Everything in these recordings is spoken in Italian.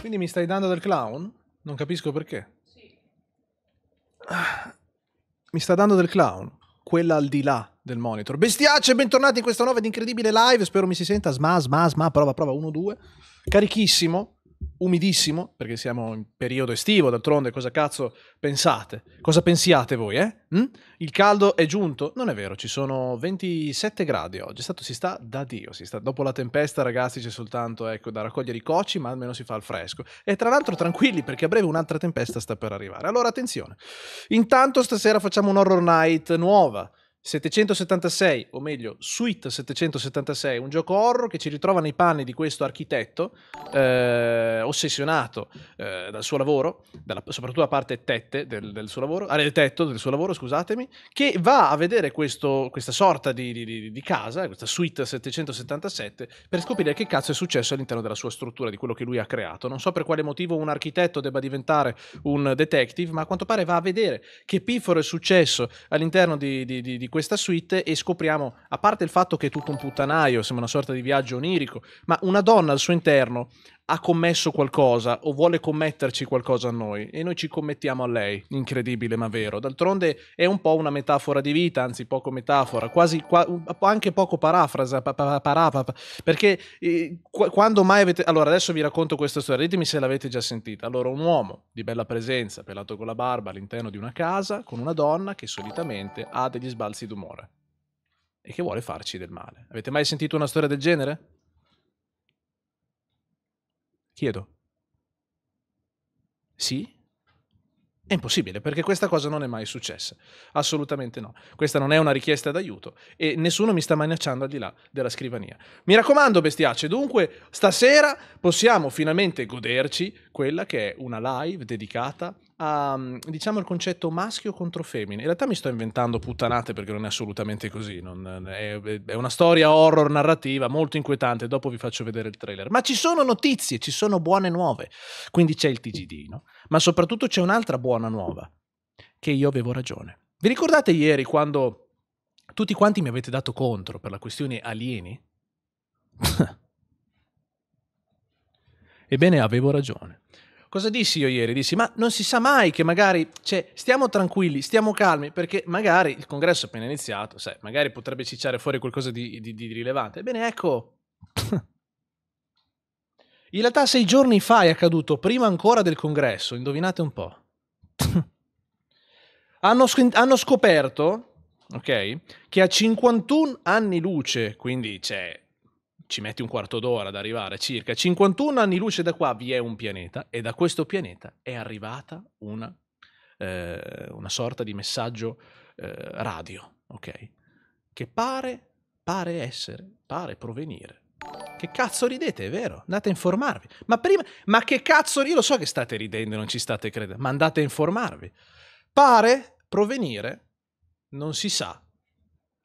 Quindi mi stai dando del clown? Non capisco perché. Sì. mi sta dando del clown. Quella al di là del monitor. Bestiacce, bentornati in questa nuova ed incredibile live. Spero mi si senta. Sma, sma, sma. Prova, prova. 1, 2. Carichissimo umidissimo, perché siamo in periodo estivo, d'altronde cosa cazzo pensate? Cosa pensiate voi, eh? Mm? Il caldo è giunto? Non è vero, ci sono 27 gradi oggi, è stato, si sta da Dio, si sta, dopo la tempesta ragazzi c'è soltanto ecco, da raccogliere i cocci, ma almeno si fa il fresco. E tra l'altro tranquilli perché a breve un'altra tempesta sta per arrivare. Allora attenzione, intanto stasera facciamo un horror night nuova, 776, o meglio, Suite 776, un gioco horror che ci ritrova nei panni di questo architetto eh, ossessionato eh, dal suo lavoro, dalla, soprattutto la parte tette del, del suo lavoro, ah, del tetto del suo lavoro, scusatemi, che va a vedere questo, questa sorta di, di, di, casa, questa Suite 777, per scoprire che cazzo è successo all'interno della sua struttura, di quello che lui ha creato. Non so per quale motivo un architetto debba diventare un detective, ma a quanto pare va a vedere che piforo è successo all'interno di, di questa suite e scopriamo, a parte il fatto che è tutto un puttanaio, sembra una sorta di viaggio onirico, ma una donna al suo interno, ha commesso qualcosa o vuole commetterci qualcosa a noi e noi ci commettiamo a lei, incredibile ma vero. D'altronde è un po' una metafora di vita, anzi poco metafora, quasi qua, anche poco parafrasa, pa, pa, pa, perché eh, quando mai avete... Allora adesso vi racconto questa storia, ditemi se l'avete già sentita. Allora un uomo di bella presenza, pelato con la barba all'interno di una casa, con una donna che solitamente ha degli sbalzi d'umore e che vuole farci del male. Avete mai sentito una storia del genere? Chiedo. Sì? È impossibile, perché questa cosa non è mai successa. Assolutamente no. Questa non è una richiesta d'aiuto e nessuno mi sta minacciando al di là della scrivania. Mi raccomando, bestiacce, dunque, stasera possiamo finalmente goderci quella che è una live dedicata a, ehm, diciamo, il concetto maschio contro femmine. In realtà mi sto inventando puttanate perché non è assolutamente così. Non, è, è, una storia horror narrativa molto inquietante. Dopo vi faccio vedere il trailer. Ma ci sono notizie, ci sono buone nuove. Quindi c'è il TGD, no? Ma soprattutto c'è un'altra buona nuova, che io avevo ragione. Vi ricordate ieri quando tutti quanti mi avete dato contro per la questione alieni? Ebbene, avevo ragione. Cosa dissi io ieri? Dissi, ma non si sa mai che magari, cioè, stiamo tranquilli, stiamo calmi, perché magari il congresso è appena iniziato, sai, magari potrebbe cicciare fuori qualcosa di, di, di rilevante. Ebbene, ecco. In realtà sei giorni fa è accaduto, prima ancora del congresso, indovinate un po'. hanno, hanno scoperto, ok, che a 51 anni luce, quindi c'è cioè, ci metti un quarto d'ora ad arrivare, circa 51 anni luce da qua vi è un pianeta e da questo pianeta è arrivata una, eh, una sorta di messaggio eh, radio, ok? Che pare, pare essere, pare provenire. Che cazzo ridete, è vero? Andate a informarvi. Ma prima, ma che cazzo, io lo so che state ridendo, e non ci state credendo, ma andate a informarvi. Pare provenire, non si sa,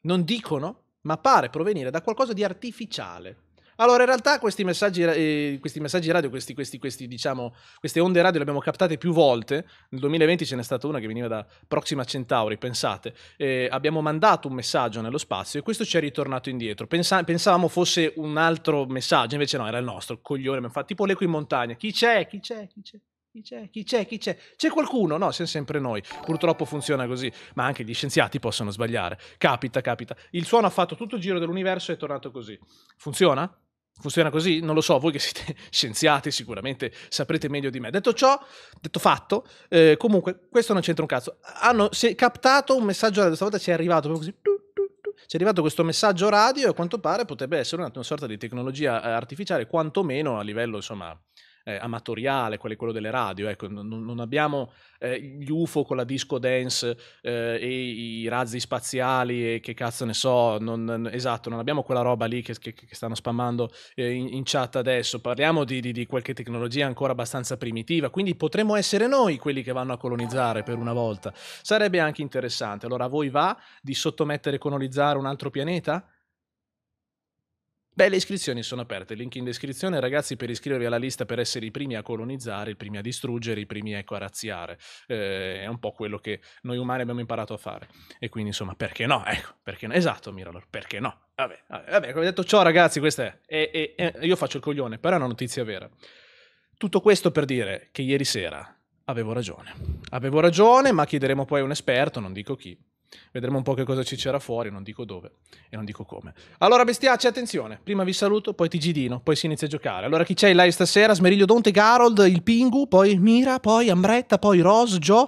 non dicono ma pare provenire da qualcosa di artificiale. Allora, in realtà questi messaggi, eh, questi messaggi radio, questi, questi, questi, diciamo, queste onde radio le abbiamo captate più volte. Nel 2020 ce n'è stata una che veniva da Proxima Centauri, pensate. Eh, abbiamo mandato un messaggio nello spazio e questo ci è ritornato indietro. Pensa- pensavamo fosse un altro messaggio, invece no, era il nostro, coglione. Infatti, tipo l'eco in montagna. Chi c'è? Chi c'è? Chi c'è? Chi c'è? Chi c'è? Chi c'è? C'è qualcuno? No, siamo sempre noi. Purtroppo funziona così, ma anche gli scienziati possono sbagliare. Capita, capita. Il suono ha fatto tutto il giro dell'universo e è tornato così. Funziona? Funziona così? Non lo so, voi che siete scienziati sicuramente saprete meglio di me. Detto ciò, detto fatto, eh, comunque questo non c'entra un cazzo. Hanno captato un messaggio radio, stavolta ci è arrivato proprio così ci è arrivato questo messaggio radio e a quanto pare potrebbe essere una, una sorta di tecnologia eh, artificiale, quantomeno a livello insomma, eh, amatoriale, quello, quello, delle radio, ecco, non, non abbiamo eh, gli UFO con la disco dance eh, e i razzi spaziali e che cazzo ne so, non, esatto, non abbiamo quella roba lì che, che, che stanno spammando eh, in, in, chat adesso, parliamo di, di, di qualche tecnologia ancora abbastanza primitiva, quindi potremmo essere noi quelli che vanno a colonizzare per una volta, sarebbe anche interessante, allora a voi va di sottomettere e colonizzare un altro pianeta? Beh, le iscrizioni sono aperte, link in descrizione, ragazzi, per iscrivervi alla lista, per essere i primi a colonizzare, i primi a distruggere, i primi ecco, a razziare. Eh, è un po' quello che noi umani abbiamo imparato a fare. E quindi, insomma, perché no? Ecco, perché no? Esatto, Miralor, perché no? Vabbè, vabbè, vabbè come ho detto, ciao ragazzi, questa è... E, e, e, io faccio il coglione, però è una notizia vera. Tutto questo per dire che ieri sera avevo ragione. Avevo ragione, ma chiederemo poi a un esperto, non dico chi, Vedremo un po' che cosa ci c'era fuori, non dico dove e non dico come. Allora, bestiacci, attenzione. Prima vi saluto, poi ti gidino, poi si inizia a giocare. Allora, chi c'è in live stasera? Smeriglio Donte, Garold, il Pingu, poi Mira, poi Ambretta, poi Rose, Joe.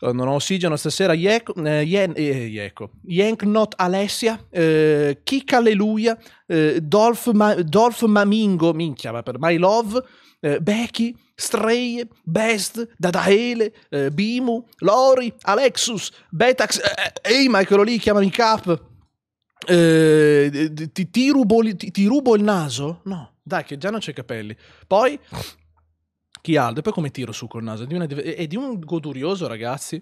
Eh, non ho ossigeno stasera. Ieco, eh, Yen, eh, Yeko. Ecco, Yank Not Alessia. Eh, Kick Alleluia. Eh, Dolph, Ma, Dolph Mamingo. Minchia, ma per My Love. Eh, Becky. Streie, Best, Dadaele, eh, Bimu, Lori, Alexus, Betax, eh, eh ehi, ma quello lì, chiamami Cap. Eh, ti, ti, rubo, ti, ti, rubo, il naso? No, dai, che già non c'è capelli. Poi, chi altro? E poi come tiro su col naso? È di, una, è di un godurioso, ragazzi.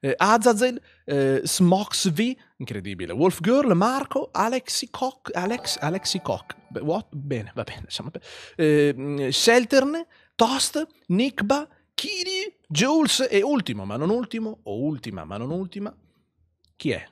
Eh, Azazel, eh, V, incredibile, Wolf Girl, Marco, Alexi Koch, Alex, Alexi Koch, What? bene, va bene, lasciamo eh, mm, Shelterne, Toast, Nikba, Kiri, Jules e ultimo ma non ultimo, o ultima ma non ultima, chi è?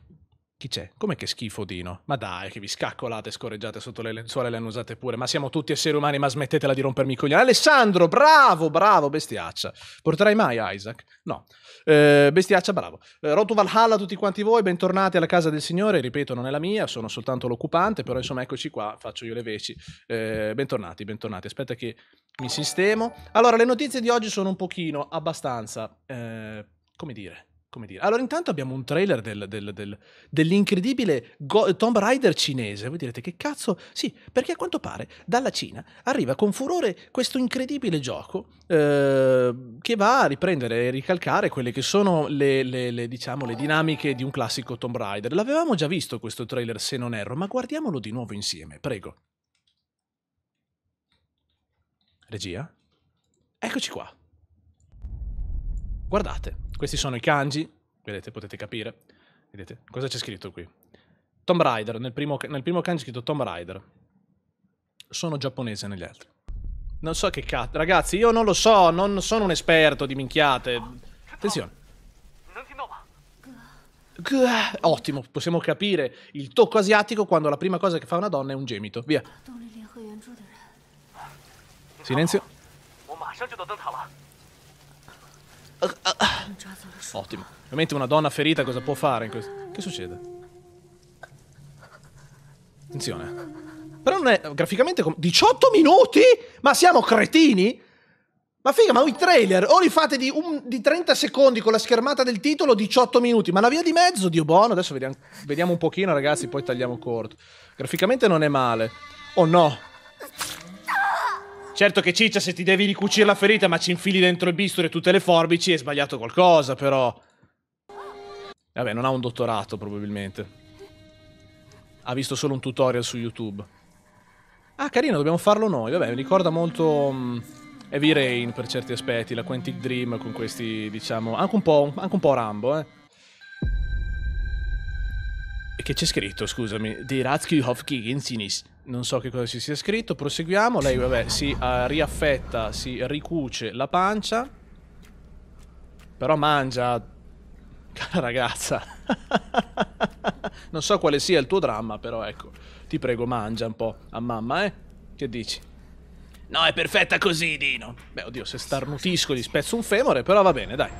Chi c'è? Com'è che schifo Dino? Ma dai, che vi scaccolate, scorreggiate sotto le lenzuola le hanno usate pure. Ma siamo tutti esseri umani, ma smettetela di rompermi i coglioni. Alessandro, bravo, bravo, bestiaccia. Porterai mai Isaac? No. Eh, bestiaccia, bravo. Eh, Roto Valhalla a tutti quanti voi, bentornati alla casa del Signore. Ripeto, non è la mia, sono soltanto l'occupante, però insomma eccoci qua, faccio io le veci. Eh, bentornati, bentornati. Aspetta che mi sistemo. Allora, le notizie di oggi sono un pochino, abbastanza, eh, come dire come dire. Allora, intanto abbiamo un trailer del, del, del, dell'incredibile Go- Tomb Raider cinese. Voi direte che cazzo? Sì, perché a quanto pare dalla Cina arriva con furore questo incredibile gioco eh, che va a riprendere e ricalcare quelle che sono le, le, le, diciamo, le dinamiche di un classico Tomb Raider. L'avevamo già visto questo trailer, se non erro, ma guardiamolo di nuovo insieme, prego. Regia? Eccoci qua. Guardate. Questi sono i kanji, vedete, potete capire. Vedete, cosa c'è scritto qui? Tomb Raider, nel primo, nel primo kanji è scritto Tomb Raider. Sono giapponese negli altri. Non so che cazzo. Ragazzi, io non lo so, non sono un esperto di minchiate. Attenzione. Ottimo, possiamo capire il tocco asiatico quando la prima cosa che fa una donna è un gemito. Via. Silenzio. Ottimo. Ovviamente una donna ferita cosa può fare in questo... Che succede? Attenzione. Però non è graficamente com- 18 minuti? Ma siamo cretini? Ma figa, ma i trailer o li fate di, un, di, 30 secondi con la schermata del titolo, 18 minuti, ma la via di mezzo, Dio buono, adesso vediamo, vediamo un pochino ragazzi, poi tagliamo corto. Graficamente non è male. Oh no, Certo che Ciccia, se ti devi ricucire la ferita ma ci infili dentro il bisturi e tutte le forbici, è sbagliato qualcosa, però... Vabbè, non ha un dottorato, probabilmente. Ha visto solo un tutorial su YouTube. Ah, carino, dobbiamo farlo noi. Vabbè, mi ricorda molto... Um, Heavy Rain, per certi aspetti, la Quantic Dream con questi, diciamo... Anche un po', anche un po Rambo, eh. E che c'è scritto, scusami? Di Ratski Hofkigen Sinis. Non so che cosa ci sia scritto, proseguiamo. Lei, vabbè, si uh, riaffetta, si ricuce la pancia. Però mangia... Cara ragazza. non so quale sia il tuo dramma, però ecco. Ti prego, mangia un po' a mamma, eh? Che dici? No, è perfetta così, Dino. Beh, oddio, se starnutisco gli spezzo un femore, però va bene, dai.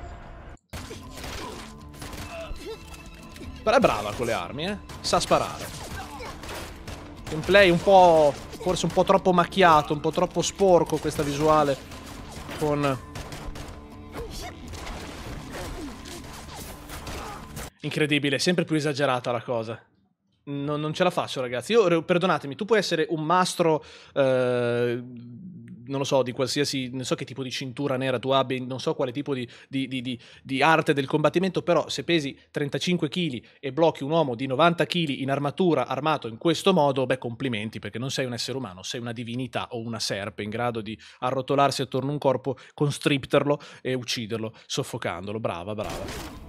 Però è brava con le armi, eh? Sa sparare. Gameplay un po'... forse un po' troppo macchiato, un po' troppo sporco questa visuale. Con... Incredibile, sempre più esagerata la cosa. Non, non ce la faccio ragazzi. Io, perdonatemi, tu puoi essere un mastro... Eh non lo so, di qualsiasi, non so che tipo di cintura nera tu abbia, non so quale tipo di, di, di, di arte del combattimento, però se pesi 35 kg e blocchi un uomo di 90 kg in armatura, armato in questo modo, beh complimenti perché non sei un essere umano, sei una divinità o una serpe in grado di arrotolarsi attorno a un corpo, constripterlo e ucciderlo, soffocandolo. Brava, brava.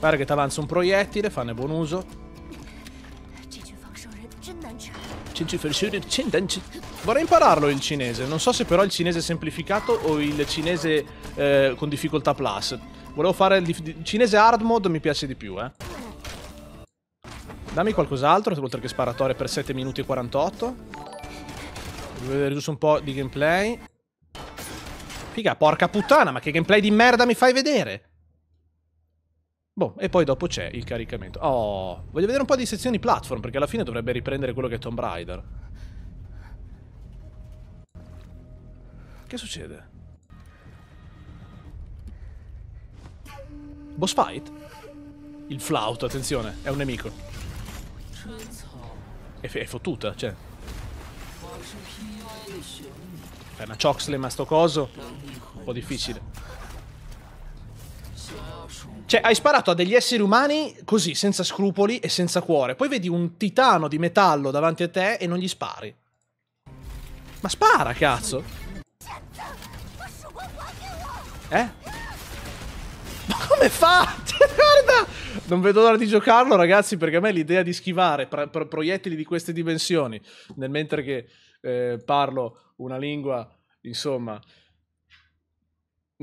Pare che ti avanza un proiettile, fanne buon uso. Vorrei impararlo il cinese, non so se però il cinese semplificato o il cinese eh, con difficoltà plus. Volevo fare il, il cinese hard mode, mi piace di più, eh. Dammi qualcos'altro, oltre che sparatore per 7 minuti e 48. Devo vedere giusto un po' di gameplay. Figa, porca puttana, ma che gameplay di merda mi fai vedere? Boh, e poi dopo c'è il caricamento. Oh, voglio vedere un po' di sezioni platform, perché alla fine dovrebbe riprendere quello che è Tomb Raider. Che succede? Boss fight? Il flauto, attenzione, è un nemico. È, è fottuta, cioè. È una Choxley, ma sto coso. Un po' difficile. Cioè, hai sparato a degli esseri umani così, senza scrupoli e senza cuore. Poi vedi un titano di metallo davanti a te e non gli spari. Ma spara, cazzo! Eh? Ma come fa? Guarda! Non vedo l'ora di giocarlo, ragazzi, perché a me l'idea di schivare pro pro proiettili di queste dimensioni, nel mentre che eh, parlo una lingua, insomma,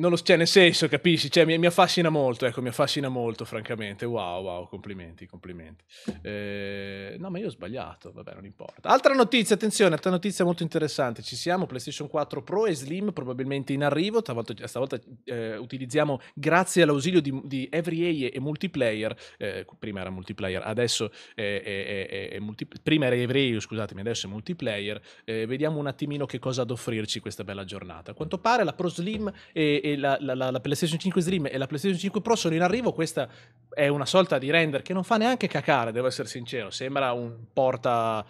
non lo, cioè, nel senso, capisci? Cioè, mi, mi, affascina molto, ecco, mi affascina molto, francamente. Wow, wow, complimenti, complimenti. Eh, no, ma io ho sbagliato, vabbè, non importa. Altra notizia, attenzione, altra notizia molto interessante. Ci siamo, PlayStation 4 Pro e Slim probabilmente in arrivo. Stavolta, eh, stavolta eh, utilizziamo, grazie all'ausilio di, di Every e Multiplayer, eh, prima era Multiplayer, adesso è, multi, prima era Every scusatemi, adesso è Multiplayer. Eh, vediamo un attimino che cosa ad offrirci questa bella giornata. A quanto pare la Pro Slim e e la, la, la, PlayStation 5 Slim e la PlayStation 5 Pro sono in arrivo, questa è una sorta di render che non fa neanche cacare, devo essere sincero, sembra un porta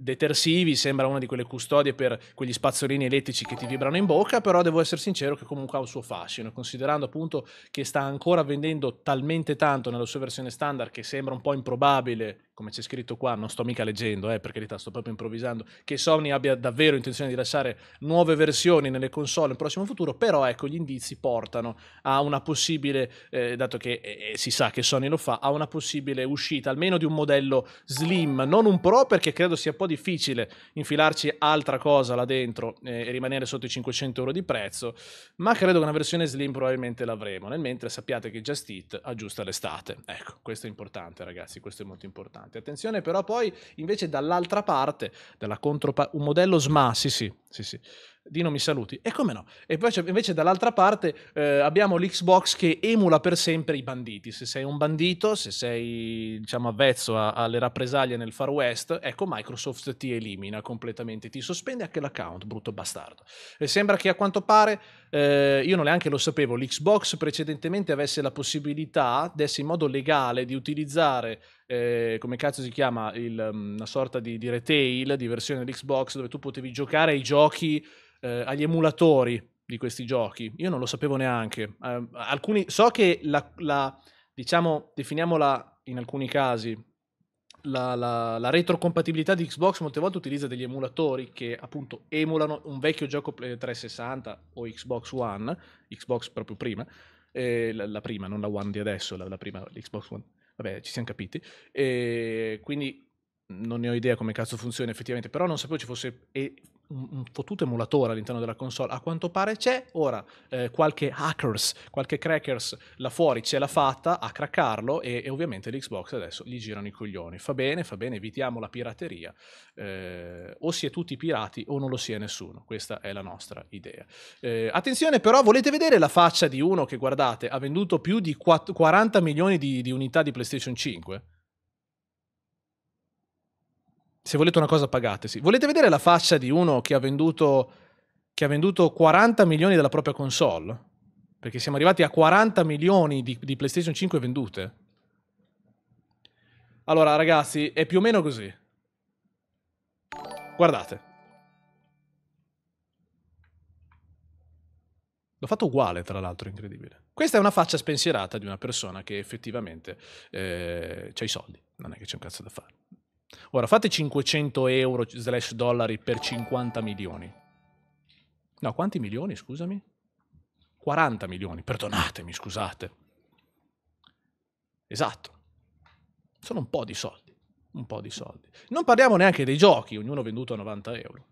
detersivi, sembra una di quelle custodie per quegli spazzolini elettrici che ti vibrano in bocca, però devo essere sincero che comunque ha un suo fascino, considerando appunto che sta ancora vendendo talmente tanto nella sua versione standard che sembra un po' improbabile come c'è scritto qua, non sto mica leggendo, eh, per carità, sto proprio improvvisando, che Sony abbia davvero intenzione di lasciare nuove versioni nelle console nel prossimo futuro, però ecco, gli indizi portano a una possibile, eh, dato che eh, eh, si sa che Sony lo fa, a una possibile uscita, almeno di un modello slim, non un pro, perché credo sia un po' difficile infilarci altra cosa là dentro eh, e rimanere sotto i 500 euro di prezzo, ma credo che una versione slim probabilmente l'avremo, nel mentre sappiate che Just Eat aggiusta l'estate. Ecco, questo è importante ragazzi, questo è molto importante importante. Attenzione però poi invece dall'altra parte, dalla controparte, un modello SMA, sì sì, sì sì, Dino mi saluti, e come no? E poi invece dall'altra parte eh, abbiamo l'Xbox che emula per sempre i banditi, se sei un bandito, se sei diciamo avvezzo a, alle rappresaglie nel Far West, ecco Microsoft ti elimina completamente, ti sospende anche l'account, brutto bastardo. E sembra che a quanto pare, eh, io non neanche lo sapevo, l'Xbox precedentemente avesse la possibilità, desse in modo legale di utilizzare eh, come cazzo si chiama, il, mm, una sorta di, di, retail di versione dell'Xbox dove tu potevi giocare ai giochi, eh, agli emulatori di questi giochi. Io non lo sapevo neanche. Eh, alcuni, so che la, la, diciamo, definiamola in alcuni casi, la, la, la, retrocompatibilità di Xbox molte volte utilizza degli emulatori che appunto emulano un vecchio gioco 360 o Xbox One, Xbox proprio prima, eh, la, la, prima, non la One di adesso, la, prima, l'Xbox One. Vabbè, ci siamo capiti. E quindi non ne ho idea come cazzo funziona effettivamente, però non sapevo ci fosse un, un fottuto emulatore all'interno della console. A quanto pare c'è ora eh, qualche hackers, qualche crackers là fuori ce l'ha fatta a craccarlo e, e, ovviamente l'Xbox adesso gli girano i coglioni. Fa bene, fa bene, evitiamo la pirateria. Eh, o si è tutti pirati o non lo si è nessuno. Questa è la nostra idea. Eh, attenzione però, volete vedere la faccia di uno che guardate ha venduto più di 40 milioni di, di unità di PlayStation 5? Se volete una cosa pagatesi. Volete vedere la faccia di uno che ha venduto, che ha venduto 40 milioni della propria console? Perché siamo arrivati a 40 milioni di, di PlayStation 5 vendute. Allora, ragazzi, è più o meno così. Guardate. L'ho fatto uguale, tra l'altro, incredibile. Questa è una faccia spensierata di una persona che effettivamente eh, ha i soldi, non è che c'è un cazzo da fare. Ora fate 500 euro slash dollari per 50 milioni. No, quanti milioni, scusami? 40 milioni, perdonatemi, scusate. Esatto. Sono un po' di soldi, un po' di soldi. Non parliamo neanche dei giochi, ognuno venduto a 90 euro,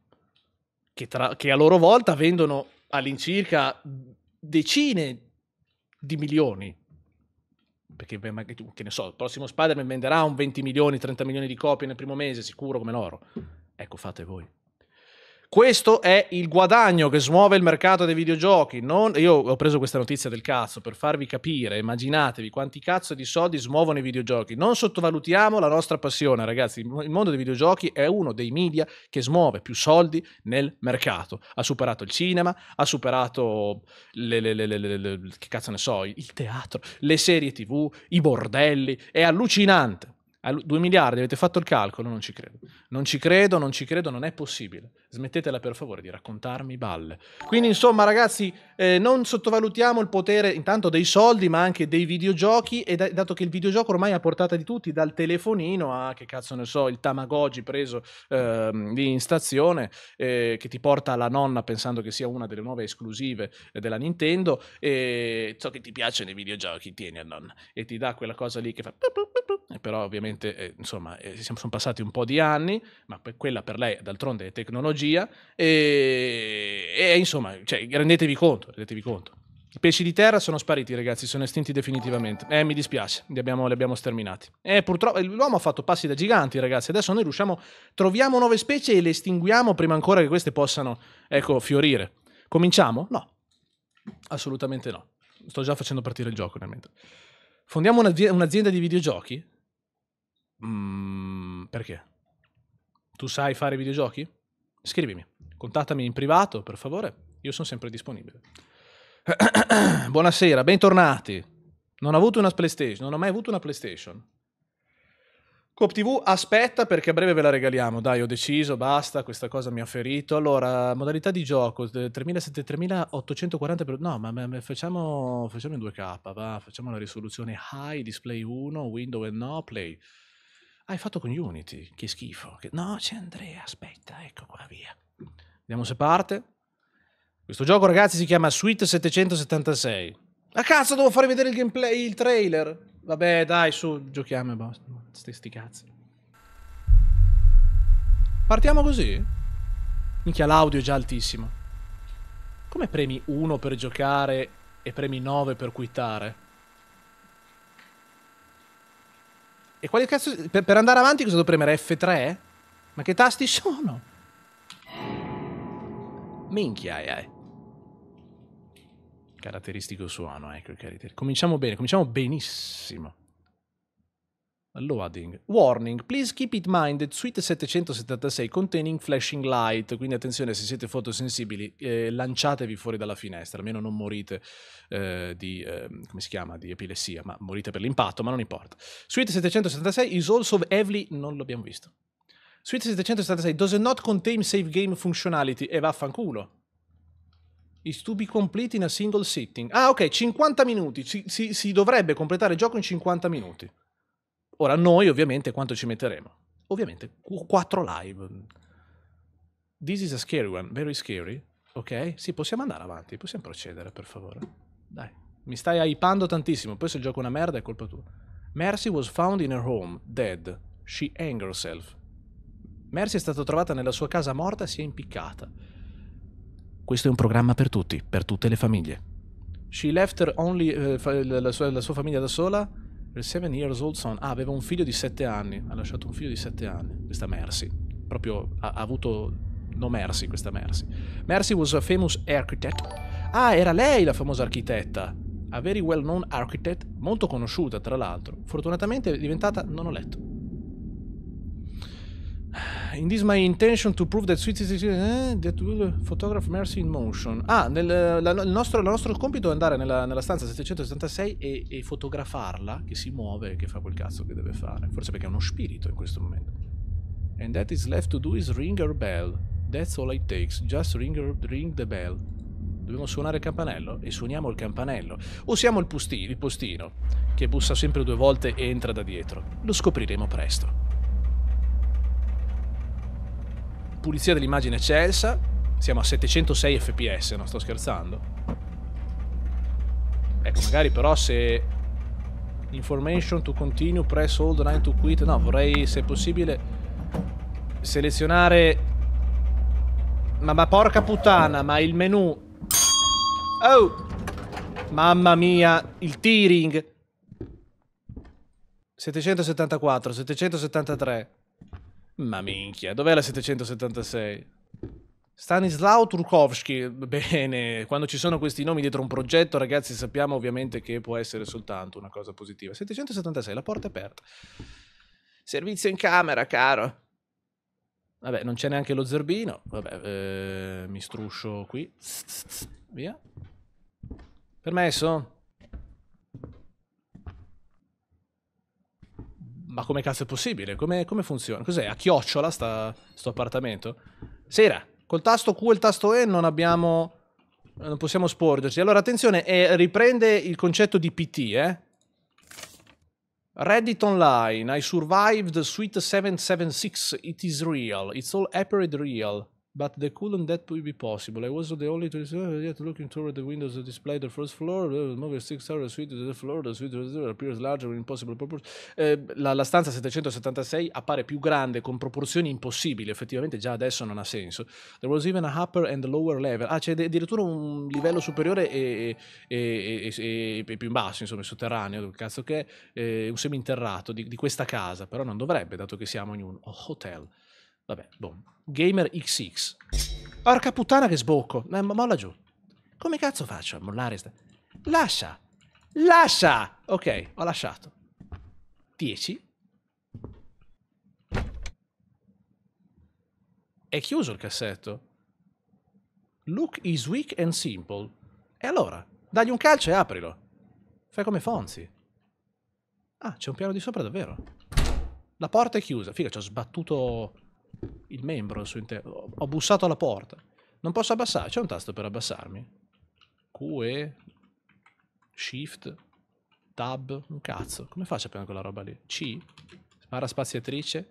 che, tra, che a loro volta vendono all'incirca decine di milioni perché che ne so, il prossimo Spider-Man venderà un 20 milioni, 30 milioni di copie nel primo mese, sicuro come l'oro. Ecco, fate voi. Questo è il guadagno che smuove il mercato dei videogiochi. Non... Io ho preso questa notizia del cazzo per farvi capire, immaginatevi quanti cazzo di soldi smuovono i videogiochi. Non sottovalutiamo la nostra passione, ragazzi. Il mondo dei videogiochi è uno dei media che smuove più soldi nel mercato. Ha superato il cinema, ha superato le, le, le, che cazzo ne so, il teatro, le serie tv, i bordelli. È allucinante. 2 miliardi, avete fatto il calcolo? Non ci credo. Non ci credo, non ci credo, non è possibile. Smettetela per favore di raccontarmi balle. Quindi insomma ragazzi, eh, non sottovalutiamo il potere intanto dei soldi ma anche dei videogiochi e da dato che il videogioco ormai è a portata di tutti, dal telefonino a che cazzo ne so, il Tamagotchi preso eh, in stazione eh, che ti porta alla nonna pensando che sia una delle nuove esclusive eh, della Nintendo e ciò che ti piace nei videogiochi tieni a nonna e ti dà quella cosa lì che fa... Però ovviamente eh, insomma eh, sono passati un po' di anni ma quella per lei d'altronde è tecnologia magia e, e insomma, cioè, rendetevi conto, rendetevi conto. I pesci di terra sono spariti, ragazzi, sono estinti definitivamente. Eh, mi dispiace, li abbiamo, li abbiamo sterminati. Eh, purtroppo l'uomo ha fatto passi da giganti, ragazzi. Adesso noi riusciamo, troviamo nuove specie e le estinguiamo prima ancora che queste possano, ecco, fiorire. Cominciamo? No, assolutamente no. Sto già facendo partire il gioco, nel mentre. Fondiamo un'azienda di videogiochi? Mm, perché? Tu sai fare videogiochi? scrivimi, contattami in privato per favore, io sono sempre disponibile. Buonasera, bentornati. Non ho avuto una PlayStation, non ho mai avuto una PlayStation. Cop TV aspetta perché a breve ve la regaliamo, dai ho deciso, basta, questa cosa mi ha ferito. Allora, modalità di gioco, 3840 per... No, ma, ma facciamo, facciamo in 2K, va, facciamo la risoluzione high, display 1, window e no, play hai fatto con Unity, che schifo. Che... No, c'è Andrea, aspetta, ecco qua, via. Vediamo se parte. Questo gioco, ragazzi, si chiama Sweet 776. Ma cazzo, devo farvi vedere il gameplay, il trailer. Vabbè, dai, su, giochiamo e basta. Sti, sti cazzi. Partiamo così? Minchia, l'audio è già altissimo. Come premi 1 per giocare e premi 9 per quittare? E quali cazzo... Per, per andare avanti cosa devo premere? F3? Ma che tasti sono? Minchia, ai, Caratteristico suono, ecco i Cominciamo bene, cominciamo benissimo. Loading. Warning, please keep in mind that Suite 776 containing flashing light, quindi attenzione se siete fotosensibili, eh, lanciatevi fuori dalla finestra, almeno non morite eh, di, eh, come si chiama, di epilessia, ma morite per l'impatto, ma non importa. Suite 776 is also heavily, non l'abbiamo visto. Suite 776 does not contain save game functionality, e vaffanculo. Is to be complete in a single sitting. Ah ok, 50 minuti, si, si, si dovrebbe completare il gioco in 50 minuti. Ora noi ovviamente quanto ci metteremo? Ovviamente 4 live. This is a scary one, very scary. Ok? Sì, possiamo andare avanti, possiamo procedere per favore. Dai, mi stai hypando tantissimo, poi se gioco una merda è colpa tua. Mercy was found in her home, dead. She hanged herself. Mercy è stata trovata nella sua casa morta e si è impiccata. Questo è un programma per tutti, per tutte le famiglie. She left her only, uh, la, sua, la sua famiglia da sola per Seven Years Old Son. Ah, aveva un figlio di 7 anni. Ha lasciato un figlio di 7 anni. Questa Mercy. Proprio ha, ha avuto. No Mercy, questa Mercy. Mercy was a famous architect. Ah, era lei la famosa architetta. A very well known architect, molto conosciuta tra l'altro. Fortunatamente è diventata. Non ho letto. In this my intention to prove that Sweet eh, that will photograph Mercy in motion. Ah, nel, la, il, nostro, il, nostro, compito è andare nella, nella stanza 776 e, e, fotografarla che si muove, e che fa quel cazzo che deve fare. Forse perché è uno spirito in questo momento. And that is left to do is ring her bell. That's all it takes. Just ring, her, ring the bell. Dobbiamo suonare il campanello? E suoniamo il campanello. Usiamo il, postino, il postino, che bussa sempre due volte e entra da dietro. Lo scopriremo presto. pulizia dell'immagine Celsa. Siamo a 706 fps, non sto scherzando. Ecco, magari però se... Information to continue, press hold, 9 to quit. No, vorrei, se possibile, selezionare... Ma, ma porca puttana, ma il menu... Oh! Mamma mia, il tearing! 774, 773... Ma minchia, dov'è la 776? Stanislao Turkovsky, bene, quando ci sono questi nomi dietro un progetto, ragazzi, sappiamo ovviamente che può essere soltanto una cosa positiva. 776, la porta è aperta. Servizio in camera, caro. Vabbè, non c'è neanche lo zerbino. Vabbè, eh, mi struscio qui. Via. Permesso? Ma come cazzo è possibile? Come, come funziona? Cos'è? A chiocciola sta, sto appartamento? Sera, col tasto Q e il tasto E non abbiamo... Non possiamo sporgerci. Allora, attenzione, eh, riprende il concetto di PT, eh? Reddit online, I survived Suite 776, it is real, it's all apparent real but they couldn't that be possible. I was the only to yet looking toward the windows that display the first floor, the movie six hours suite to the floor, the suite appears larger in possible proportion. Eh, la, la, stanza 776 appare più grande con proporzioni impossibili, effettivamente già adesso non ha senso. There was even a upper and lower level. Ah, c'è addirittura un livello superiore e, e, e, e più in basso, insomma, sotterraneo, cazzo che è, eh, un seminterrato di, di questa casa, però non dovrebbe, dato che siamo in un hotel. Vabbè, boom. Gamer XX. Porca puttana che sbocco. Eh, molla giù. Come cazzo faccio a mollare? Sta... Lascia. Lascia. Ok, ho lasciato. 10. È chiuso il cassetto. Look is weak and simple. E allora? Dagli un calcio e aprilo. Fai come Fonzi. Ah, c'è un piano di sopra davvero. La porta è chiusa. Figa, ci ho sbattuto il membro al suo interno. Ho bussato alla porta. Non posso abbassare? C'è un tasto per abbassarmi? QE, Shift, Tab, un cazzo. Come faccio a prendere quella roba lì? C, spara spaziatrice.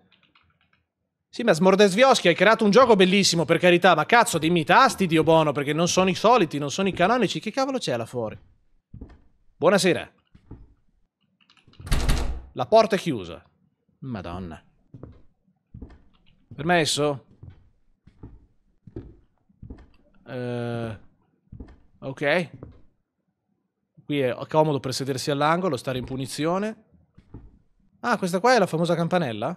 Sì, ma Smordesvioschi hai creato un gioco bellissimo, per carità, ma cazzo, dimmi i tasti, Dio Bono, perché non sono i soliti, non sono i canonici. Che cavolo c'è là fuori? Buonasera. La porta è chiusa. Madonna. Permesso? Uh, ok. Qui è comodo per sedersi all'angolo, stare in punizione. Ah, questa qua è la famosa campanella?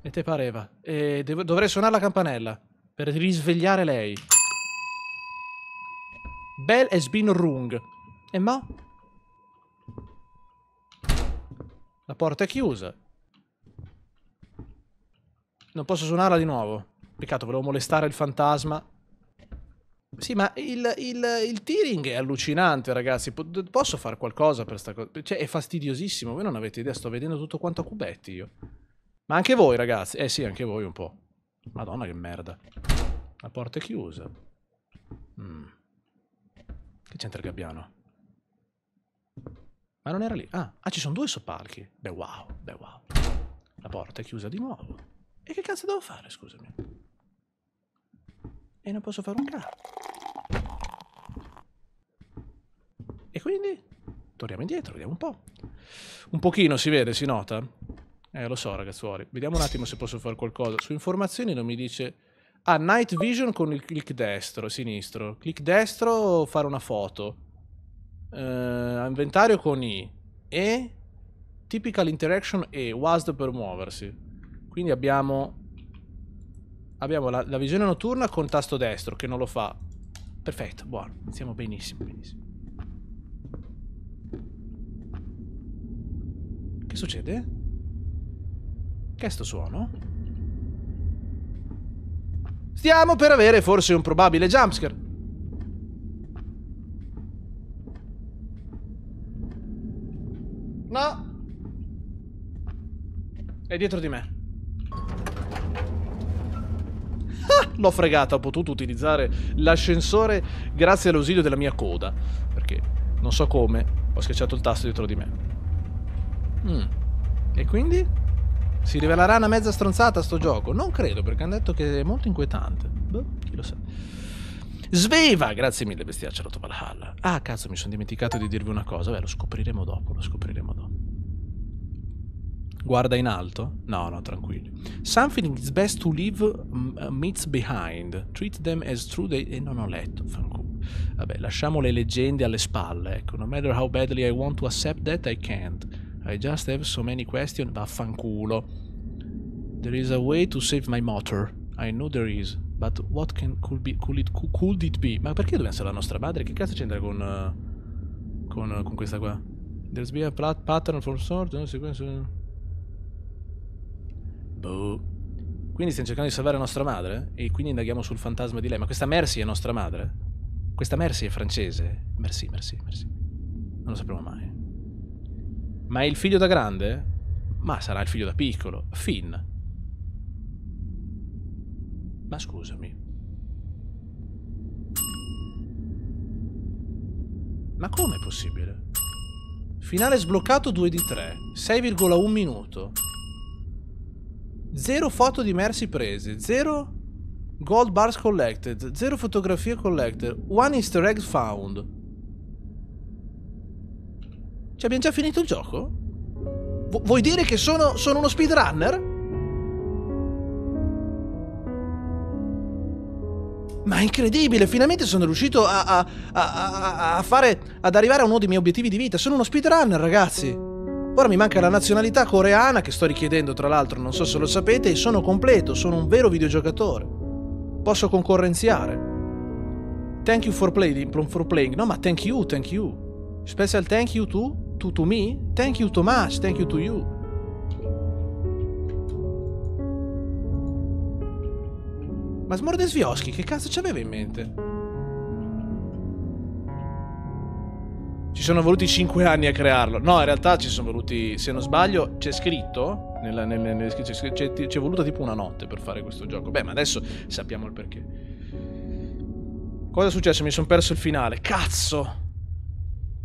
E te pareva. E dovrei suonare la campanella per risvegliare lei. Bell has been rung. E ma? La porta è chiusa. Non posso suonarla di nuovo. Peccato, volevo molestare il fantasma. Sì, ma il, il, il tearing è allucinante, ragazzi. P posso fare qualcosa per sta cosa? Cioè, è fastidiosissimo. Voi non avete idea, sto vedendo tutto quanto a cubetti io. Ma anche voi, ragazzi. Eh sì, anche voi un po'. Madonna, che merda. La porta è chiusa. Mm. Che c'entra il gabbiano? Ma non era lì. Ah, ah ci sono due soppalchi. Beh, wow, beh, wow. La porta è chiusa di nuovo. E che cazzo devo fare, scusami? E non posso fare un cazzo. E quindi? Torniamo indietro, vediamo un po'. Un pochino si vede, si nota? Eh, lo so, ragazzuoli. Vediamo un attimo se posso fare qualcosa. Su informazioni non mi dice... Ah, night vision con il click destro, sinistro. Click destro, fare una foto. Uh, inventario con I. E... Typical interaction E. WASD per muoversi. Quindi abbiamo... Abbiamo la, la visione notturna con tasto destro, che non lo fa. Perfetto, buono. Siamo benissimo, benissimo. Che succede? Che è sto suono? Stiamo per avere forse un probabile jumpscare. No! È dietro di me. Ah, L'ho fregata, ho potuto utilizzare l'ascensore grazie all'ausilio della mia coda. Perché non so come ho schiacciato il tasto dietro di me. Mm. E quindi? Si rivelerà una mezza stronzata sto gioco? Non credo, perché hanno detto che è molto inquietante. Boh, chi lo sa. Sveva! Grazie mille, bestiaccia, Rotovalhalla. Ah, cazzo, mi sono dimenticato di dirvi una cosa. Beh, lo scopriremo dopo, lo scopriremo dopo. Guarda in alto? No, no, tranquilli. Something is best to leave mm, uh, meets behind. Treat them as true they... E eh, non ho letto, fanculo. Vabbè, lasciamo le leggende alle spalle, ecco. No matter how badly I want to accept that, I can't. I just have so many questions. Vaffanculo. There is a way to save my motor. I know there is. But what can, could, be, could, it, could it be? Ma perché dobbiamo essere la nostra madre? Che cazzo c'entra con, uh, con, uh, con questa qua? There's been a pattern for sort, no? Sequence... Uh, Boh. Quindi stiamo cercando di salvare nostra madre? E quindi indaghiamo sul fantasma di lei. Ma questa Mercy è nostra madre? Questa Mercy è francese? Merci, merci, merci. Non lo sapremo mai. Ma è il figlio da grande? Ma sarà il figlio da piccolo. Finn. Ma scusami. Ma com'è possibile? Finale sbloccato 2 di 3. 6,1 minuto. Zero foto di merci prese, zero gold bars collected, zero fotografie collected, one easter egg found. Ci abbiamo già finito il gioco? V vuoi dire che sono, sono uno speedrunner? Ma è incredibile, finalmente sono riuscito a, a, a, a, fare, ad arrivare a uno dei miei obiettivi di vita. Sono uno speedrunner, ragazzi. Ora mi manca la nazionalità coreana che sto richiedendo tra l'altro, non so se lo sapete, e sono completo, sono un vero videogiocatore. Posso concorrenziare. Thank you for playing, for playing. No, ma thank you, thank you. Special thank you to, to, to me, thank you to much, thank you to you. Ma Smordesvioschi che cazzo ci aveva in mente? Ci sono voluti 5 anni a crearlo. No, in realtà ci sono voluti, se non sbaglio, c'è scritto, nella, nelle, nelle, c'è, c'è, c'è voluta tipo una notte per fare questo gioco. Beh, ma adesso sappiamo il perché. Cosa è successo? Mi sono perso il finale. Cazzo!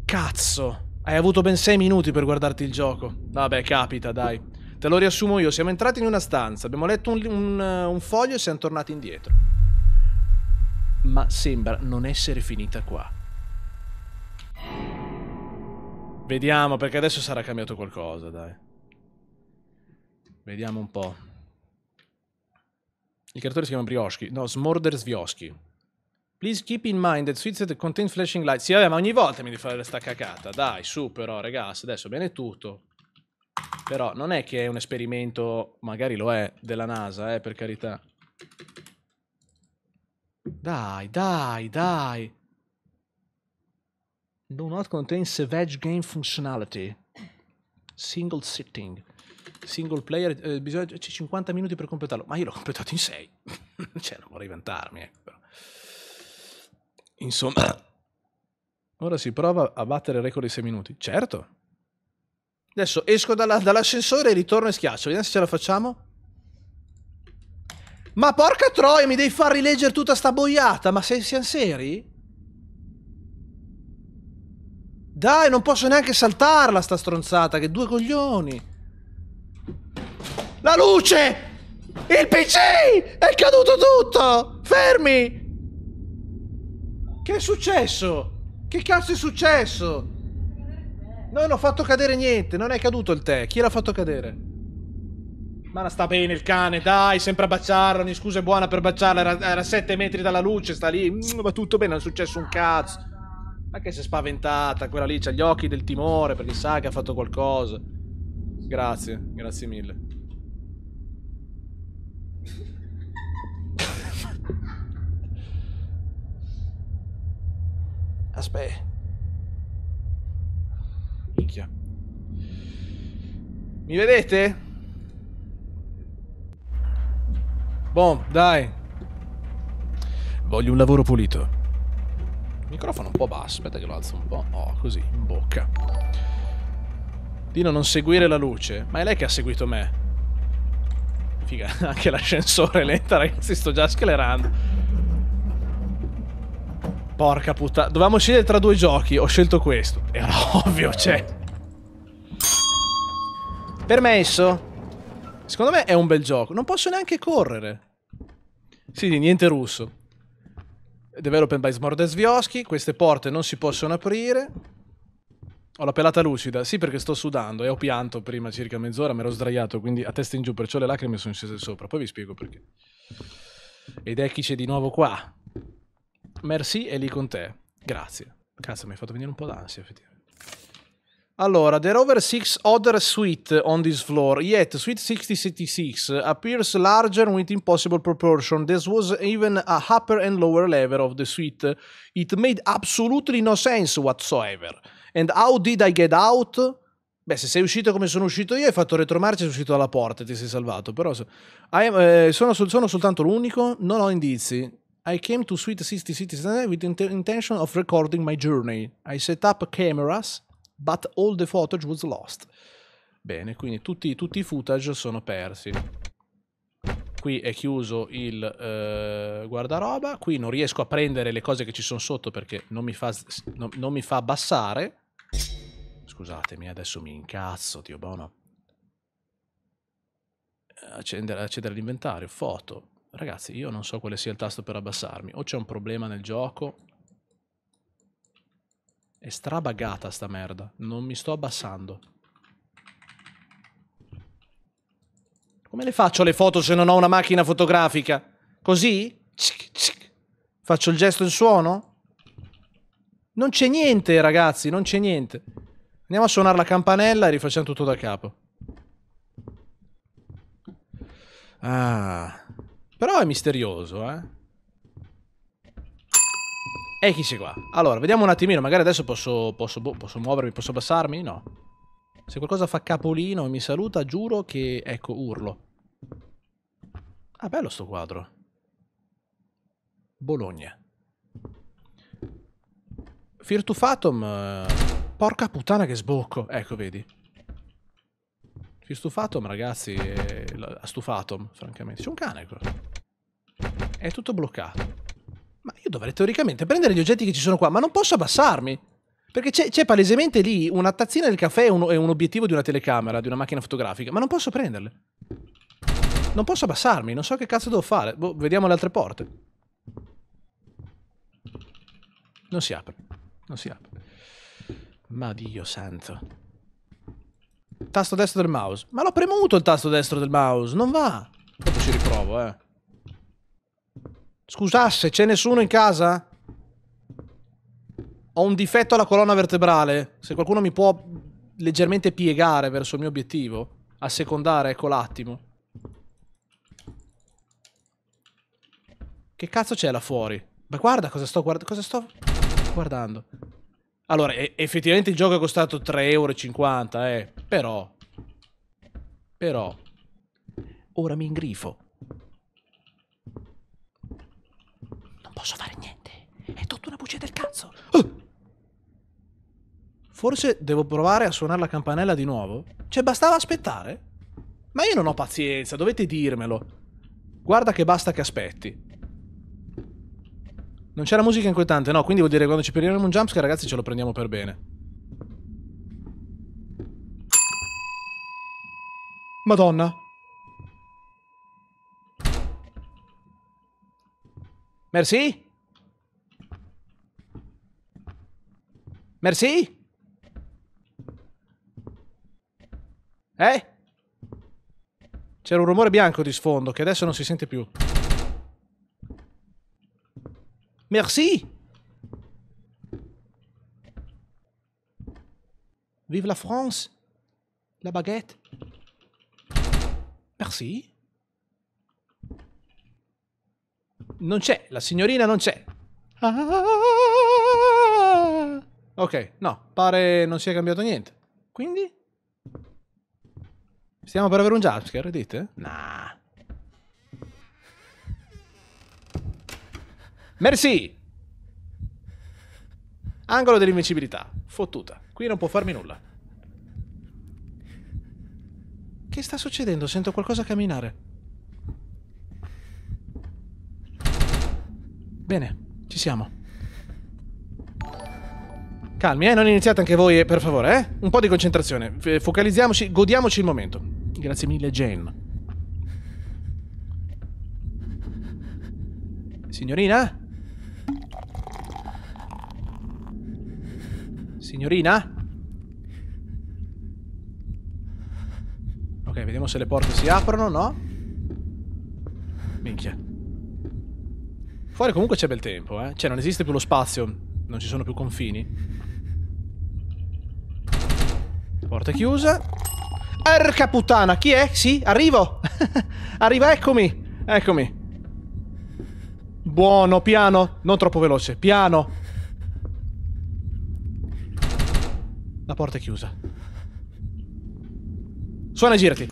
Cazzo! Hai avuto ben 6 minuti per guardarti il gioco. Vabbè, capita, dai. Te lo riassumo io. Siamo entrati in una stanza, abbiamo letto un, un, un foglio e siamo tornati indietro. Ma sembra non essere finita qua. Vediamo, perché adesso sarà cambiato qualcosa, dai. Vediamo un po'. Il creatore si chiama Brioski. No, Smorder Svioski. Please keep in mind that Switzerland contains flashing lights. Sì, vabbè, ma ogni volta mi devi fare questa cacata. Dai, su però, ragazzi, adesso bene tutto. Però non è che è un esperimento, magari lo è, della NASA, eh, per carità. Dai, dai, dai. Do not contain Savage Game Functionality. Single sitting. Single player, eh, bisogna, c'è 50 minuti per completarlo, ma io l'ho completato in 6. cioè, non vorrei vantarmi, ecco, però. Insomma, ora si prova a battere il record di 6 minuti. Certo. Adesso esco dalla, dall'ascensore e ritorno e schiaccio. Vediamo se ce la facciamo. Ma porca troia, mi devi far rileggere tutta sta boiata. Ma sei, siamo seri? Dai, non posso neanche saltarla sta stronzata, che due coglioni. La luce! Il PC! È caduto tutto! Fermi! Che è successo? Che cazzo è successo? Non ho fatto cadere niente, non è caduto il tè. Chi l'ha fatto cadere? Ma la sta bene il cane, dai, sempre a baciarla, ogni scusa è buona per baciarla, era, era a 7 metri dalla luce, sta lì, mm, va tutto bene, non è successo un cazzo. Anche se è spaventata, quella lì, c'ha gli occhi del timore perché sa che ha fatto qualcosa. Grazie, grazie mille. Aspetta. Minchia. Mi vedete? Boh, dai. Voglio un lavoro pulito microfono un po' basso, aspetta che lo alzo un po'. Oh, così, in bocca. Dino, non seguire la luce. Ma è lei che ha seguito me. Figa, anche l'ascensore è lenta, ragazzi, sto già schelerando. Porca puttana. Dovevamo scegliere tra due giochi, ho scelto questo. Era ovvio, cioè. Permesso. Secondo me è un bel gioco. Non posso neanche correre. Sì, niente russo. Developed by Smordesvioski. Queste porte non si possono aprire. Ho la pelata lucida, sì perché sto sudando e ho pianto prima circa mezz'ora, mi ero sdraiato, quindi a testa in giù, perciò le lacrime sono scese sopra, poi vi spiego perché. Ed è chi c'è di nuovo qua. Merci è lì con te. Grazie. Cazzo, mi hai fatto venire un po' d'ansia effettivamente. Allora, there are over six other suites on this floor, yet suite 66 appears larger with impossible proportion. This was even a upper and lower level of the suite. It made absolutely no sense whatsoever. And how did I get out? Beh, se sei uscito come sono uscito io, hai fatto retromarcia e sei uscito dalla porta e ti sei salvato. Però se... am, eh, sono, sono soltanto l'unico, non ho indizi. I came to Suite 66 with the intention of recording my journey. I set up cameras but all the footage was lost. Bene, quindi tutti, tutti i footage sono persi. Qui è chiuso il eh, guardaroba, qui non riesco a prendere le cose che ci sono sotto perché non mi fa, no, non mi fa abbassare. Scusatemi, adesso mi incazzo, Dio buono. Accendere, accedere all'inventario, foto. Ragazzi, io non so quale sia il tasto per abbassarmi. O c'è un problema nel gioco, è strabagata sta merda. Non mi sto abbassando. Come le faccio le foto se non ho una macchina fotografica? Così? Faccio il gesto e il suono? Non c'è niente, ragazzi, non c'è niente. Andiamo a suonare la campanella e rifacciamo tutto da capo. Ah. Però è misterioso, eh chi Eccoci qua. Allora, vediamo un attimino. Magari adesso posso, posso, boh, posso muovermi, posso abbassarmi? No. Se qualcosa fa capolino e mi saluta, giuro che... Ecco, urlo. Ah, bello sto quadro. Bologna. Firtufatum. Eh, porca puttana che sbocco. Ecco, vedi. Firtufatum, ragazzi, è... Eh, stufatum, francamente. C'è un cane qua. È tutto bloccato ma io dovrei teoricamente prendere gli oggetti che ci sono qua, ma non posso abbassarmi. Perché c'è, palesemente lì una tazzina del caffè e un, e un obiettivo di una telecamera, di una macchina fotografica, ma non posso prenderle. Non posso abbassarmi, non so che cazzo devo fare. Boh, vediamo le altre porte. Non si apre. Non si apre. Ma Dio santo. Tasto destro del mouse. Ma l'ho premuto il tasto destro del mouse, non va. Dopo ci riprovo, eh. Scusasse, c'è nessuno in casa? Ho un difetto alla colonna vertebrale. Se qualcuno mi può leggermente piegare verso il mio obiettivo, a secondare, ecco l'attimo. Che cazzo c'è là fuori? Ma guarda cosa sto, guarda cosa sto guardando. Allora, effettivamente il gioco è costato 3,50 euro, eh. Però... Però... Ora mi ingrifo. posso fare niente. È tutta una bugia del cazzo. Eh. Forse devo provare a suonare la campanella di nuovo? Cioè, bastava aspettare? Ma io non ho pazienza, dovete dirmelo. Guarda che basta che aspetti. Non c'era musica inquietante, no, quindi vuol dire che quando ci prendiamo un jumpscare, ragazzi, ce lo prendiamo per bene. Madonna. Merci? Merci? Eh? C'era un rumore bianco di sfondo che adesso non si sente più. Merci! Vive la France! La baguette! Merci! Non c'è, la signorina non c'è. Ah. ok, no, pare non sia cambiato niente. Quindi? Stiamo per avere un jumpscare, dite? Nah. Merci! Angolo dell'invincibilità. Fottuta. Qui non può farmi nulla. Che sta succedendo? Sento qualcosa camminare. Bene, ci siamo. Calmi, eh? Non iniziate anche voi, per favore, eh? Un po' di concentrazione. Focalizziamoci, godiamoci il momento. Grazie mille, Jane. Signorina? Signorina? Ok, vediamo se le porte si aprono, no? Minchia. Fuori comunque c'è bel tempo, eh. Cioè, non esiste più lo spazio. Non ci sono più confini. Porta chiusa. Erca puttana, chi è? Sì, arrivo. Arriva, eccomi. Eccomi. Buono, piano. Non troppo veloce. Piano. La porta è chiusa. Suona e girati.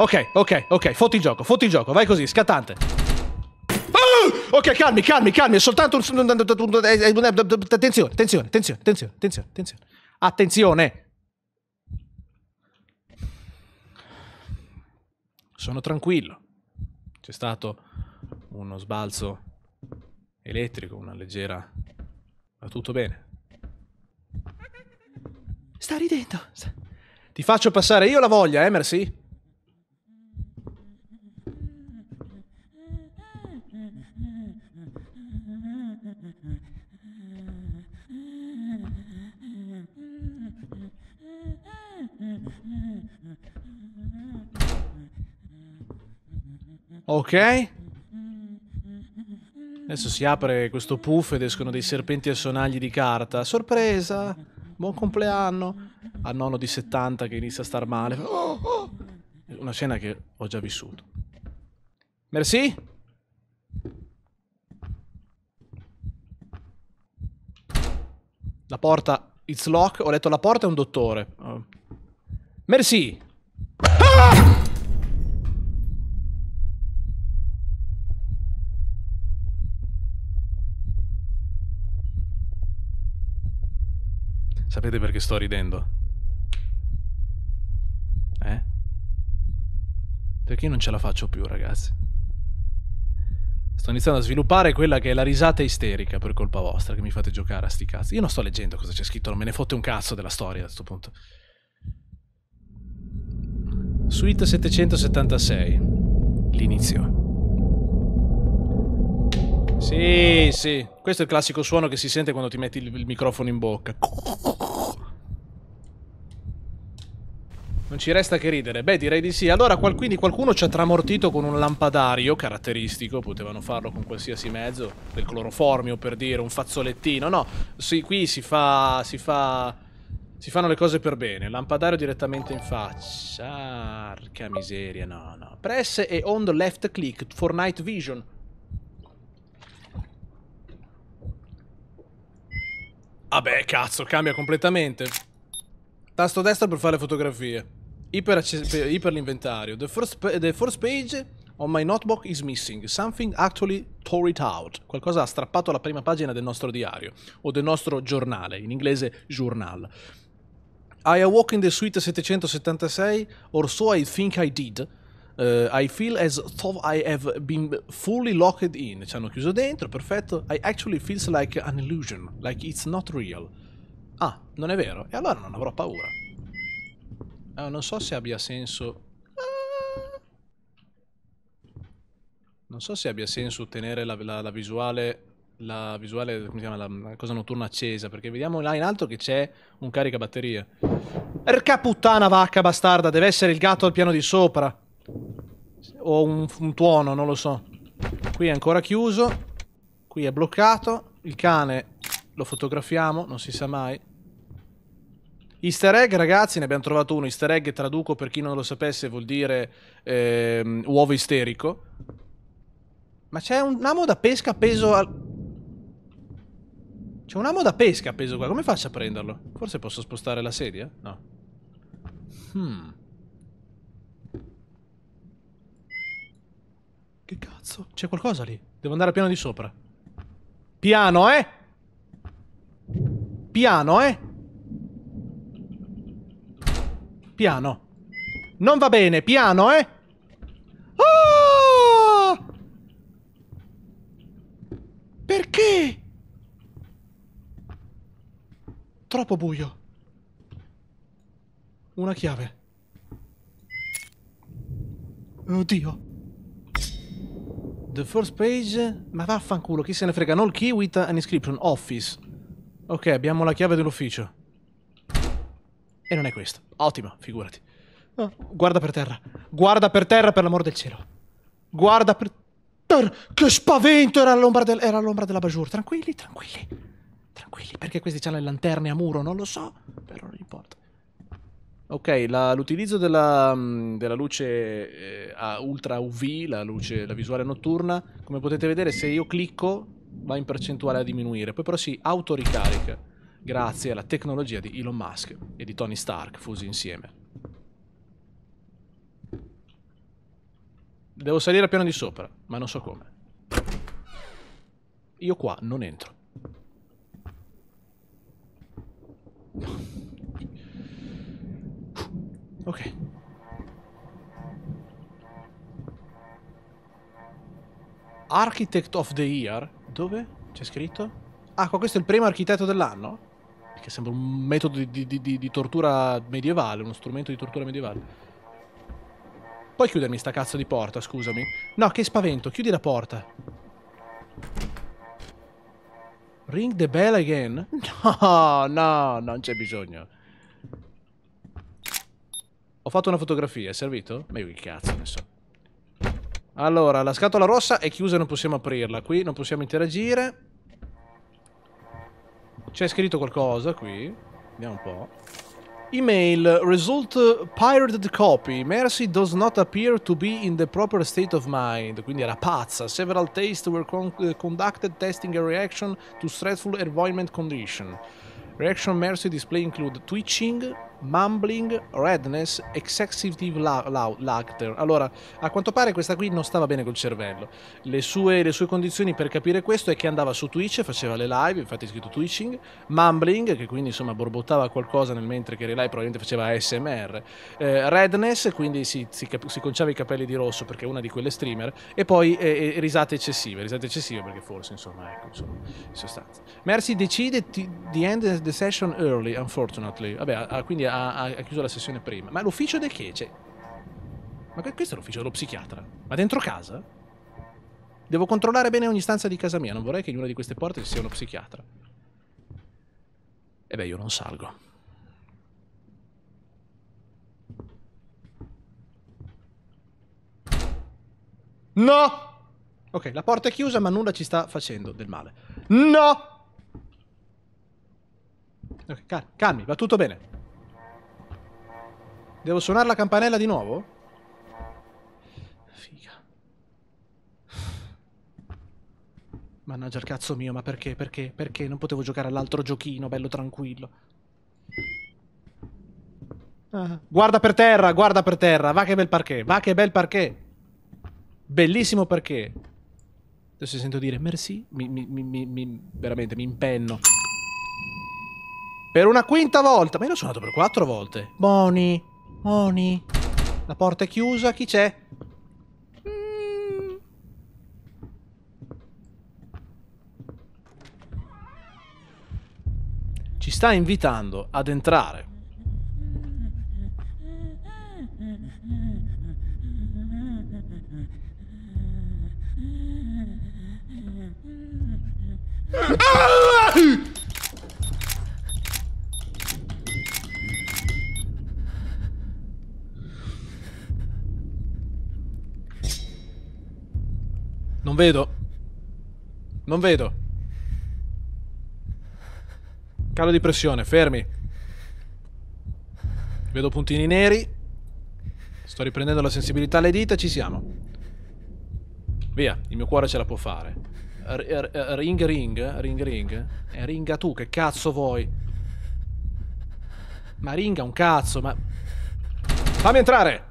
Ok, ok, ok. Fotti il gioco, fotti il gioco. Vai così, scattante. Uh, ok, calmi, calmi, calmi, è soltanto un... Eh, eh, attenzione, attenzione, attenzione, attenzione, attenzione, attenzione. Attenzione. Sono tranquillo. C'è stato uno sbalzo elettrico, una leggera... Va tutto bene. Sta ridendo. Ti faccio passare io la voglia, eh, Mercy? Ok. Adesso si apre questo puff ed escono dei serpenti a sonagli di carta. Sorpresa! Buon compleanno! Al nonno di 70 che inizia a star male. Oh, oh. Una scena che ho già vissuto. Merci? La porta, it's lock. Ho letto la porta è un dottore. Oh. Merci! Ah! Sapete perché sto ridendo? Eh? Perché io non ce la faccio più, ragazzi. Sto iniziando a sviluppare quella che è la risata isterica per colpa vostra, che mi fate giocare a sti cazzi. Io non sto leggendo cosa c'è scritto, non me ne fotte un cazzo della storia a questo punto. Suite 776. L'inizio. Sì, sì. Questo è il classico suono che si sente quando ti metti il microfono in bocca. Non ci resta che ridere. Beh, direi di sì. Allora, qual quindi qualcuno ci ha tramortito con un lampadario caratteristico. Potevano farlo con qualsiasi mezzo. Del cloroformio, per dire, un fazzolettino. No, sì, qui si fa... si fa... Si fanno le cose per bene. Lampadario direttamente in faccia. Arca miseria, no, no. Press e on the left click for night vision. Vabbè, ah cazzo, cambia completamente. Tasto destro per fare fotografie. Iper, iper l'inventario. The, the first, page on my notebook is missing. Something actually tore it out. Qualcosa ha strappato la prima pagina del nostro diario o del nostro giornale, in inglese journal. I awoke in the suite 776 or so I think I did. Uh, I feel as though I have been fully locked in. Ci hanno chiuso dentro, perfetto. I actually feels like an illusion, like it's not real. Ah, non è vero. E allora non avrò paura. Ah, non so se abbia senso... Non so se abbia senso tenere la, la, la visuale... La visuale, come si chiama, la, la cosa notturna accesa, perché vediamo là in alto che c'è un caricabatterie. Erca puttana vacca bastarda, deve essere il gatto al piano di sopra. O un, un tuono, non lo so. Qui è ancora chiuso. Qui è bloccato. Il cane lo fotografiamo, non si sa mai. Easter egg, ragazzi, ne abbiamo trovato uno. Easter egg, traduco per chi non lo sapesse, vuol dire ehm, uovo isterico. Ma c'è un amo da pesca appeso al... C'è un amo da pesca appeso qua. Come faccio a prenderlo? Forse posso spostare la sedia? No. Hmm. Che cazzo? C'è qualcosa lì. Devo andare al piano di sopra. Piano, eh? Piano, eh? Piano. Non va bene, piano, eh? Oh! Perché? Troppo buio. Una chiave. Oddio. The first page... Ma vaffanculo, chi se ne frega? Non key with an inscription. Office. Ok, abbiamo la chiave dell'ufficio. E non è questo. Ottimo, figurati. Ah. guarda per terra. Guarda per terra, per l'amor del cielo. Guarda per... terra. Che spavento! Era all'ombra, del... Era all'ombra della Bajur. Tranquilli, tranquilli. Tranquilli, perché questi hanno le lanterne a muro, non lo so. Però non importa. Ok, la, l'utilizzo della, mm, della luce eh, a ultra UV, la luce, la visuale notturna, come potete vedere se io clicco va in percentuale a diminuire, poi però si autoricarica grazie alla tecnologia di Elon Musk e di Tony Stark fusi insieme. Devo salire al piano di sopra, ma non so come. Io qua non entro. Ok. Architect of the Year? Dove? C'è scritto? Ah, qua questo è il primo architetto dell'anno? che sembra un metodo di, di, di, di, tortura medievale, uno strumento di tortura medievale. Puoi chiudermi sta cazzo di porta, scusami? No, che spavento, chiudi la porta. Ring the bell again? No, no, non c'è bisogno. Ho fatto una fotografia, è servito? Ma io che cazzo ne so. Allora, la scatola rossa è chiusa, e non possiamo aprirla. Qui non possiamo interagire. C'è scritto qualcosa qui. Vediamo un po'. Email. Result pirated copy. Mercy does not appear to be in the proper state of mind. Quindi era pazza. Several tests were con conducted testing a reaction to stressful environment condition. Reaction Mercy display include twitching, mumbling, redness, Excessive laughter. Allora, a quanto pare questa qui non stava bene col cervello. Le sue, le sue condizioni per capire questo è che andava su Twitch, faceva le live, infatti è scritto twitching, mumbling, che quindi insomma borbottava qualcosa nel mentre che le live probabilmente faceva ASMR, eh, redness, quindi si, si, si, conciava i capelli di rosso perché è una di quelle streamer, e poi eh, risate eccessive, risate eccessive perché forse insomma, ecco, insomma, in sostanza. Mercy decide to, end the session early, unfortunately. Vabbè, quindi ha, ha, chiuso la sessione prima. Ma l'ufficio di che? Cioè, ma questo è l'ufficio dello psichiatra? Ma dentro casa? Devo controllare bene ogni stanza di casa mia. Non vorrei che in una di queste porte ci sia uno psichiatra. E beh, io non salgo. No! Ok, la porta è chiusa, ma nulla ci sta facendo del male. No! Ok, cal calmi, va tutto bene. Devo suonare la campanella di nuovo? Figa. Mannaggia il cazzo mio, ma perché? Perché? Perché non potevo giocare all'altro giochino, bello tranquillo? Ah, guarda per terra, guarda per terra. Va che bel parquet, va che bel parquet. Bellissimo perché. Adesso sento dire merci, mi, mi, mi, mi, veramente mi impenno. Per una quinta volta, ma io l'ho suonato per quattro volte. Boni. Oni. La porta è chiusa, chi c'è? Mm. Ci sta invitando ad entrare. Ah! Non vedo. Non vedo. Calo di pressione, fermi. Vedo puntini neri. Sto riprendendo la sensibilità alle dita, ci siamo. Via, il mio cuore ce la può fare. R ring ring, ring ring. Eh, ringa tu, che cazzo vuoi? Ma ringa un cazzo, ma... Fammi entrare!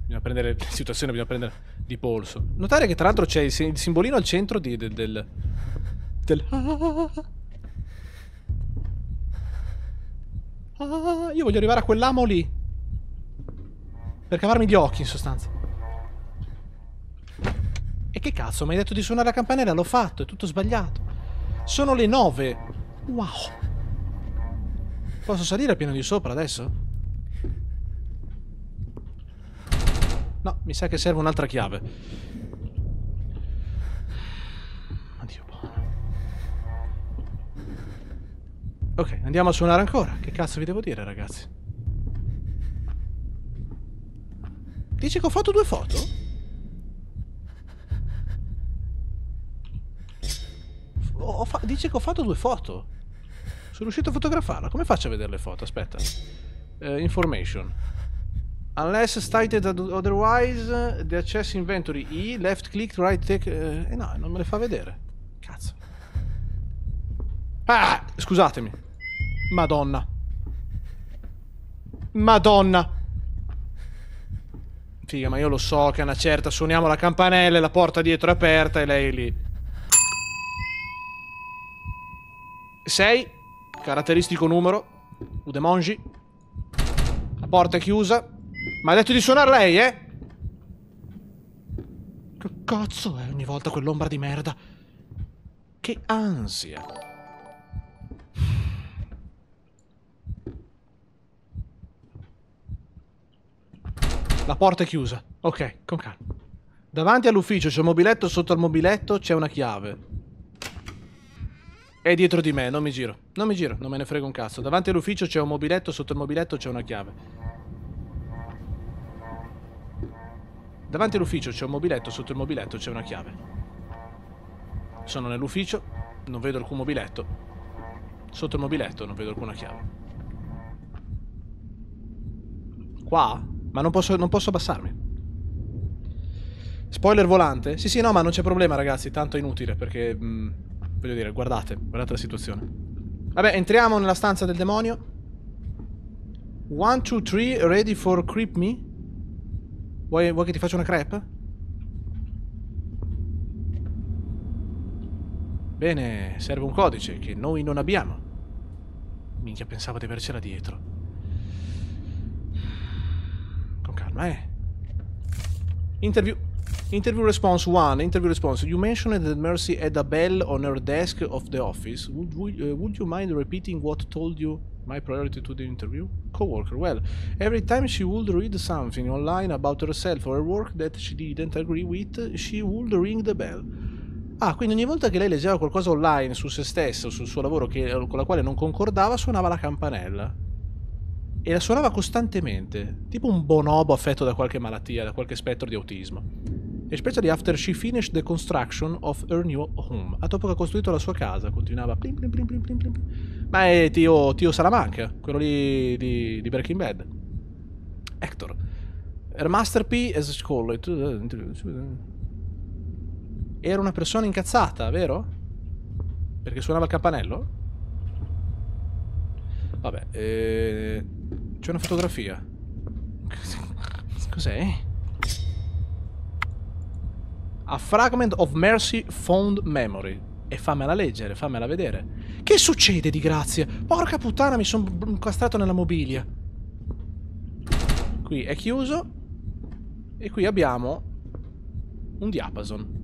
Bisogna prendere... Situazione, bisogna prendere di polso. Notare che tra l'altro c'è il, simbolino al centro di, del... del, del ah, ah, io voglio arrivare a quell'amo lì. Per cavarmi gli occhi, in sostanza. E che cazzo, mi hai detto di suonare la campanella? L'ho fatto, è tutto sbagliato. Sono le nove. Wow. Posso salire al piano di sopra adesso? No, mi sa che serve un'altra chiave. Addio buono. Ok, andiamo a suonare ancora. Che cazzo vi devo dire, ragazzi? Dice che ho fatto due foto? dice che ho fatto due foto. Sono riuscito a fotografarla. Come faccio a vedere le foto? Aspetta. Eh, information. Unless stated otherwise, the access inventory E, left click, right click... Eh, eh no, non me le fa vedere. Cazzo. Ah, scusatemi. Madonna. Madonna. Figa, ma io lo so che è una certa. Suoniamo la campanella, e la porta dietro è aperta e lei è lì. Sei. Caratteristico numero. Udemonji. La porta è chiusa. Ma ha detto di suonare lei, eh? Che cazzo è ogni volta quell'ombra di merda? Che ansia. La porta è chiusa. Ok, con calma. Davanti all'ufficio c'è un mobiletto, sotto al mobiletto c'è una chiave. È dietro di me, non mi giro. Non mi giro, non me ne frega un cazzo. Davanti all'ufficio c'è un mobiletto, sotto il mobiletto c'è una chiave. Davanti all'ufficio c'è un mobiletto, sotto il mobiletto c'è una chiave. Sono nell'ufficio, non vedo alcun mobiletto. Sotto il mobiletto non vedo alcuna chiave. Qua? Ma non posso, non posso abbassarmi. Spoiler volante? Sì, sì, no, ma non c'è problema, ragazzi. Tanto è inutile perché. Mh, mm, voglio dire, guardate, guardate la situazione. Vabbè, entriamo nella stanza del demonio. 1, 2, 3, ready for creep me? Vuoi, vuoi che ti faccia una crepe? Bene, serve un codice che noi non abbiamo. Minchia, pensavo di avercela dietro. Con calma, eh. Interview. Interview response 1. Interview response. You mentioned that Mercy had a bell on her desk of the office. Would, would, uh, would you mind repeating what told you my priority to the interview coworker. Well, every time she would read something online about herself or her work that she didn't agree with, she would ring the bell. Ah, quindi ogni volta che lei leggeva qualcosa online su se stessa o sul suo lavoro che, eh, con la quale non concordava, suonava la campanella. E la suonava costantemente, tipo un bonobo affetto da qualche malattia, da qualche spettro di autismo. Especially after she finished the construction of her new home. A ah, dopo che ha costruito la sua casa, continuava plim plim plim plim plim plim. Ma è Tio, Tio Salamanca, quello lì di, di Breaking Bad. Hector. Her Master P as called. Eh, eh. Era una persona incazzata, vero? Perché suonava il campanello? Vabbè, eh... c'è una fotografia. Cos'è? A Fragment of Mercy Found Memory. E fammela leggere, fammela vedere. Che succede di grazia? Porca puttana, mi sono incastrato nella mobilia. Qui è chiuso. E qui abbiamo un diapason.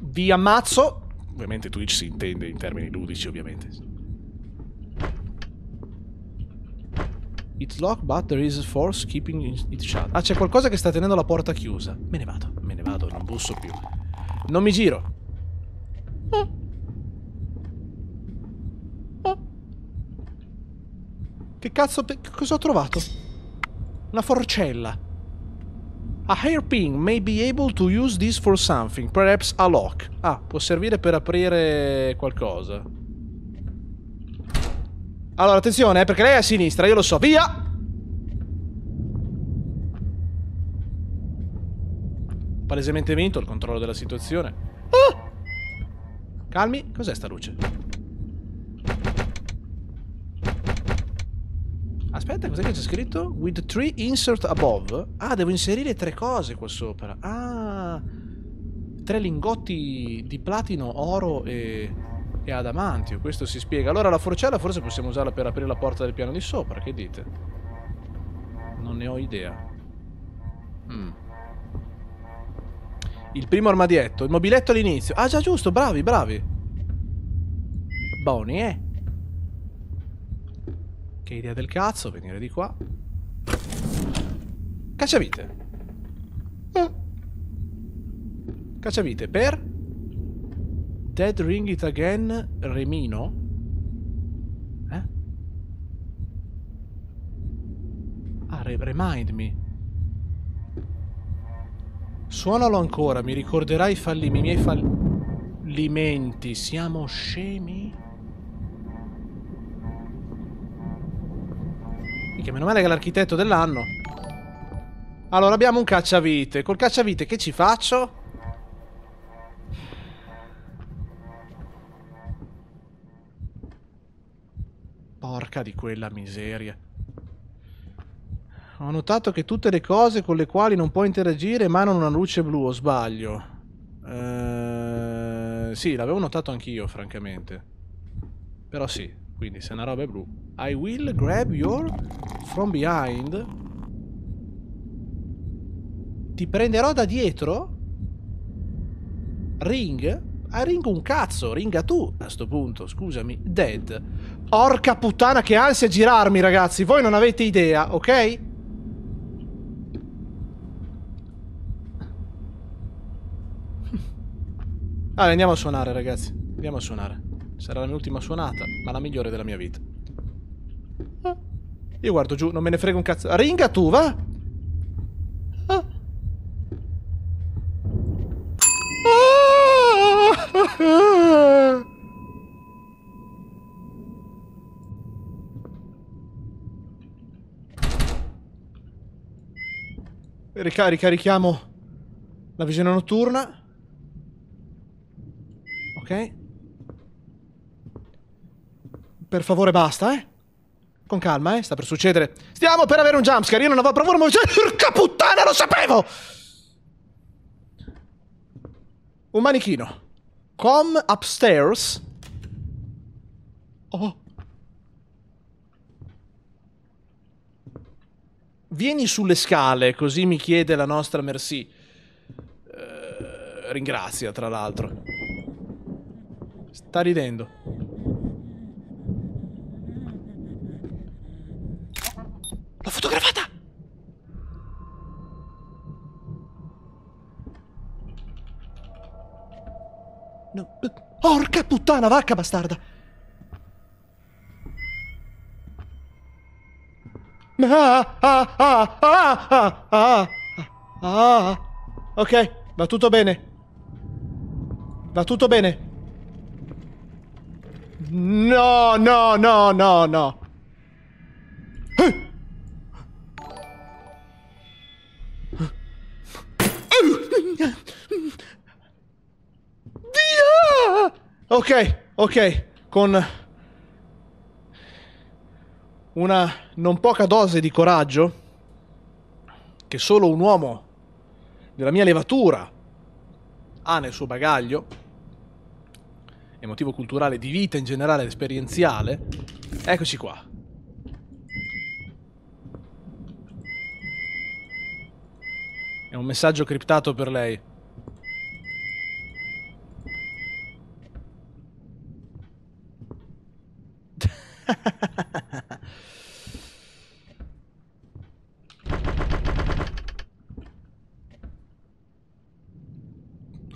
Vi ammazzo. Ovviamente Twitch si intende in termini ludici, ovviamente. It's locked, but there is a force keeping it shut. Ah, c'è qualcosa che sta tenendo la porta chiusa. Me ne vado, me ne vado, non busso più. Non mi giro. Eh. Che cazzo... Che cosa ho trovato? Una forcella. A hairpin may be able to use this for something, perhaps a lock. Ah, può servire per aprire qualcosa. Allora, attenzione, eh, perché lei è a sinistra, io lo so. Via! Palesemente vinto il controllo della situazione. Ah! Calmi, cos'è sta luce? Aspetta, cos'è che c'è scritto? With three insert above. Ah, devo inserire tre cose qua sopra. Ah, tre lingotti di platino, oro e, e adamantio. Questo si spiega. Allora la forcella forse possiamo usarla per aprire la porta del piano di sopra. Che dite? Non ne ho idea. Mm. Il primo armadietto, il mobiletto all'inizio. Ah già giusto, bravi, bravi. Buoni, eh? Che idea del cazzo venire di qua. Cacciavite. Eh. Cacciavite per... Dead Ring It Again Remino. Eh? Ah, re remind me. Suonalo ancora, mi ricorderai i, falli i miei fallimenti. Siamo scemi? Mica meno male che l'architetto dell'anno. Allora, abbiamo un cacciavite. Col cacciavite che ci faccio? Porca di quella miseria. Ho notato che tutte le cose con le quali non può interagire emanano una luce blu, o sbaglio? Ehm... sì, l'avevo notato anch'io, francamente. Però sì, quindi se una roba è blu. I will grab your from behind. Ti prenderò da dietro? Ring? Ah, ring un cazzo, ringa tu a sto punto, scusami. Dead. Porca puttana che ansia girarmi, ragazzi. Voi non avete idea, ok? Allora, andiamo a suonare, ragazzi. Andiamo a suonare. Sarà la mia ultima suonata, ma la migliore della mia vita. Ah. Io guardo giù, non me ne frega un cazzo. Ringa tu, va! Ah. Ah. ricarichiamo la visione notturna. Ok. Per favore, basta, eh. Con calma, eh. Sta per succedere. Stiamo per avere un jumpscare. Io non avevo provato, ma... Urca puttana, lo sapevo! Un manichino. Come upstairs. Oh. Vieni sulle scale, così mi chiede la nostra Merci. Eh, ringrazia, tra l'altro. Sta ridendo. L'ho fotografata! No. Porca puttana, vacca bastarda! Ah, ah, ah, ah, ah, ah, ah. Ok, va tutto bene. Va tutto bene. No, no, no, no, no. Hey! Eh! Via! Ok, ok, con una non poca dose di coraggio che solo un uomo della mia levatura ha nel suo bagaglio, emotivo culturale di vita in generale, esperienziale, eccoci qua. È un messaggio criptato per lei.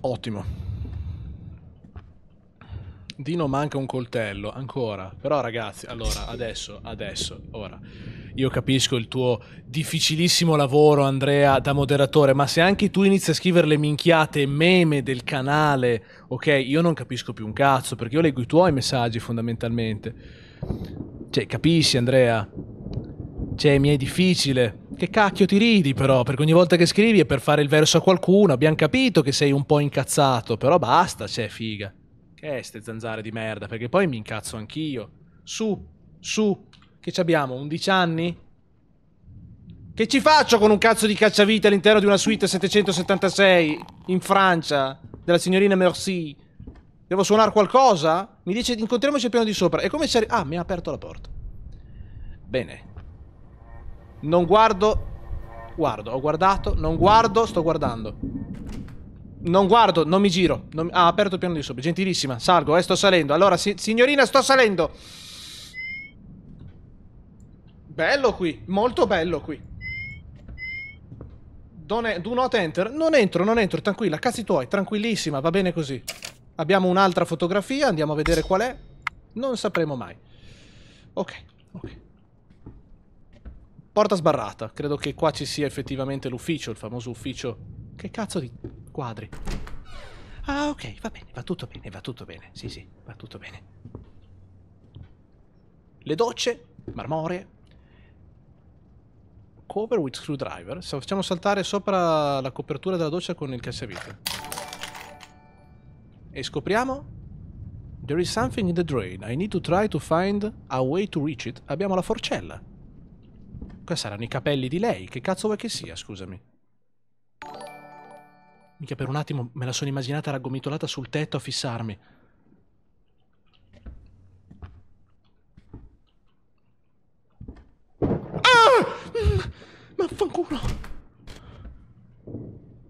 Ottimo. Dino manca un coltello, ancora. Però ragazzi, allora, adesso, adesso, ora io capisco il tuo difficilissimo lavoro, Andrea, da moderatore, ma se anche tu inizi a scrivere le minchiate meme del canale, ok, io non capisco più un cazzo perché io leggo i tuoi messaggi fondamentalmente. Cioè, capisci, Andrea? Cioè, mi è difficile. Che cacchio ti ridi però, perché ogni volta che scrivi è per fare il verso a qualcuno, abbiamo capito che sei un po' incazzato, però basta, cioè, figa. Che è ste zanzare di merda, perché poi mi incazzo anch'io. Su, su, che ci abbiamo? 11 anni? Che ci faccio con un cazzo di cacciavite all'interno di una suite 776 in Francia della signorina Merci? Devo suonare qualcosa? Mi dice incontriamoci al piano di sopra. E come c'è... Ah, mi ha aperto la porta. Bene. Non guardo... Guardo, ho guardato, non guardo, sto guardando. Non guardo, non mi giro. Non... Ah, ha aperto il piano di sopra. Gentilissima, salgo, eh, sto salendo. Allora, si signorina, sto salendo. Bello qui, molto bello qui. do not enter. Non entro, non entro, tranquilla, cazzi tuoi, tranquillissima, va bene così. Abbiamo un'altra fotografia, andiamo a vedere qual è. Non sapremo mai. Ok, ok. Porta sbarrata. Credo che qua ci sia effettivamente l'ufficio, il famoso ufficio. Che cazzo di quadri? Ah, ok, va bene, va tutto bene, va tutto bene. Sì, sì, va tutto bene. Le docce, marmoree, cover with screwdriver. Facciamo saltare sopra la copertura della doccia con il cassavite. E scopriamo... There is something in the drain. I need to try to find a way to reach it. Abbiamo la forcella. Qua saranno i capelli di lei. Che cazzo vuoi che sia, scusami? Mica per un attimo me la sono immaginata raggomitolata sul tetto a fissarmi. Mm, Maffanculo.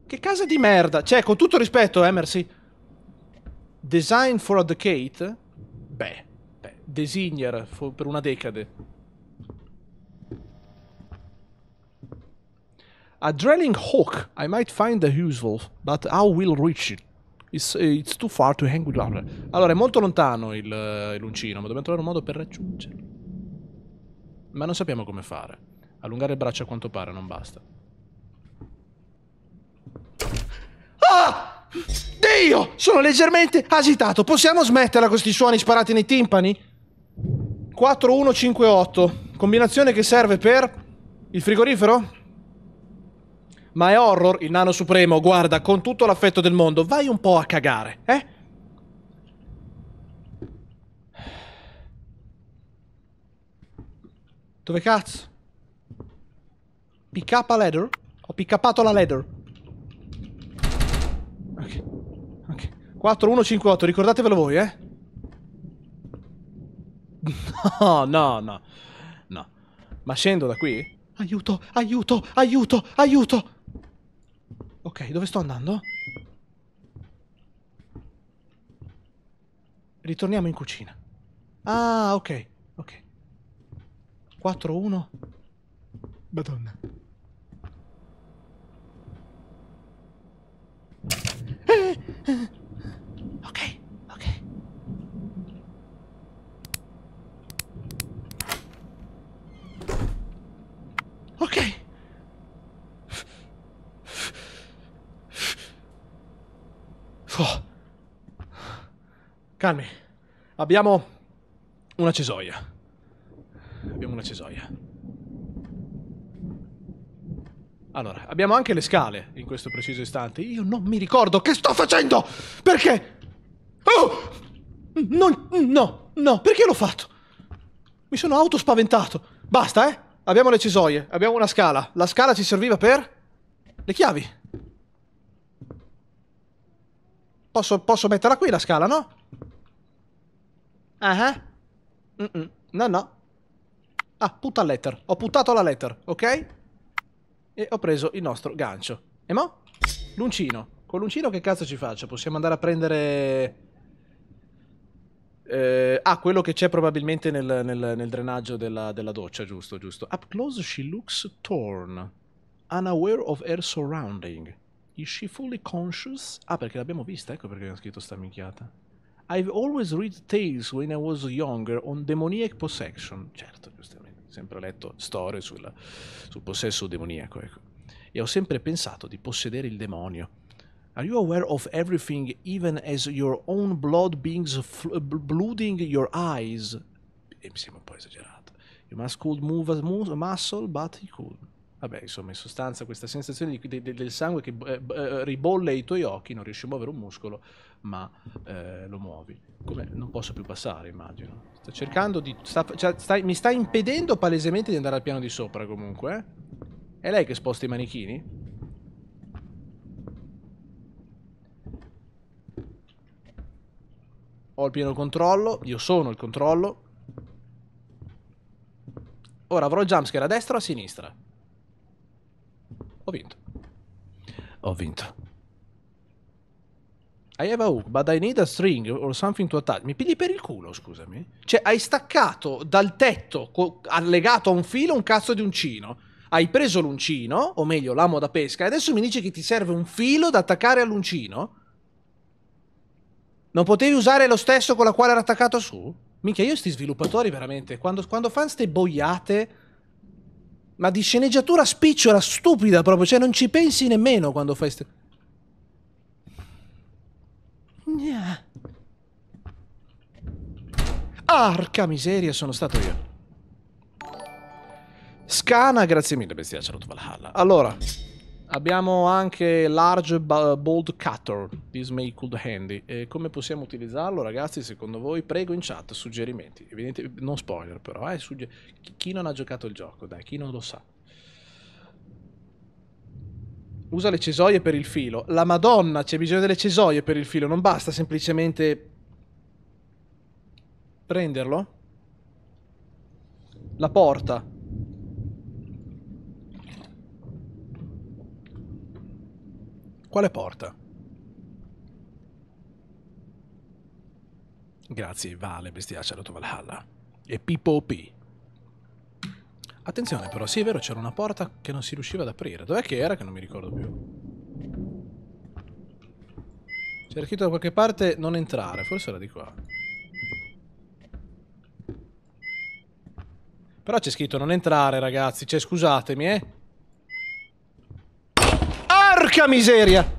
Che casa di merda. Cioè, con tutto rispetto, eh, Mercy. Design for a decade? Beh, beh designer per una decade. A drilling hawk I might find useful, but how will reach it? It's, it's too far to hang with armor. Allora, è molto lontano il, uh, l'uncino, ma dobbiamo trovare un modo per raggiungerlo. Ma non sappiamo come fare. Allungare il braccio a quanto pare non basta. Ah! Dio! Sono leggermente agitato. Possiamo smetterla con questi suoni sparati nei timpani? 4158. Combinazione che serve per... Il frigorifero? Ma è horror il nano supremo, guarda, con tutto l'affetto del mondo, vai un po' a cagare, eh? Dove cazzo? Pick up a ladder? Ho piccapato la ladder. Ok. Ok. 4158, ricordatevelo voi, eh. No, no, no. No. Ma scendo da qui? Aiuto, aiuto, aiuto, aiuto! Ok, dove sto andando? Ritorniamo in cucina. Ah, ok, ok. 4-1. Madonna. Ok, ok. Ok. Oh. Calmi. Abbiamo una cesoia. Abbiamo una cesoia. Allora, abbiamo anche le scale in questo preciso istante. Io non mi ricordo che sto facendo! Perché? Oh! Non, no, no, perché l'ho fatto? Mi sono autospaventato. Basta, eh? Abbiamo le cesoie, abbiamo una scala. La scala ci serviva per... Le chiavi. Posso, posso metterla qui la scala, no? Ah, uh ah. -huh. mm -mm. no, no. Ah, putta letter. Ho puttato la letter, ok? e ho preso il nostro gancio. E mo? L'uncino. Con l'uncino che cazzo ci faccio? Possiamo andare a prendere... Eh, ah, quello che c'è probabilmente nel, nel, nel drenaggio della, della, doccia, giusto, giusto. Up close she looks torn, unaware of her surrounding. Is she fully conscious? Ah, perché l'abbiamo vista, ecco perché ha scritto sta minchiata. I've always read tales when I was younger on demoniac possession. Certo, giustamente sempre letto storie sul, sul possesso demoniaco, ecco. E ho sempre pensato di possedere il demonio. Are you aware of everything, even as your own blood beings fl- blooding your eyes? E mi sembra un po' esagerato. You must could move a mu- muscle, but you could. Vabbè, insomma, in sostanza questa sensazione di, de, del sangue che eh, eh, ribolle i tuoi occhi, non riesci a muovere un muscolo, ma eh, lo muovi. Come non posso più passare, immagino. Sto cercando di... Sta, cioè, sta, mi sta impedendo palesemente di andare al piano di sopra comunque. Eh? È lei che sposta i manichini? Ho il pieno controllo, io sono il controllo. Ora avrò il jumpscare a destra o a sinistra? Ho vinto. Ho vinto. I have a hook, but I need a string or something to attach. Mi pigli per il culo, scusami. Cioè, hai staccato dal tetto, co- allegato a un filo, un cazzo di uncino. Hai preso l'uncino, o meglio, l'amo da pesca, e adesso mi dici che ti serve un filo da attaccare all'uncino? Non potevi usare lo stesso con la quale era attaccato su? Minchia, io sti sviluppatori veramente, quando, quando fanno ste boiate... Ma di sceneggiatura spicciola, stupida proprio, cioè non ci pensi nemmeno quando fai ste... Gna. Arca miseria, sono stato io. Scana, grazie mille, bestia, saluto Valhalla. Allora, abbiamo anche Large Bold Cutter, this may could handy. E come possiamo utilizzarlo, ragazzi, secondo voi? Prego in chat, suggerimenti. Evidente, non spoiler però, eh, chi non ha giocato il gioco, dai, chi non lo sa usa le cesoie per il filo. La Madonna c'è bisogno delle cesoie per il filo, non basta semplicemente prenderlo. La porta. Quale porta? Grazie, Vale, bestiaccia, Rotovalhalla. E Pippo P. Attenzione però, sì è vero c'era una porta che non si riusciva ad aprire. Dov'è che era che non mi ricordo più? C'era scritto da qualche parte non entrare, forse era di qua. Però c'è scritto non entrare ragazzi, cioè scusatemi eh. Arca miseria!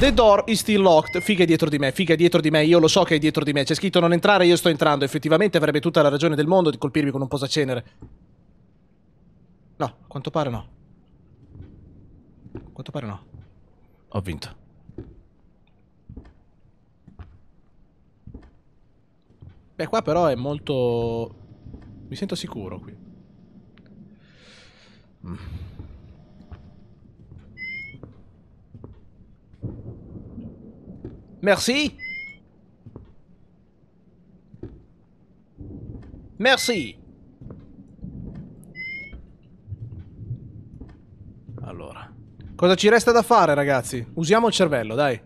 The door is still locked. Figa dietro di me, figa dietro di me. Io lo so che è dietro di me. C'è scritto non entrare, io sto entrando. Effettivamente avrebbe tutta la ragione del mondo di colpirmi con un posacenere. No, a quanto pare no. A quanto pare no. Ho vinto. Beh, qua però è molto... Mi sento sicuro qui. Mm. Merci Merci Cosa ci resta da fare, ragazzi? Usiamo il cervello, dai.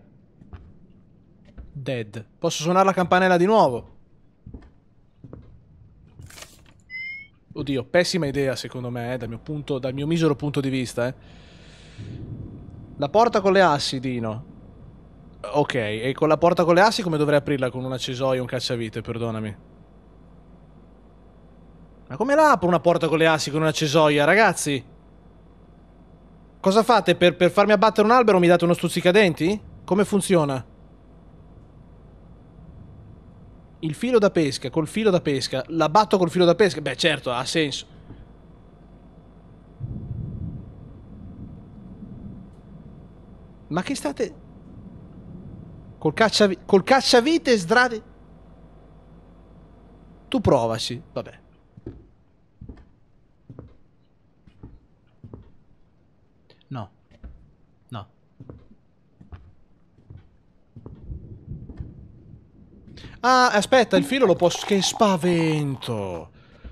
Dead. Posso suonare la campanella di nuovo? Oddio, pessima idea secondo me, eh, dal, mio punto, dal mio misero punto di vista. Eh. La porta con le assi, Dino. Ok, e con la porta con le assi come dovrei aprirla? Con una cesoia e un cacciavite, perdonami. Ma come la apro una porta con le assi con una cesoia, ragazzi? Cosa fate? Per, per farmi abbattere un albero mi date uno stuzzicadenti? Come funziona? Il filo da pesca, col filo da pesca. L'abbatto col filo da pesca? Beh, certo, ha senso. Ma che state... Col, cacciavi... col cacciavite sdrade... Tu provaci, vabbè. Ah, aspetta, il filo lo posso... Che spavento!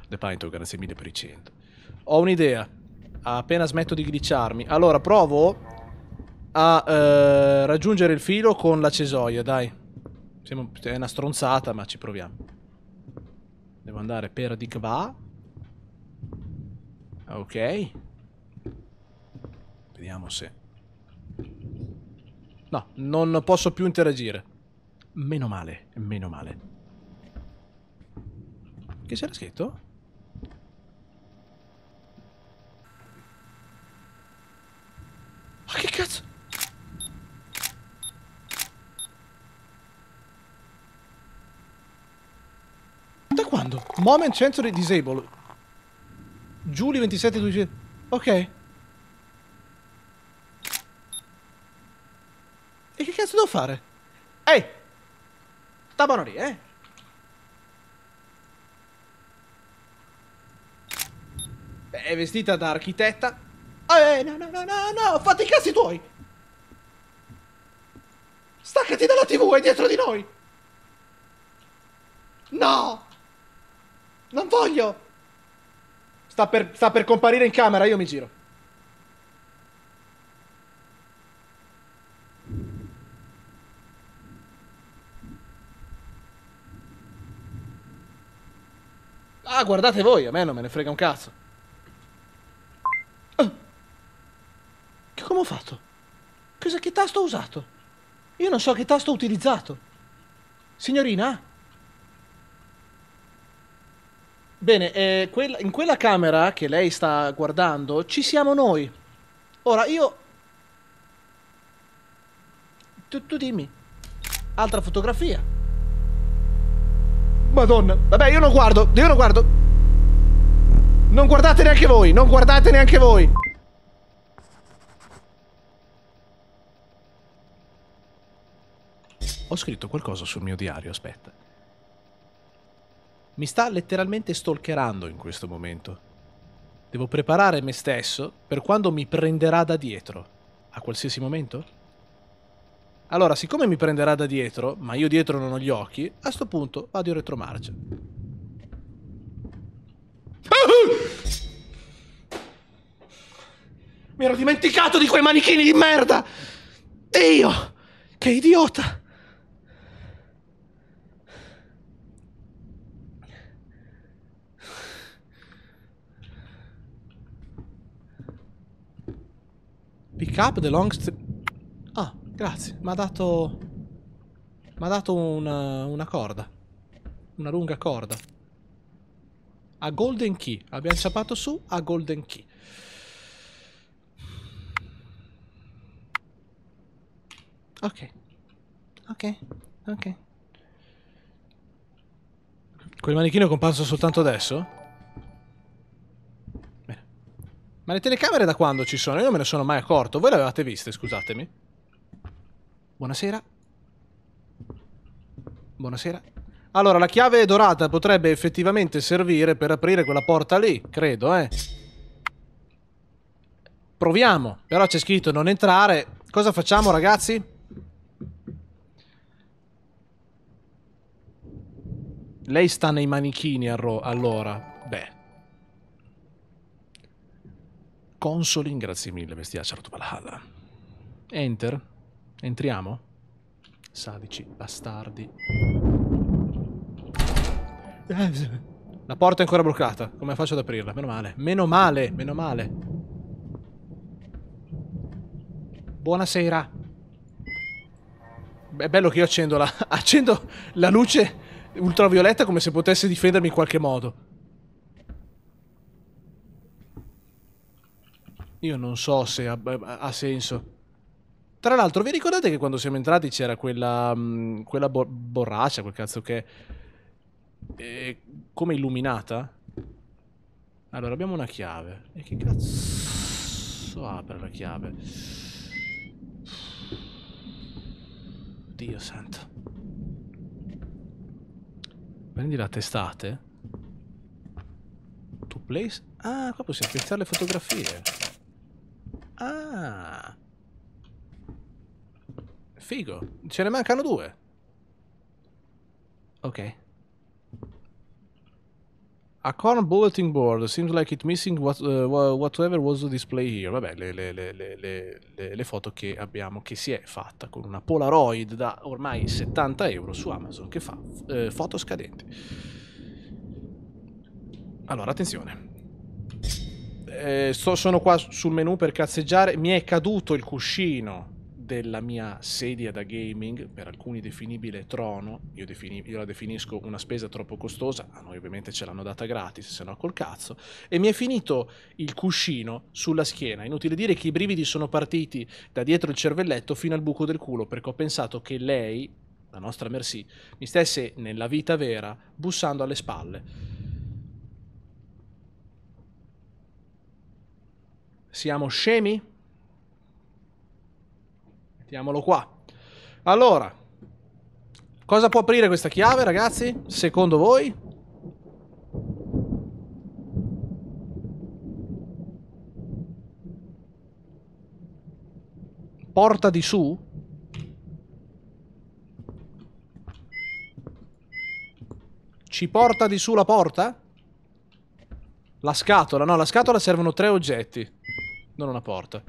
The Pinto, grazie mille per i 100. Ho un'idea. Appena smetto di glitcharmi. Allora, provo a eh, raggiungere il filo con la cesoia, dai. Siamo... È una stronzata, ma ci proviamo. Devo andare per di qua. Ok. Vediamo se... No, non posso più interagire. Meno male, meno male. Che c'era scritto? Ma che cazzo? Da quando? Moment sensory disable. Giuli 27 12. Ok. E che cazzo devo fare? Ehi! Stavano lì, eh? Beh, è vestita da architetta. Eh, no, no, no, no, no, fate i cazzi tuoi! Staccati dalla tv, è dietro di noi! No! Non voglio! Sta per, sta per comparire in camera, io mi giro. Ah, guardate voi, a me non me ne frega un cazzo. Oh. Che come ho fatto? Cosa, che tasto ho usato? Io non so che tasto ho utilizzato. Signorina? Bene, eh, quella, in quella camera che lei sta guardando ci siamo noi. Ora, io... Tu, tu dimmi. Altra fotografia. Madonna. Vabbè, io non guardo, io non guardo. Non guardate neanche voi, non guardate neanche voi. Ho scritto qualcosa sul mio diario, aspetta. Mi sta letteralmente stalkerando in questo momento. Devo preparare me stesso per quando mi prenderà da dietro. A qualsiasi momento? Allora, siccome mi prenderà da dietro, ma io dietro non ho gli occhi, a sto punto vado in retromarcia. Mi ero dimenticato di quei manichini di merda! Dio! Che idiota! Pick up the long... Grazie, mi ha dato... Mi ha dato una, una corda. Una lunga corda. A golden key. Abbiamo ciapato su a golden key. Ok. Ok. Ok. Quel manichino è comparso soltanto adesso? Bene. Ma le telecamere da quando ci sono? Io non me ne sono mai accorto. Voi le avevate viste, scusatemi. Buonasera. Buonasera. Allora, la chiave dorata potrebbe effettivamente servire per aprire quella porta lì, credo, eh. Proviamo. Però c'è scritto non entrare. Cosa facciamo, ragazzi? Lei sta nei manichini, allora. Beh. Consoling, grazie mille, bestiaccia, Valhalla. Enter. Entriamo? Sadici, bastardi. La porta è ancora bloccata. Come faccio ad aprirla? Meno male. Meno male, meno male. Buonasera. È bello che io accendo la, accendo la luce ultravioletta come se potesse difendermi in qualche modo. Io non so se ha, ha senso. Tra l'altro, vi ricordate che quando siamo entrati c'era quella, mh, mm, quella bo- borraccia, quel cazzo che... Eh, come illuminata? Allora, abbiamo una chiave. E che cazzo apre la chiave? Dio santo. Prendi la testate. To place... Ah, qua possiamo piazzare le fotografie. Ah... Figo. Ce ne mancano due. Ok. A corn bulletin board seems like it missing what, uh, whatever was the display here. Vabbè, le, le, le, le, foto che abbiamo, che si è fatta con una Polaroid da ormai 70 euro su Amazon, che fa eh, foto scadenti. Allora, attenzione. Eh, so, sono qua sul menu per cazzeggiare. Mi è caduto il cuscino della mia sedia da gaming, per alcuni definibile trono, io, defini, io, la definisco una spesa troppo costosa, a noi ovviamente ce l'hanno data gratis, se no col cazzo, e mi è finito il cuscino sulla schiena. Inutile dire che i brividi sono partiti da dietro il cervelletto fino al buco del culo, perché ho pensato che lei, la nostra Merci, mi stesse nella vita vera bussando alle spalle. Siamo scemi? Mettiamolo qua. Allora, cosa può aprire questa chiave, ragazzi? Secondo voi? Porta di su? Ci porta di su la porta? La scatola, no, la scatola servono tre oggetti, non una porta.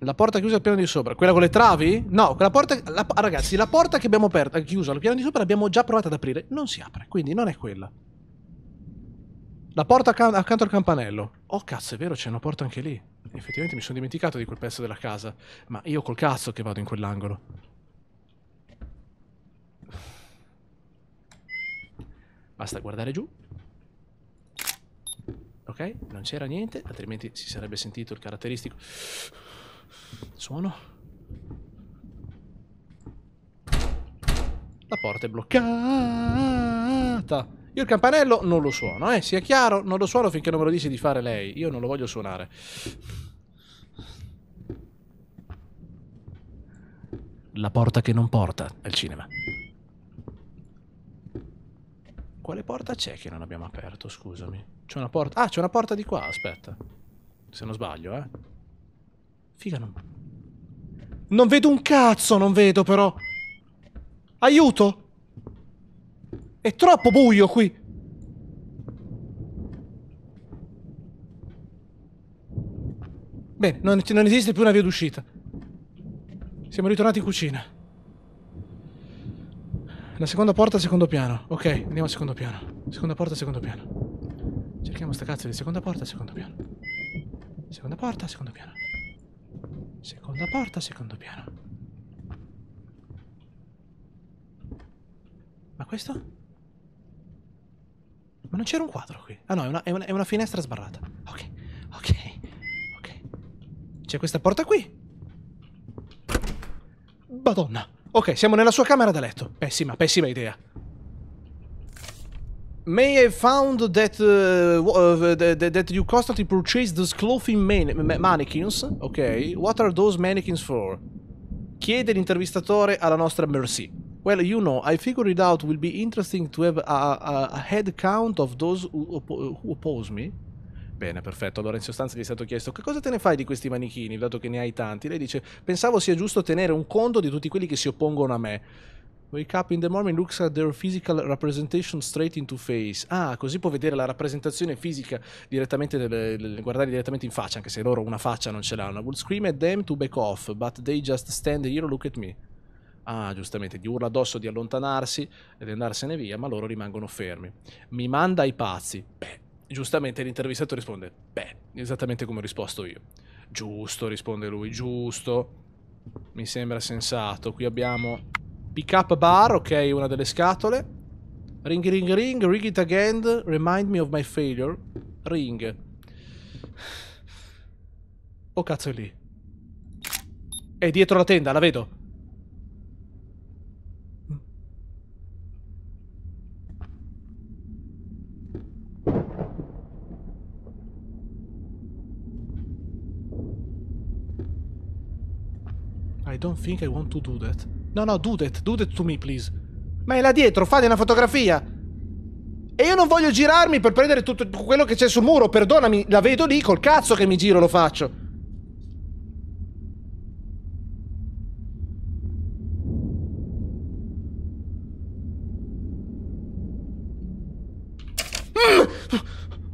La porta chiusa al piano di sopra. Quella con le travi? No, quella porta... La, ah, ragazzi, la porta che abbiamo aperta, eh, chiusa al piano di sopra l'abbiamo già provata ad aprire. Non si apre, quindi non è quella. La porta acc accanto al campanello. Oh cazzo, è vero, c'è una porta anche lì. Effettivamente mi sono dimenticato di quel pezzo della casa. Ma io col cazzo che vado in quell'angolo. Basta guardare giù. Ok, non c'era niente, altrimenti si sarebbe sentito il caratteristico... Suono. La porta è bloccata. Io il campanello non lo suono, eh, sia chiaro, non lo suono finché non me lo dici di fare lei. Io non lo voglio suonare. La porta che non porta al cinema. Quale porta c'è che non abbiamo aperto, scusami? C'è una porta... Ah, c'è una porta di qua, aspetta. Se non sbaglio, eh. Figa non... Non vedo un cazzo, non vedo però. Aiuto! È troppo buio qui. Bene, non, non esiste più una via d'uscita. Siamo ritornati in cucina. La seconda porta, secondo piano. Ok, andiamo al secondo piano. Seconda porta, secondo piano. Cerchiamo sta cazzo di seconda porta, secondo piano. Seconda porta, secondo piano. Seconda porta, secondo piano. Ma questo? Ma non c'era un quadro qui. Ah no, è una, è una, è una finestra sbarrata. Ok, ok, ok. C'è questa porta qui. Madonna. Ok, siamo nella sua camera da letto. Pessima, pessima idea. May I found that, uh, uh that, that you constantly purchase those clothing man mannequins. Ok, what are those mannequins for? Chiede l'intervistatore alla nostra Mercy. Well, you know, I figured it out will be interesting to have a, a, a head count of those who, oppo who oppose me. Bene, perfetto. Allora in sostanza gli è stato chiesto che cosa te ne fai di questi manichini, dato che ne hai tanti. Lei dice, pensavo sia giusto tenere un conto di tutti quelli che si oppongono a me. Wake up in the morning looks at their physical representation straight into face. Ah, così può vedere la rappresentazione fisica direttamente, delle, delle, guardare direttamente in faccia, anche se loro una faccia non ce l'hanno. will scream at them to back off, but they just stand here look at me. Ah, giustamente, gli urla addosso di allontanarsi e di andarsene via, ma loro rimangono fermi. Mi manda ai pazzi. Beh, giustamente l'intervistato risponde, beh, esattamente come ho risposto io. Giusto, risponde lui, giusto. Mi sembra sensato. Qui abbiamo Pick up bar, ok, una delle scatole. Ring ring ring, ring it again, remind me of my failure. Ring. Oh cazzo è lì. È dietro la tenda, la vedo. I don't think I want to do that. No, no, do that, do that to me, please. Ma è là dietro, fate una fotografia. E io non voglio girarmi per prendere tutto quello che c'è sul muro, perdonami, la vedo lì, col cazzo che mi giro lo faccio. Mm!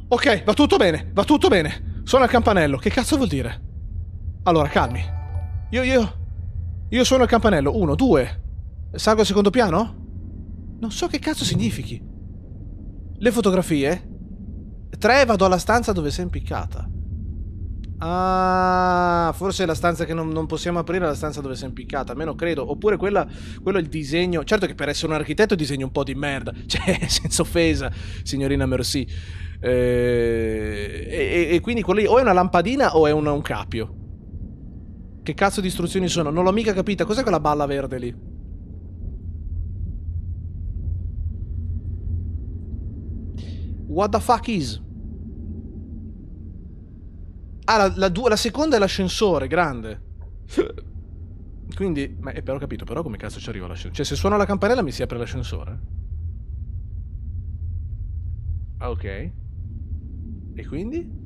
Ok, va tutto bene, va tutto bene. Suona il campanello, che cazzo vuol dire? Allora, calmi. Io, io... Io suono il campanello. Uno, due. Salgo al secondo piano? Non so che cazzo significhi. Le fotografie? Tre, vado alla stanza dove sei impiccata. Ah, forse è la stanza che non, non possiamo aprire è la stanza dove sei impiccata, almeno credo. Oppure quella, quello è il disegno. Certo che per essere un architetto disegno un po' di merda. Cioè, senza offesa, signorina Merci. Eh, e, e, quindi quello lì o è una lampadina o è un, un capio. Che cazzo di istruzioni sono? Non l'ho mica capita. Cos'è quella balla verde lì? What the fuck is? Ah, la, la, la seconda è l'ascensore, grande. Quindi, ma, eh, però ho capito, però come cazzo ci arriva l'ascensore? Cioè, se suono la campanella mi si apre l'ascensore? Ah, ok. E quindi?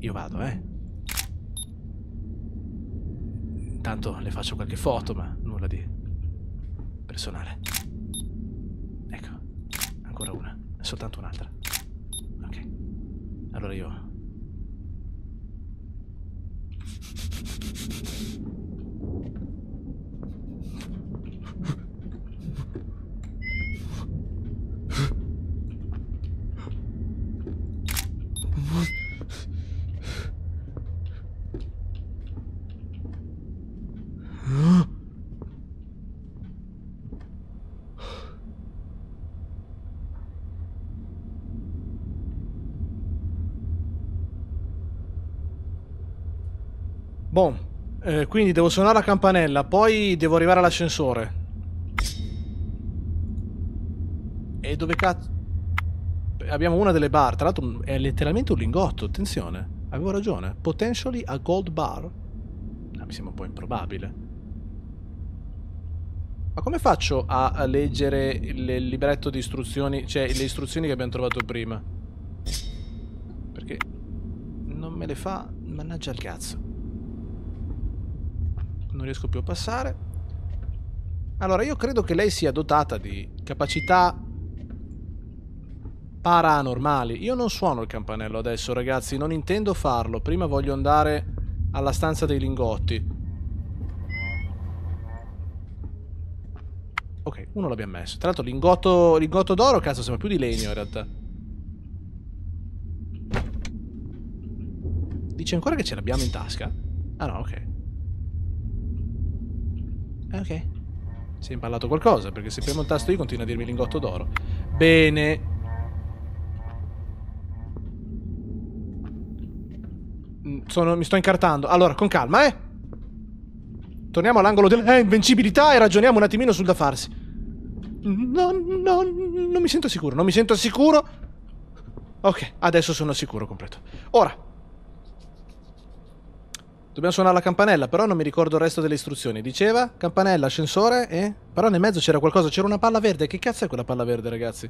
io vado, eh. Intanto le faccio qualche foto, ma nulla di personale. Ecco, ancora una, soltanto un'altra. Ok. Allora io Eh, quindi devo suonare la campanella, poi devo arrivare all'ascensore. E dove cazzo... Abbiamo una delle bar, tra l'altro è letteralmente un lingotto, attenzione. Avevo ragione. Potentially a gold bar? No, ah, mi sembra un po' improbabile. Ma come faccio a leggere il libretto di istruzioni, cioè le istruzioni che abbiamo trovato prima? Perché non me le fa... Mannaggia il cazzo non riesco più a passare. Allora, io credo che lei sia dotata di capacità paranormali. Io non suono il campanello adesso, ragazzi, non intendo farlo. Prima voglio andare alla stanza dei lingotti. Ok, uno l'abbiamo messo. Tra l'altro lingotto, lingotto d'oro, cazzo, sembra più di legno in realtà. Dice ancora che ce l'abbiamo in tasca? Ah no, ok. Eh, ok. Si è impallato qualcosa, perché se premo il tasto io continua a dirmi lingotto d'oro. Bene. Mm, sono, mi sto incartando. Allora, con calma, eh. Torniamo all'angolo dell'invincibilità eh, e ragioniamo un attimino sul da farsi. No, no, non mi sento sicuro, non mi sento sicuro. Ok, adesso sono sicuro completo. Ora, Dobbiamo suonare la campanella, però non mi ricordo il resto delle istruzioni. Diceva campanella, ascensore e... Però nel mezzo c'era qualcosa, c'era una palla verde. Che cazzo è quella palla verde, ragazzi?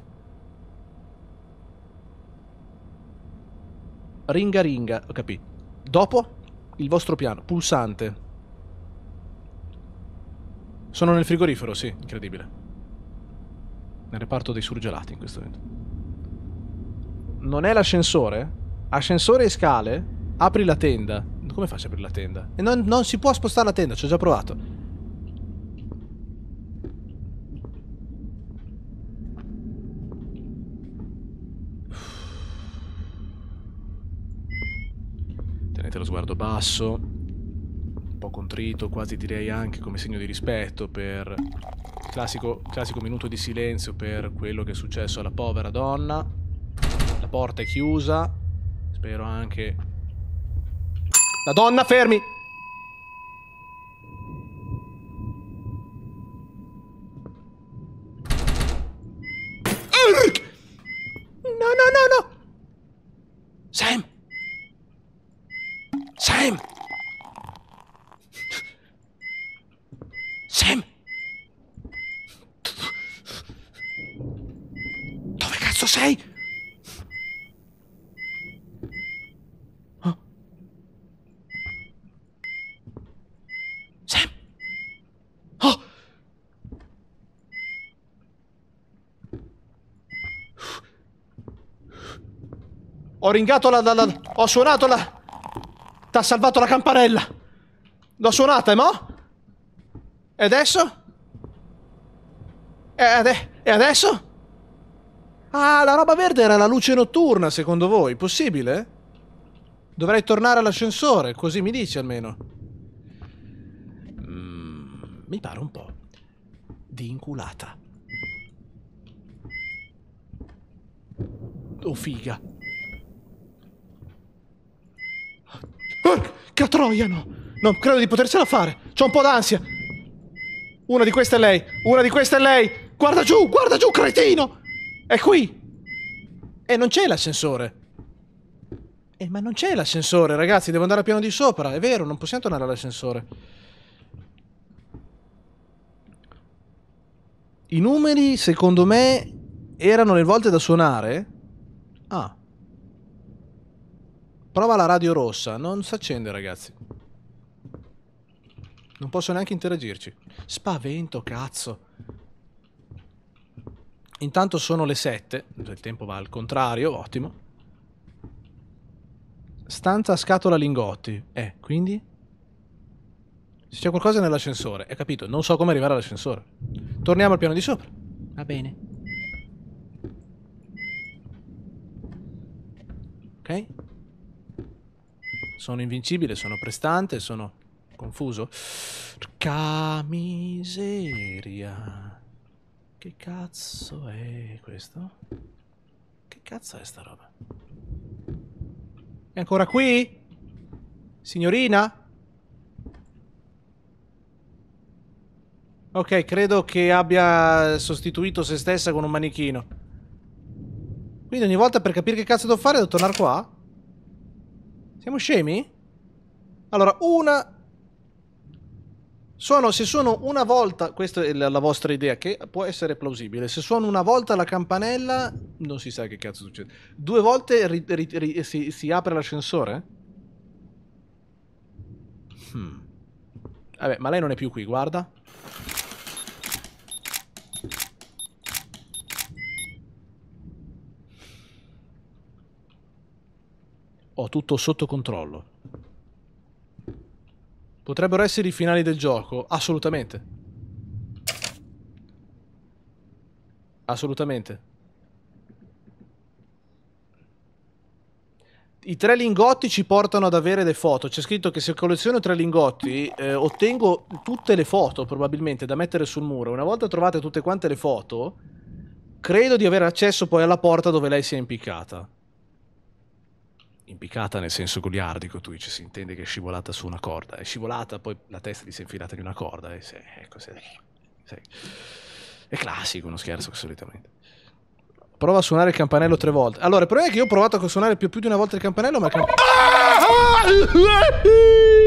Ringa ringa, ho capito. Dopo il vostro piano, pulsante. Sono nel frigorifero, sì, incredibile. Nel reparto dei surgelati in questo momento. Non è l'ascensore? Ascensore e scale? Apri la tenda come faccio a aprire la tenda? E non, non si può spostare la tenda, ci ho già provato. Tenete lo sguardo basso, un po' contrito, quasi direi anche come segno di rispetto per... Classico, classico minuto di silenzio per quello che è successo alla povera donna. La porta è chiusa. Spero anche la donna, fermi! No, no, no, no! Sam! Ho ringato la, la, la... Ho suonato la... T'ha salvato la campanella! L'ho suonata, mo? E adesso? E, ade e adesso? Ah, la roba verde era la luce notturna, secondo voi. Possibile? Dovrei tornare all'ascensore, così mi dici almeno. Mm, mi pare un po' di inculata. Oh figa. Porca oh, troia, no! Non credo di potersela fare. C'ho un po' d'ansia. Una di queste è lei. Una di queste è lei. Guarda giù, guarda giù, cretino! È qui. E non c'è l'ascensore. Eh, ma non c'è l'ascensore, ragazzi. Devo andare al piano di sopra. È vero, non possiamo tornare all'ascensore. I numeri, secondo me, erano le volte da suonare. Ah. Prova la radio rossa. Non si accende, ragazzi. Non posso neanche interagirci. Spavento, cazzo. Intanto sono le 7. Il tempo va al contrario, ottimo. Stanza scatola lingotti. Eh, quindi? Se c'è qualcosa nell'ascensore, hai capito? Non so come arrivare all'ascensore. Torniamo al piano di sopra. Va bene. Ok? Sono invincibile, sono prestante, sono confuso. Ca miseria. Che cazzo è questo? Che cazzo è sta roba? È ancora qui? Signorina? Ok, credo che abbia sostituito se stessa con un manichino. Quindi ogni volta per capire che cazzo devo fare devo tornare qua? Siamo scemi? Allora, una... Suono, se suono una volta, questa è la, vostra idea, che può essere plausibile, se suono una volta la campanella, non si sa che cazzo succede. Due volte ri, ri, ri, si, si, apre l'ascensore? Hmm. Vabbè, ma lei non è più qui, guarda. ho tutto sotto controllo. Potrebbero essere i finali del gioco? Assolutamente. Assolutamente. I tre lingotti ci portano ad avere le foto. C'è scritto che se colleziono tre lingotti eh, ottengo tutte le foto probabilmente da mettere sul muro. Una volta trovate tutte quante le foto, credo di avere accesso poi alla porta dove lei si è impiccata impiccata nel senso goliardico, tu dici, si intende che è scivolata su una corda, è scivolata, poi la testa gli si è infilata di una corda, e se, ecco, se, se. è classico uno scherzo solitamente. Prova a suonare il campanello tre volte. Allora, il problema è che io ho provato a suonare più, più di una volta il campanello, ma... Il camp- ah! Ah!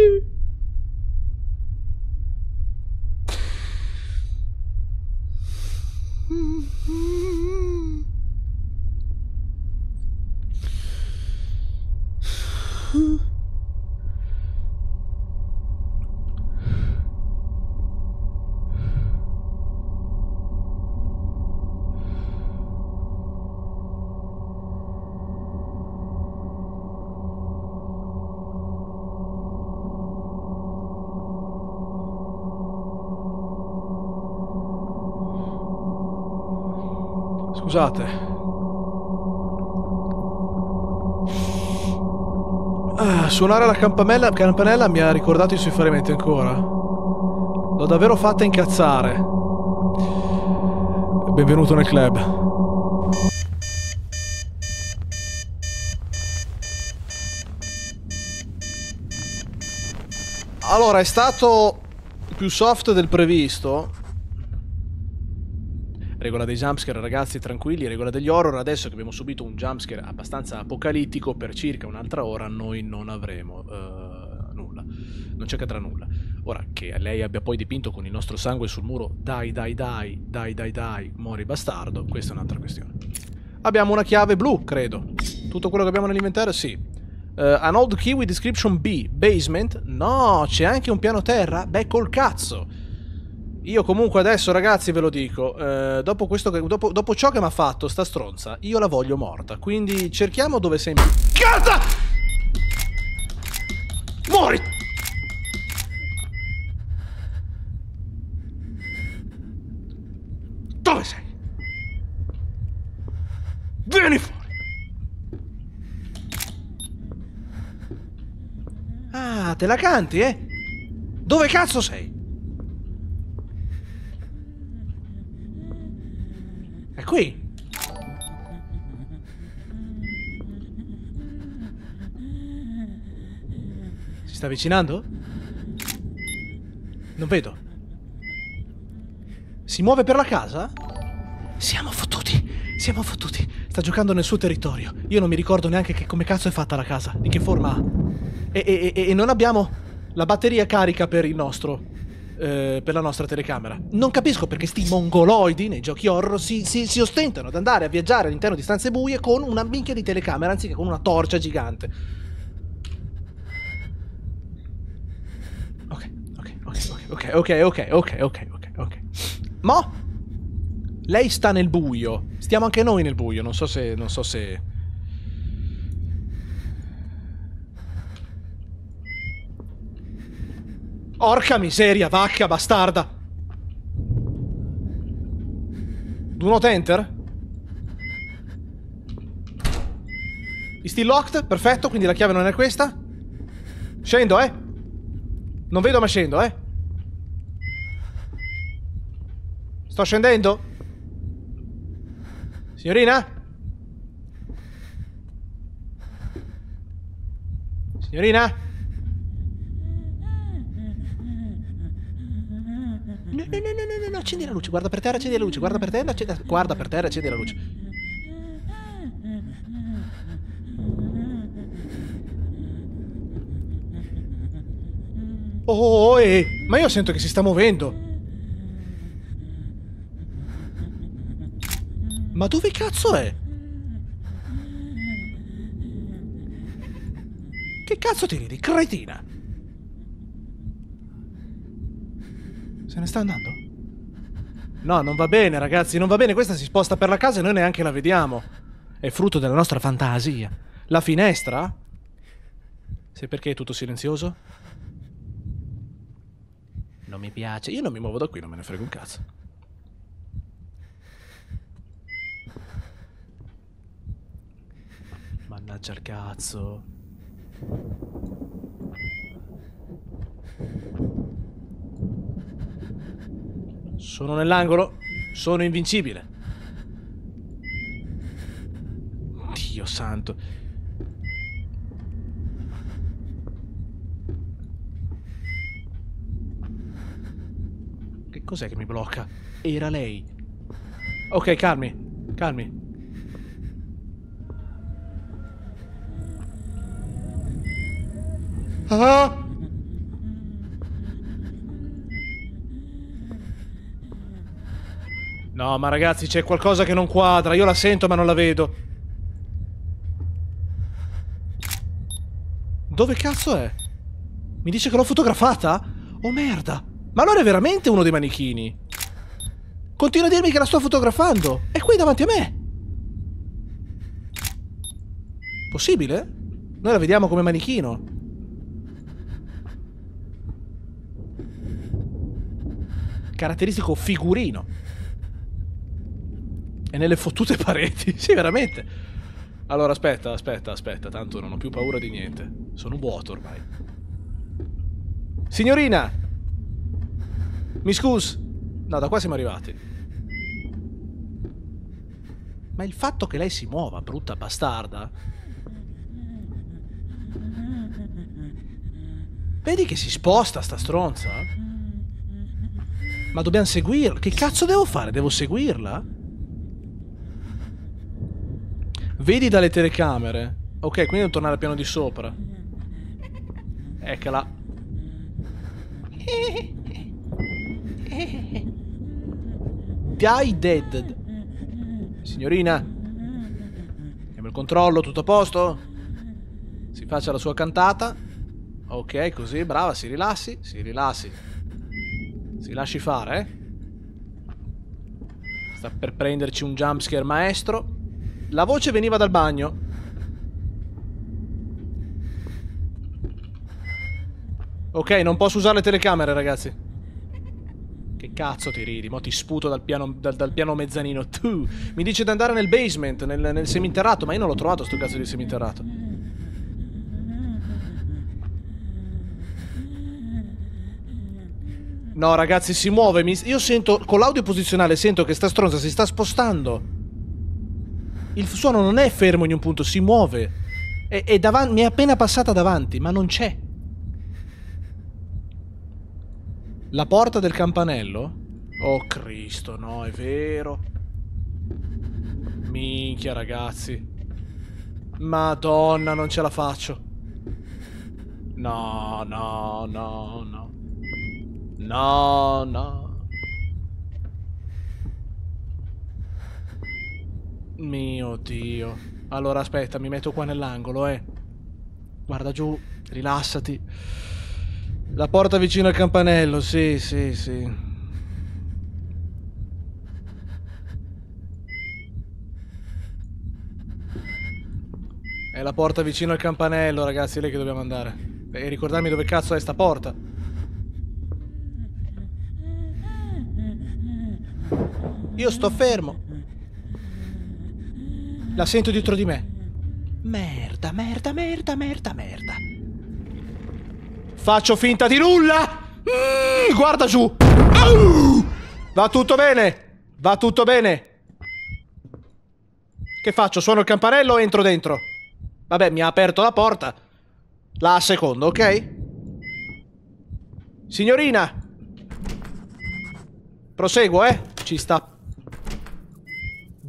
mangiate. Ah, suonare la campanella, campanella mi ha ricordato i suoi farimenti ancora. L'ho davvero fatta incazzare. Benvenuto nel club. Allora, è stato più soft del previsto regola dei jumpscare ragazzi tranquilli, regola degli horror, adesso che abbiamo subito un jumpscare abbastanza apocalittico per circa un'altra ora noi non avremo uh, nulla, non c'è cadrà nulla. Ora, che lei abbia poi dipinto con il nostro sangue sul muro, dai dai dai, dai dai dai, mori bastardo, questa è un'altra questione. Abbiamo una chiave blu, credo. Tutto quello che abbiamo nell'inventario, sì. Uh, an old key with description B, basement? No, c'è anche un piano terra? Beh, col cazzo! Io comunque adesso, ragazzi, ve lo dico, eh, dopo, questo, dopo, dopo, ciò che mi ha fatto sta stronza, io la voglio morta. Quindi cerchiamo dove sei... Cazzo! Muori! Dove sei? Vieni fuori! Ah, te la canti, eh? Dove cazzo sei? È qui. Si sta avvicinando? Non vedo. Si muove per la casa? Siamo fottuti. Siamo fottuti. Sta giocando nel suo territorio. Io non mi ricordo neanche che, come cazzo è fatta la casa. Di che forma ha. E, e, e, non abbiamo la batteria carica per il nostro. Eh, per la nostra telecamera. Non capisco perché sti mongoloidi nei giochi horror si, si, si ostentano ad andare a viaggiare all'interno di stanze buie con una minchia di telecamera anziché con una torcia gigante. Ok, ok, ok, ok, ok, ok, ok, ok, ok, ok. Mo? Lei sta nel buio. Stiamo anche noi nel buio, non so se... Non so se... Orca miseria, vacca, bastarda. Do not enter? Is still locked? Perfetto, quindi la chiave non è questa. Scendo, eh. Non vedo ma scendo, eh. Sto scendendo? Signorina? Signorina? No, no, no, no, no, accendi la luce, guarda per terra, accendi la luce, guarda per terra, accendi la... guarda per terra, accendi la luce. Oh, oh, oh eh, ma io sento che si sta muovendo. Ma dove cazzo è? Che cazzo ti ridi, cretina? Se ne sta andando? No, non va bene, ragazzi, non va bene. Questa si sposta per la casa e noi neanche la vediamo. È frutto della nostra fantasia. La finestra? Sai perché è tutto silenzioso? Non mi piace. Io non mi muovo da qui, non me ne frego un cazzo. Mannaggia il cazzo. Sono nell'angolo. Sono invincibile. Dio santo. Che cos'è che mi blocca? Era lei. Ok, calmi. Calmi. Ah! No, ma ragazzi, c'è qualcosa che non quadra. Io la sento, ma non la vedo. Dove cazzo è? Mi dice che l'ho fotografata? Oh merda! Ma allora è veramente uno dei manichini. Continua a dirmi che la sto fotografando. È qui davanti a me. Possibile? Noi la vediamo come manichino. Caratteristico figurino. E nelle fottute pareti. sì, veramente. Allora, aspetta, aspetta, aspetta. Tanto non ho più paura di niente. Sono vuoto ormai. Signorina! Mi scus. No, da qua siamo arrivati. Ma il fatto che lei si muova, brutta bastarda. Vedi che si sposta sta stronza? Ma dobbiamo seguirla. Che cazzo devo fare? Devo seguirla? Vedi dalle telecamere. Ok, quindi devo tornare al piano di sopra. Eccola. Die dead. Signorina. Abbiamo il controllo, tutto a posto? Si faccia la sua cantata. Ok, così, brava, si rilassi, si rilassi. Si lasci fare, eh? Sta per prenderci un jumpscare maestro. La voce veniva dal bagno. Ok, non posso usare le telecamere, ragazzi. Che cazzo ti ridi? Mo ti sputo dal piano, dal, dal piano mezzanino. Tu mi dice di andare nel basement, nel, nel seminterrato, ma io non l'ho trovato sto cazzo di seminterrato. No, ragazzi, si muove. Mi... Io sento, con l'audio posizionale, sento che sta stronza si sta spostando. Il suono non è fermo in un punto, si muove. È, e davan- mi è appena passata davanti, ma non c'è. La porta del campanello? Oh Cristo, no, è vero. Minchia, ragazzi. Madonna, non ce la faccio. No, no, no, no. No, no. Mio Dio. Allora aspetta, mi metto qua nell'angolo, eh. Guarda giù, rilassati. La porta vicino al campanello, sì, sì, sì. È la porta vicino al campanello, ragazzi, è lì che dobbiamo andare. E ricordarmi dove cazzo è sta porta. Io sto fermo. La sento dietro di me. Merda, merda, merda, merda, merda. Faccio finta di nulla! Mm, guarda giù! Va tutto bene! Va tutto bene! Che faccio? Suono il campanello o entro dentro? Vabbè, mi ha aperto la porta. La secondo, ok? Signorina! Proseguo, eh? Ci sta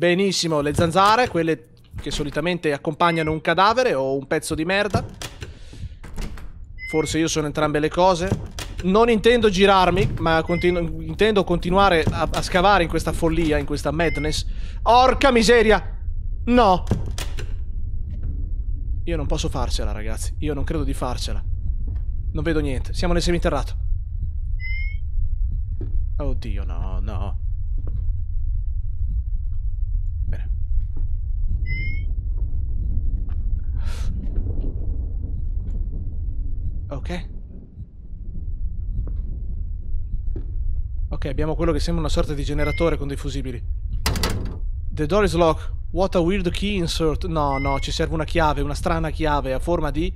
Benissimo, le zanzare, quelle che solitamente accompagnano un cadavere o un pezzo di merda. Forse io sono entrambe le cose. Non intendo girarmi, ma continu intendo continuare a, a scavare in questa follia, in questa madness. Orca miseria! No! Io non posso farcela, ragazzi. Io non credo di farcela. Non vedo niente. Siamo nel seminterrato. Oddio, no, no. Ok. Ok, abbiamo quello che sembra una sorta di generatore con dei fusibili. The door is locked. What a weird key insert. No, no, ci serve una chiave, una strana chiave a forma di...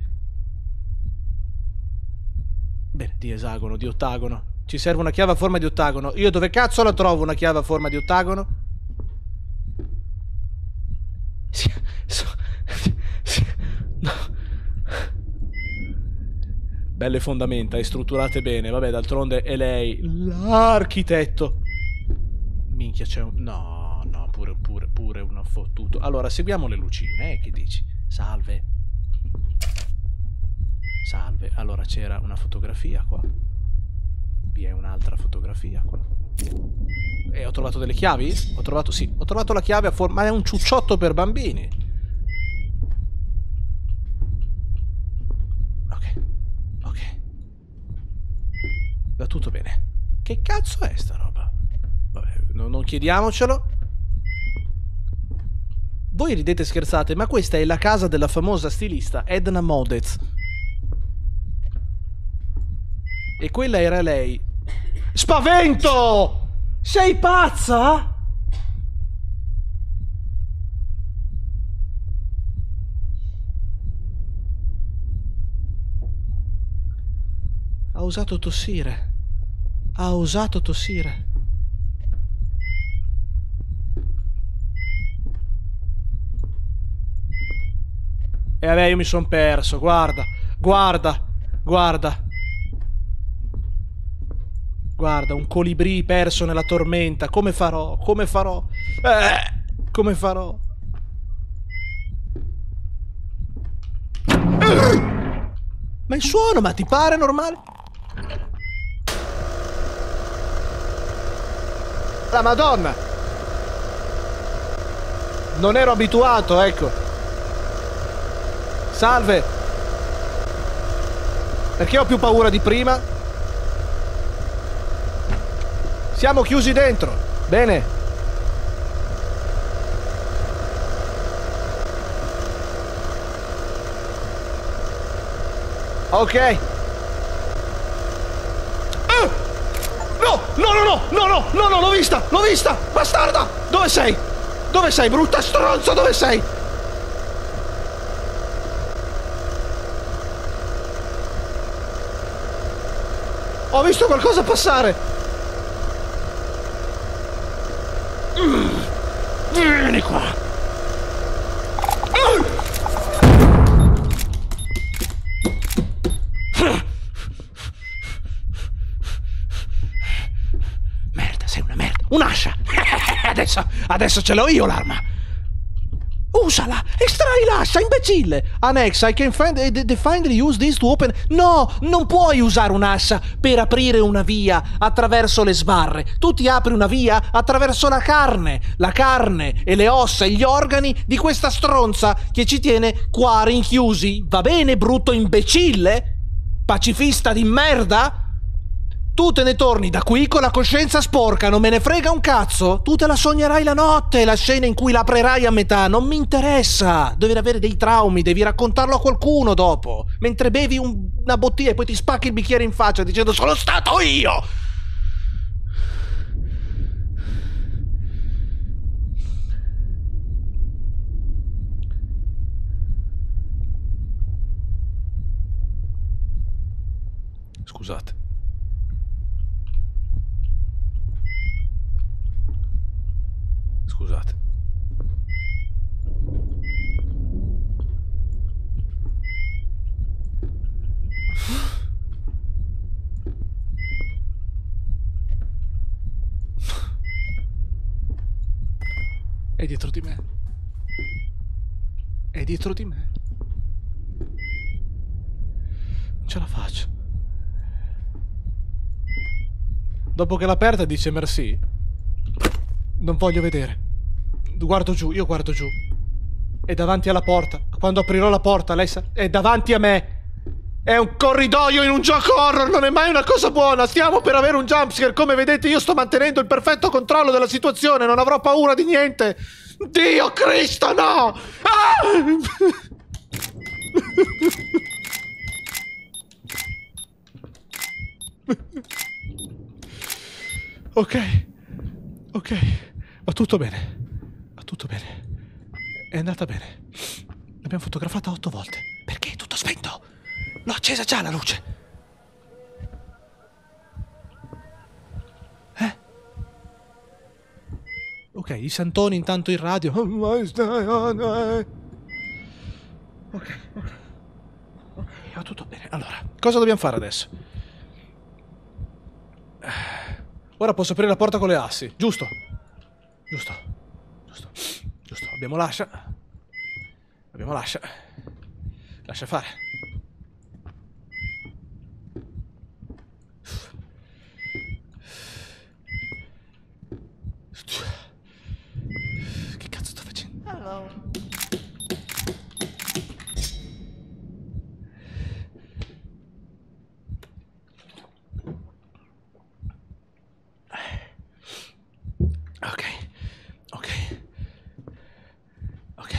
Bene, di esagono, di ottagono. Ci serve una chiave a forma di ottagono. Io dove cazzo la trovo una chiave a forma di ottagono? belle fondamenta e strutturate bene. Vabbè, d'altronde è lei l'architetto. Minchia, c'è un... No, no, pure, pure, pure uno fottuto. Allora, seguiamo le lucine, eh, che dici? Salve. Salve. Allora, c'era una fotografia qua. Vi è un'altra fotografia qua. E eh, ho trovato delle chiavi? Ho trovato, sì, ho trovato la chiave a forma... Ma è un ciucciotto per bambini. Va tutto bene. Che cazzo è sta roba? Vabbè, no, non chiediamocelo. Voi ridete e scherzate, ma questa è la casa della famosa stilista Edna Modez. E quella era lei. Spavento! Sei pazza? Ha usato tossire ha osato tossire. E vabbè, io mi sono perso, guarda, guarda, guarda. Guarda, un colibrì perso nella tormenta. Come farò? Come farò? Eh, come farò? Ma il suono, ma ti pare normale? La madonna! Non ero abituato, ecco. Salve! Perché ho più paura di prima? Siamo chiusi dentro. Bene. Ok. No, no, no, no, no, no, no, l'ho vista, l'ho vista! Bastarda! Dove sei? Dove sei, brutta stronza? Dove sei? Ho visto qualcosa passare! Adesso ce l'ho io l'arma. Usala! Estrai l'assa, imbecille! Annexa, I can find, uh, finally use this to open... No! Non puoi usare un'assa per aprire una via attraverso le sbarre. Tu ti apri una via attraverso la carne. La carne e le ossa e gli organi di questa stronza che ci tiene qua rinchiusi. Va bene, brutto imbecille? Pacifista di merda? Tu te ne torni da qui con la coscienza sporca, non me ne frega un cazzo. Tu te la sognerai la notte, la scena in cui l'aprerai a metà, non mi interessa. Devi avere dei traumi, devi raccontarlo a qualcuno dopo. Mentre bevi un... una bottiglia e poi ti spacchi il bicchiere in faccia dicendo sono stato io. Scusate. dietro di me. È dietro di me. Non ce la faccio. Dopo che l'ha aperta dice merci. Non voglio vedere. Guardo giù, io guardo giù. È davanti alla porta. Quando aprirò la porta, lei sa... È davanti a me! È un corridoio in un gioco horror, non è mai una cosa buona. Stiamo per avere un jumpscare. Come vedete, io sto mantenendo il perfetto controllo della situazione. Non avrò paura di niente. Dio Cristo, no! Ah! ok. Ok. Va tutto bene. Va tutto bene. È andata bene. L'abbiamo fotografata otto volte. Perché è tutto spento? L'ho accesa già la luce. Eh? Ok, i santoni intanto in radio. Oh, eh. Ok, ok. Ok, va tutto bene. Allora, cosa dobbiamo fare adesso? Eh, ora posso aprire la porta con le assi, giusto? Giusto. Giusto. Giusto. Abbiamo l'ascia. Abbiamo l'ascia. Lascia fare. bravo. Ok, ok, ok.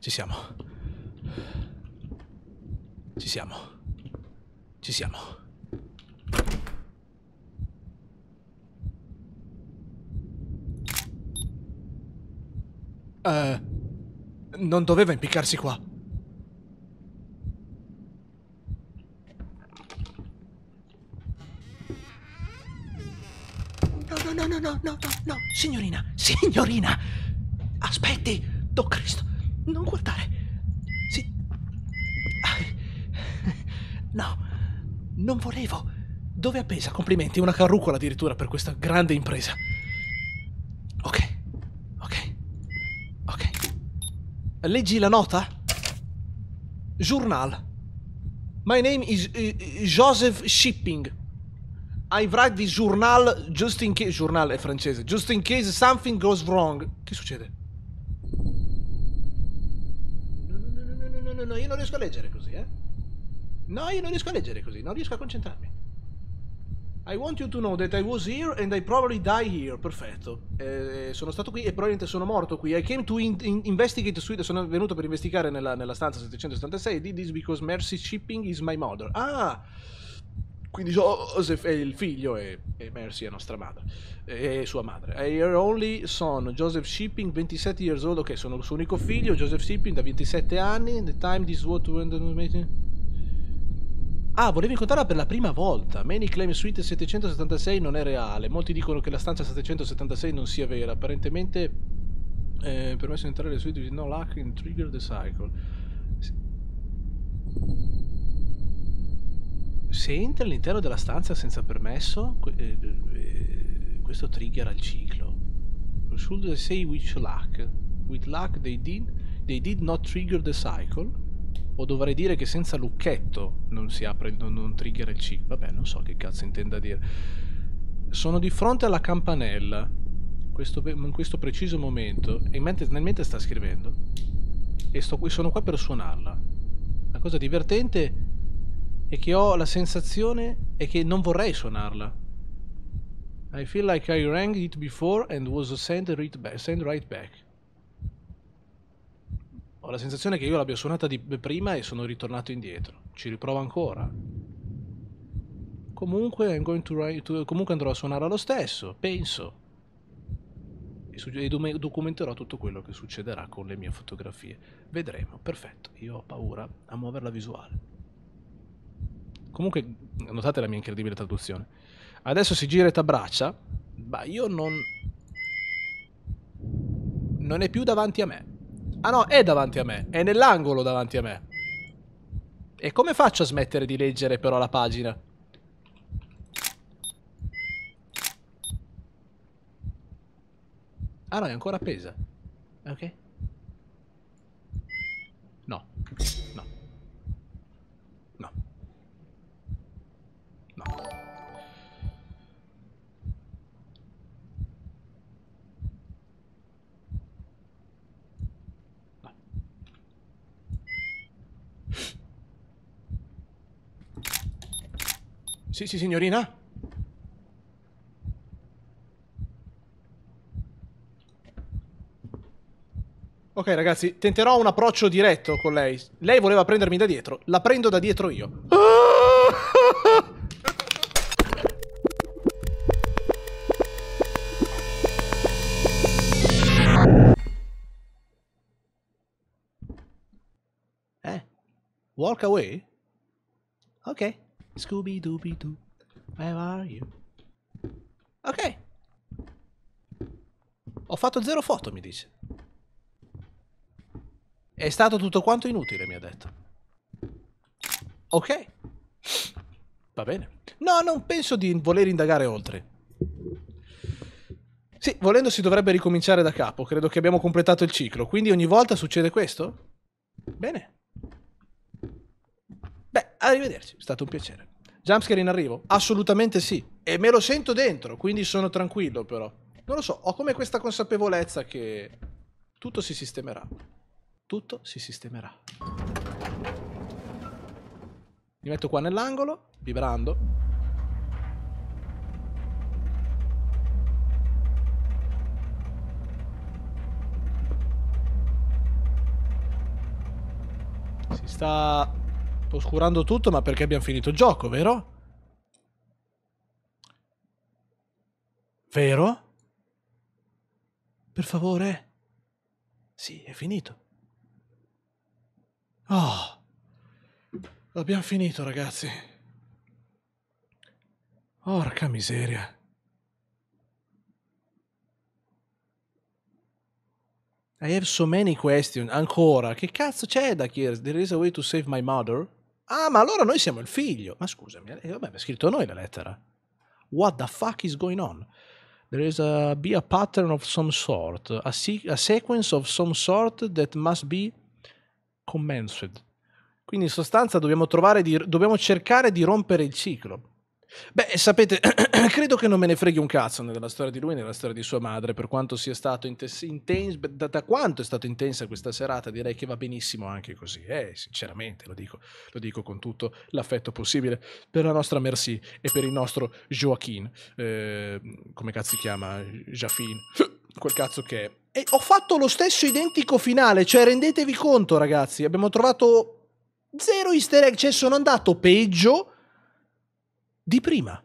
Ci siamo. Ci siamo. Ci siamo. Eh, non doveva impiccarsi qua. No, no, no, no, no, no, no, signorina, signorina! Aspetti! Oh Cristo, non guardare! Si... No, non volevo. Dove appesa? Complimenti, una carrucola addirittura per questa grande impresa. Ok. Leggi la nota? Journal. My name is uh, Joseph Shipping. I write this journal just in case... Journal è francese. Just in case something goes wrong. Che succede? No, no, no, no, no, no, no, io non riesco a leggere così, eh. No, io non riesco a leggere così, non riesco a concentrarmi. I want you to know that I was here and I probably die here. Perfetto. Eh, eh sono stato qui e probabilmente sono morto qui. I came to in in investigate suite. Sono venuto per investigare nella, nella stanza 776. Did this because Mercy Shipping is my mother. Ah! Quindi Joseph è il figlio e, e Mercy è nostra madre. E sua madre. E her only son, Joseph Shipping, 27 years old. Ok, sono il suo unico figlio, Joseph Shipping, da 27 anni. The time this what... Ah, volevi incontrarla per la prima volta. Many claim suite 776 non è reale. Molti dicono che la stanza 776 non sia vera. Apparentemente eh, permesso di entrare le suite di no luck in trigger the cycle. Se entra all'interno della stanza senza permesso, eh, eh, questo trigger al ciclo. Should I say which luck? With luck they did, they did not trigger the cycle. O dovrei dire che senza lucchetto non si apre, non, non trigger il chip. Vabbè, non so che cazzo intenda dire. Sono di fronte alla campanella. Questo, in questo preciso momento. E in mente, nel mente sta scrivendo. E sto, sono qua per suonarla. La cosa divertente è che ho la sensazione è che non vorrei suonarla. I feel like I rang it before and was sent right back. Sent right back. Ho la sensazione che io l'abbia suonata di prima e sono ritornato indietro. Ci riprovo ancora. Comunque, to, comunque andrò a suonare lo stesso, penso. E, e documenterò tutto quello che succederà con le mie fotografie. Vedremo, perfetto. Io ho paura a muovere la visuale. Comunque, notate la mia incredibile traduzione. Adesso si gira e t'abbraccia. Ma io non... Non è più davanti a me. Ah no, è davanti a me. È nell'angolo davanti a me. E come faccio a smettere di leggere però la pagina? Ah no, è ancora appesa. Ok. Sì, sì, signorina. Ok ragazzi, tenterò un approccio diretto con lei. Lei voleva prendermi da dietro, la prendo da dietro io. Eh? Walk away? Ok. Scooby Dooby Doo, where are you? Ok. Ho fatto zero foto, mi dice. È stato tutto quanto inutile, mi ha detto. Ok. Va bene. No, non penso di voler indagare oltre. Sì, volendo si dovrebbe ricominciare da capo. Credo che abbiamo completato il ciclo. Quindi ogni volta succede questo? Bene. Beh, arrivederci. È stato un piacere. Jumpscare in arrivo? Assolutamente sì. E me lo sento dentro, quindi sono tranquillo però. Non lo so, ho come questa consapevolezza che tutto si sistemerà. Tutto si sistemerà. Mi metto qua nell'angolo, vibrando. Si sta oscurando tutto, ma perché abbiamo finito il gioco, vero? Vero? Per favore? Sì, è finito. Oh, l'abbiamo finito, ragazzi. Porca miseria. I have so many questions. Ancora, che cazzo c'è da chiedere? There is a way to save my mother? Ah, ma allora noi siamo il figlio. Ma scusami, eh, vabbè, è scritto noi la lettera. What the fuck is going on? There is a, be a pattern of some sort, a, se- a sequence of some sort that must be commenced. Quindi in sostanza dobbiamo, di, dobbiamo cercare di rompere il ciclo. Beh, sapete, credo che non me ne freghi un cazzo nella storia di lui né della storia di sua madre, per quanto sia stato intenso, da, da, quanto è stata intensa questa serata, direi che va benissimo anche così, eh, sinceramente, lo dico, lo dico con tutto l'affetto possibile per la nostra Merci e per il nostro Joaquin, eh, come cazzo si chiama, Jaffin, quel cazzo che è. E ho fatto lo stesso identico finale, cioè rendetevi conto ragazzi, abbiamo trovato zero easter egg, cioè sono andato peggio di prima.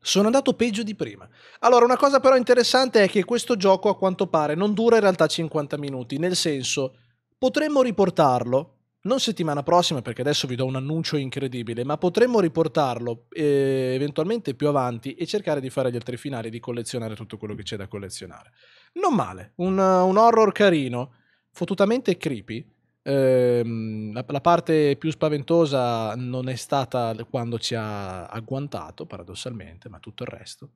Sono andato peggio di prima. Allora, una cosa però interessante è che questo gioco, a quanto pare, non dura in realtà 50 minuti, nel senso, potremmo riportarlo, non settimana prossima perché adesso vi do un annuncio incredibile, ma potremmo riportarlo eh, eventualmente più avanti e cercare di fare gli altri finali, di collezionare tutto quello che c'è da collezionare. Non male, un, un horror carino, fottutamente creepy, Ehm, la, la, parte più spaventosa non è stata quando ci ha agguantato, paradossalmente, ma tutto il resto.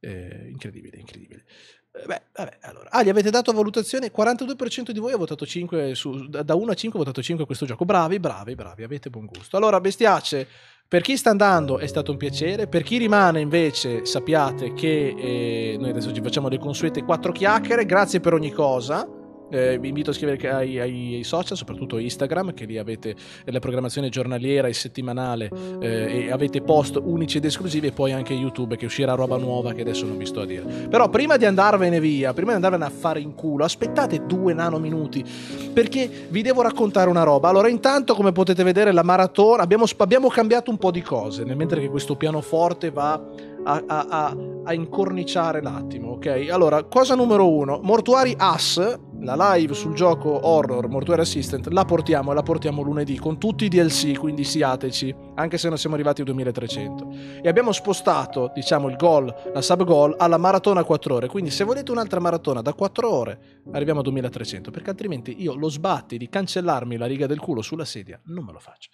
Eh, incredibile, incredibile. Eh, beh, vabbè, allora. Ah, gli avete dato valutazione, 42% di voi ha votato 5, su, da 1 a 5 ha votato 5 a questo gioco. Bravi, bravi, bravi, avete buon gusto. Allora, bestiace, per chi sta andando è stato un piacere, per chi rimane invece sappiate che eh, noi adesso ci facciamo le consuete 4 chiacchiere, grazie per ogni cosa. Eh, vi invito a scrivere ai, ai, social, soprattutto Instagram, che lì avete la programmazione giornaliera e settimanale eh, e avete post unici ed esclusivi e poi anche YouTube che uscirà roba nuova che adesso non vi sto a dire. Però prima di andarvene via, prima di andarvene a fare in culo, aspettate due nanominuti perché vi devo raccontare una roba. Allora intanto come potete vedere la maratona, abbiamo, abbiamo cambiato un po' di cose, mentre che questo pianoforte va a, a, a, a incorniciare l'attimo, ok? Allora, cosa numero uno, Mortuari Ass, la live sul gioco horror Mortuary Assistant la portiamo e la portiamo lunedì con tutti i DLC, quindi siateci, anche se non siamo arrivati a 2300. E abbiamo spostato, diciamo, il goal, la sub goal alla maratona a 4 ore, quindi se volete un'altra maratona da 4 ore arriviamo a 2300, perché altrimenti io lo sbatti di cancellarmi la riga del culo sulla sedia, non me lo faccio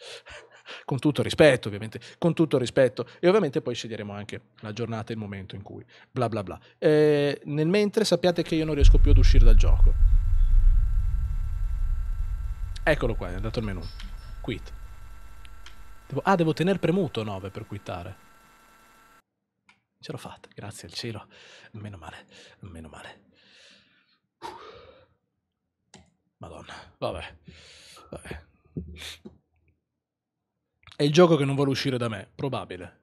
con tutto rispetto ovviamente, con tutto rispetto e ovviamente poi sceglieremo anche la giornata e il momento in cui bla bla bla. Eh, nel mentre sappiate che io non riesco più ad uscire dal gioco. Eccolo qua, è andato il menu. Quit. Devo, ah, devo tenere premuto 9 per quittare. Ce l'ho fatta, grazie al cielo. Meno male, meno male. Madonna, vabbè, vabbè. È il gioco che non vuole uscire da me, probabile.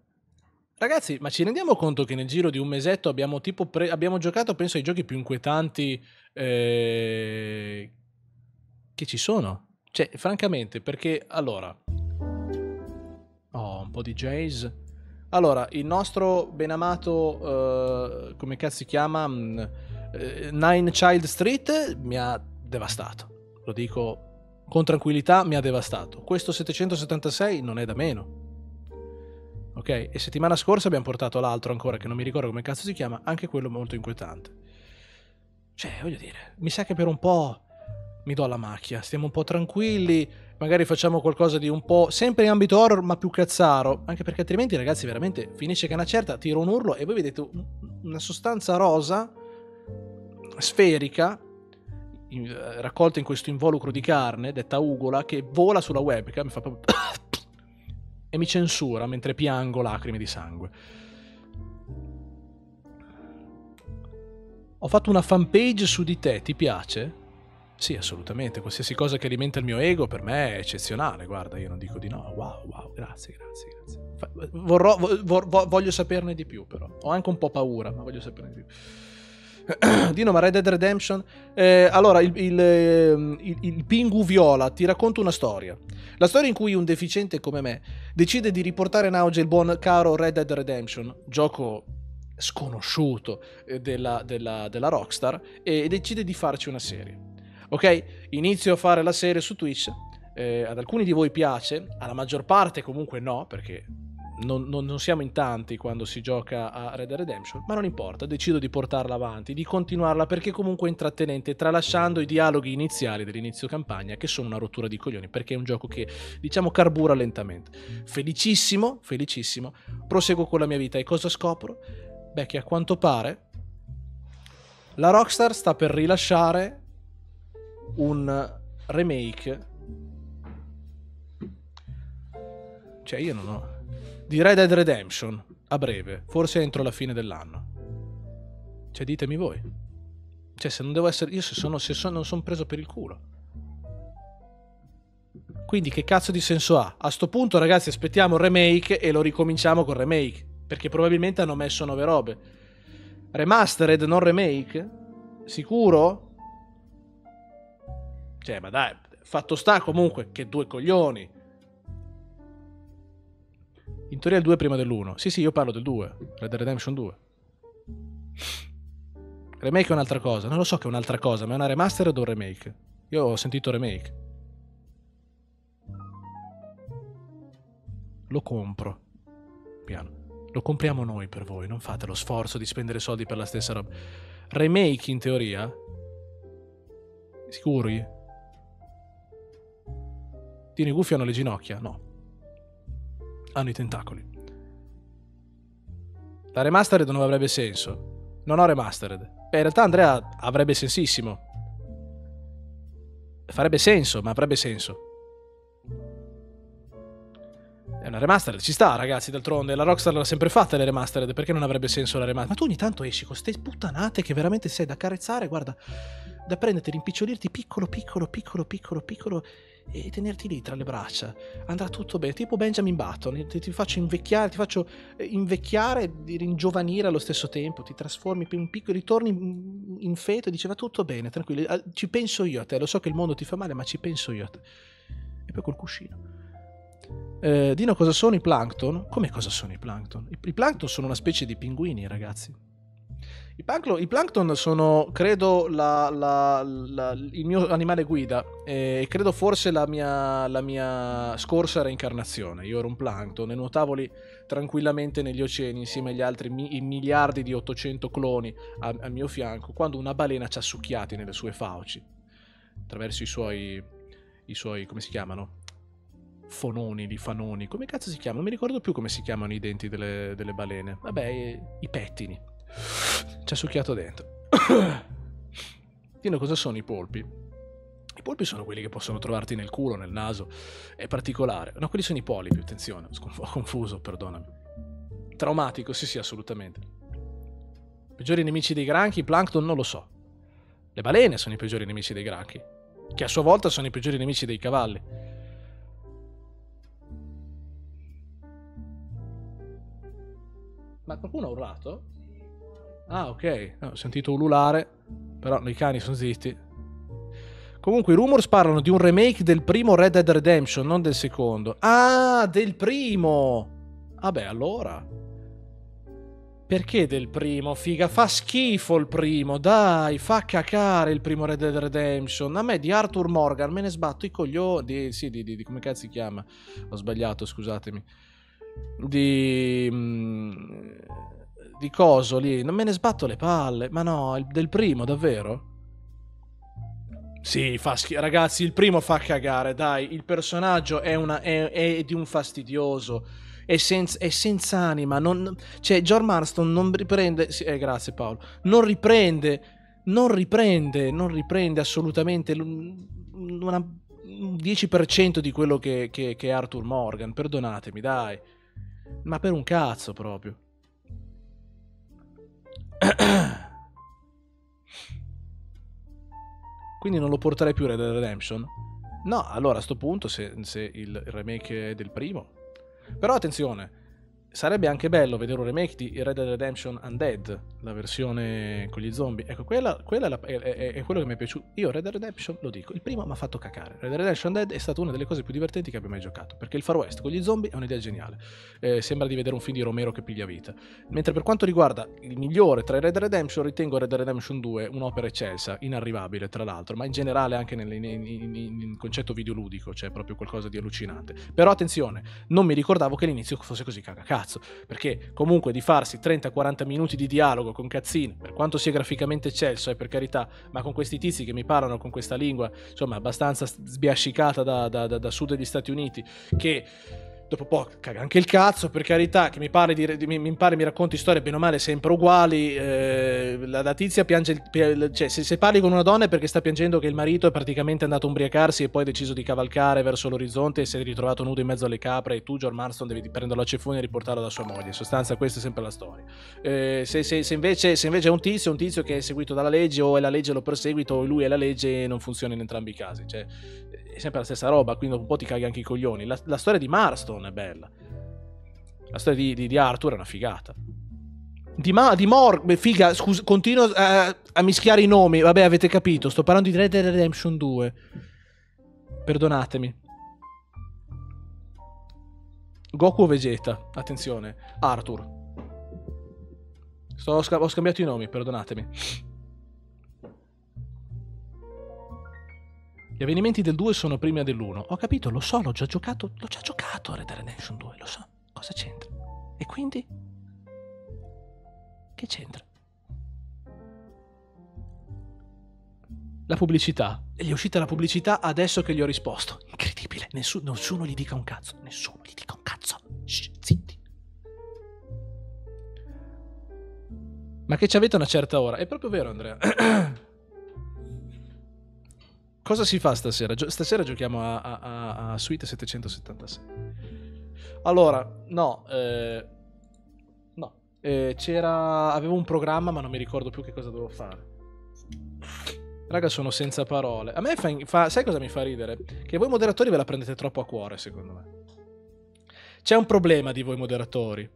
Ragazzi, ma ci rendiamo conto che nel giro di un mesetto abbiamo, pre- abbiamo giocato, penso, ai giochi più inquietanti eh, che ci sono? Cioè, francamente, perché allora... Oh, un po' di jazz. Allora, il nostro benamato, eh, come cazzo si chiama? Mm, eh, Nine Child Street mi ha devastato. Lo dico con tranquillità mi ha devastato. Questo 776 non è da meno. Ok? E settimana scorsa abbiamo portato l'altro ancora, che non mi ricordo come cazzo si chiama, anche quello molto inquietante. Cioè, voglio dire, mi sa che per un po' mi do la macchia, stiamo un po' tranquilli, magari facciamo qualcosa di un po'... sempre in ambito horror, ma più cazzaro. Anche perché altrimenti, ragazzi, veramente finisce che una certa, tiro un urlo e voi vedete una sostanza rosa, sferica, in, eh, raccolta in questo involucro di carne, detta ugola, che vola sulla webcam, mi fa proprio... e mi censura mentre piango lacrime di sangue. Ho fatto una fanpage su di te, ti piace? Sì, assolutamente, qualsiasi cosa che alimenta il mio ego per me è eccezionale, guarda, io non dico di no, wow, wow, grazie, grazie, grazie. Vorrò, vor, vor, voglio saperne di più però, ho anche un po' paura, ma voglio saperne di più. Dino, ma Red Dead Redemption? Eh, allora, il, il, ehm, il, il, Pingu Viola ti racconta una storia. La storia in cui un deficiente come me decide di riportare in auge il buon caro Red Dead Redemption, gioco sconosciuto eh, della, della, della Rockstar, e decide di farci una serie. Ok? Inizio a fare la serie su Twitch. Eh, ad alcuni di voi piace, alla maggior parte comunque no, perché non, non, non, siamo in tanti quando si gioca a Red Dead Redemption, ma non importa, decido di portarla avanti, di continuarla perché comunque è intrattenente, tralasciando i dialoghi iniziali dell'inizio campagna che sono una rottura di coglioni, perché è un gioco che diciamo carbura lentamente. Felicissimo, felicissimo, proseguo con la mia vita e cosa scopro? Beh che a quanto pare la Rockstar sta per rilasciare un remake. Cioè io non ho di Red Dead Redemption a breve, forse entro la fine dell'anno. Cioè, ditemi voi. Cioè, se non devo essere. Io se sono, se sono, non sono preso per il culo. Quindi che cazzo di senso ha? A sto punto, ragazzi, aspettiamo il remake e lo ricominciamo col remake. Perché probabilmente hanno messo nove robe. Remastered, non remake? Sicuro? Cioè, ma dai, fatto sta comunque che due coglioni in teoria il 2 è prima dell'1. Sì, sì, io parlo del 2. Red Dead Redemption 2. Remake è un'altra cosa. Non lo so che è un'altra cosa, ma è una remaster o un remake? Io ho sentito remake. Lo compro. Piano. Lo compriamo noi per voi, non fate lo sforzo di spendere soldi per la stessa roba. Remake in teoria? Sicuri? Tieni Goofy hanno le ginocchia? No hanno i tentacoli. La remastered non avrebbe senso. Non ho remastered. Beh, in realtà Andrea avrebbe sensissimo. Farebbe senso, ma avrebbe senso. È eh, una remastered, ci sta ragazzi, d'altronde. La Rockstar l'ha sempre fatta le remastered, perché non avrebbe senso la remastered? Ma tu ogni tanto esci con queste puttanate che veramente sei da carezzare, guarda, da prenderti, rimpicciolirti piccolo, piccolo, piccolo, piccolo, piccolo e tenerti lì tra le braccia. Andrà tutto bene, tipo Benjamin Button, ti, ti faccio invecchiare, ti faccio eh, invecchiare e ringiovanire allo stesso tempo, ti trasformi per un piccolo, ritorni in feto e dice va tutto bene, tranquillo, ah, ci penso io a te, lo so che il mondo ti fa male, ma ci penso io a te. E poi col cuscino. Eh, Dino, cosa sono i plankton? Come cosa sono i plankton? I, I plankton sono una specie di pinguini, ragazzi i, plankton, i plankton sono, credo, la, la, la, il mio animale guida e credo forse la mia, la mia scorsa reincarnazione. Io ero un plankton e nuotavo lì tranquillamente negli oceani insieme agli altri mi- miliardi di 800 cloni a, mio fianco quando una balena ci ha succhiati nelle sue fauci attraverso i suoi, i suoi come si chiamano? fononi, di fanoni, come cazzo si chiamano? Non mi ricordo più come si chiamano i denti delle, delle balene. Vabbè, i pettini. Ci ha succhiato dentro. Dino, cosa sono i polpi? I polpi sono quelli che possono trovarti nel culo, nel naso, è particolare. No, quelli sono i polipi, attenzione, ho confuso, perdonami. Traumatico, sì sì, assolutamente. Peggiori nemici dei granchi, plankton, non lo so. Le balene sono i peggiori nemici dei granchi, che a sua volta sono i peggiori nemici dei cavalli. Ma qualcuno ha urlato? Ah, ok. No, ho sentito ululare, però i cani sono zitti. Comunque, i rumors parlano di un remake del primo Red Dead Redemption, non del secondo. Ah, del primo! Vabbè, ah, allora. Perché del primo? Figa, fa schifo il primo, dai, fa cacare il primo Red Dead Redemption. A me di Arthur Morgan me ne sbatto i coglioni. Sì, di, di, di, come cazzo si chiama? Ho sbagliato, scusatemi. Di. Mh, mm, di coso lì, non me ne sbatto le palle, ma no, del primo davvero? Sì, fa schi- ragazzi, il primo fa cagare, dai, il personaggio è, una, è, è di un fastidioso, è, senz- è senza anima, non, cioè John Marston non riprende, sì, eh, grazie Paolo, non riprende, non riprende, non riprende assolutamente un 10% di quello che, che, che è Arthur Morgan, perdonatemi, dai, ma per un cazzo proprio. Quindi non lo porterei più Red Dead Redemption? No, allora a sto punto, se, se il remake è del primo. Però attenzione, Sarebbe anche bello vedere un remake di Red Dead Redemption Undead, la versione con gli zombie. Ecco, quella, quella è, la, è, è, è, quello che mi è piaciuto. Io Red Dead Redemption, lo dico, il primo mi ha fatto cacare. Red Dead Redemption Undead è stata una delle cose più divertenti che abbia mai giocato, perché il Far West con gli zombie è un'idea geniale. Eh, sembra di vedere un film di Romero che piglia vita. Mentre per quanto riguarda il migliore tra i Red Dead Redemption, ritengo Red Dead Redemption 2 un'opera eccelsa, inarrivabile tra l'altro, ma in generale anche nel, in, in, in concetto videoludico, cioè proprio qualcosa di allucinante. Però attenzione, non mi ricordavo che l'inizio fosse così cacare cazzo, perché comunque di farsi 30-40 minuti di dialogo con Cazzin, per quanto sia graficamente eccelso, eh, per carità, ma con questi tizi che mi parlano con questa lingua, insomma, abbastanza sbiascicata da, da, da, da sud degli Stati Uniti, che dopo poco caga anche il cazzo, per carità, che mi pare, di, mi, mi, mi racconti storie bene o male sempre uguali, eh, la, tizia piange, cioè se, se, parli con una donna è perché sta piangendo che il marito è praticamente andato a ubriacarsi e poi ha deciso di cavalcare verso l'orizzonte e si è ritrovato nudo in mezzo alle capre e tu, George Marston, devi prenderlo a cefone e riportarlo da sua moglie, in sostanza questa è sempre la storia. Eh, se, se, se, invece, se invece è un tizio, è un tizio che è seguito dalla legge o è la legge lo perseguito o lui è la legge e non funziona in entrambi i casi, cioè è sempre la stessa roba, quindi dopo un po' ti caghi anche i coglioni. La, la storia di Marston è bella. La storia di, di, di Arthur è una figata. Di, Ma, di Mor... Figa, scusa, continuo a, eh, a, mischiare i nomi. Vabbè, avete capito. Sto parlando di Red Dead Redemption 2. Perdonatemi. Goku o Vegeta? Attenzione. Arthur. Sto, ho scambiato i nomi, perdonatemi. Gli avvenimenti del 2 sono prima dell'1. Ho capito, lo so, l'ho già giocato, l'ho già giocato a Red Dead Redemption 2, lo so. Cosa c'entra? E quindi? Che c'entra? La pubblicità. Gli è uscita la pubblicità adesso che gli ho risposto. Incredibile. Nessu- nessuno gli dica un cazzo. Nessuno gli dica un cazzo. Shh, zitti. Ma che ci avete una certa ora? È proprio vero, Andrea. cosa si fa stasera? Gio- stasera giochiamo a, a, a, Suite 776. Allora, no, eh, no, eh, c'era, avevo un programma ma non mi ricordo più che cosa dovevo fare. Raga, sono senza parole. A me fa, fa, sai cosa mi fa ridere? Che voi moderatori ve la prendete troppo a cuore, secondo me. C'è un problema di voi moderatori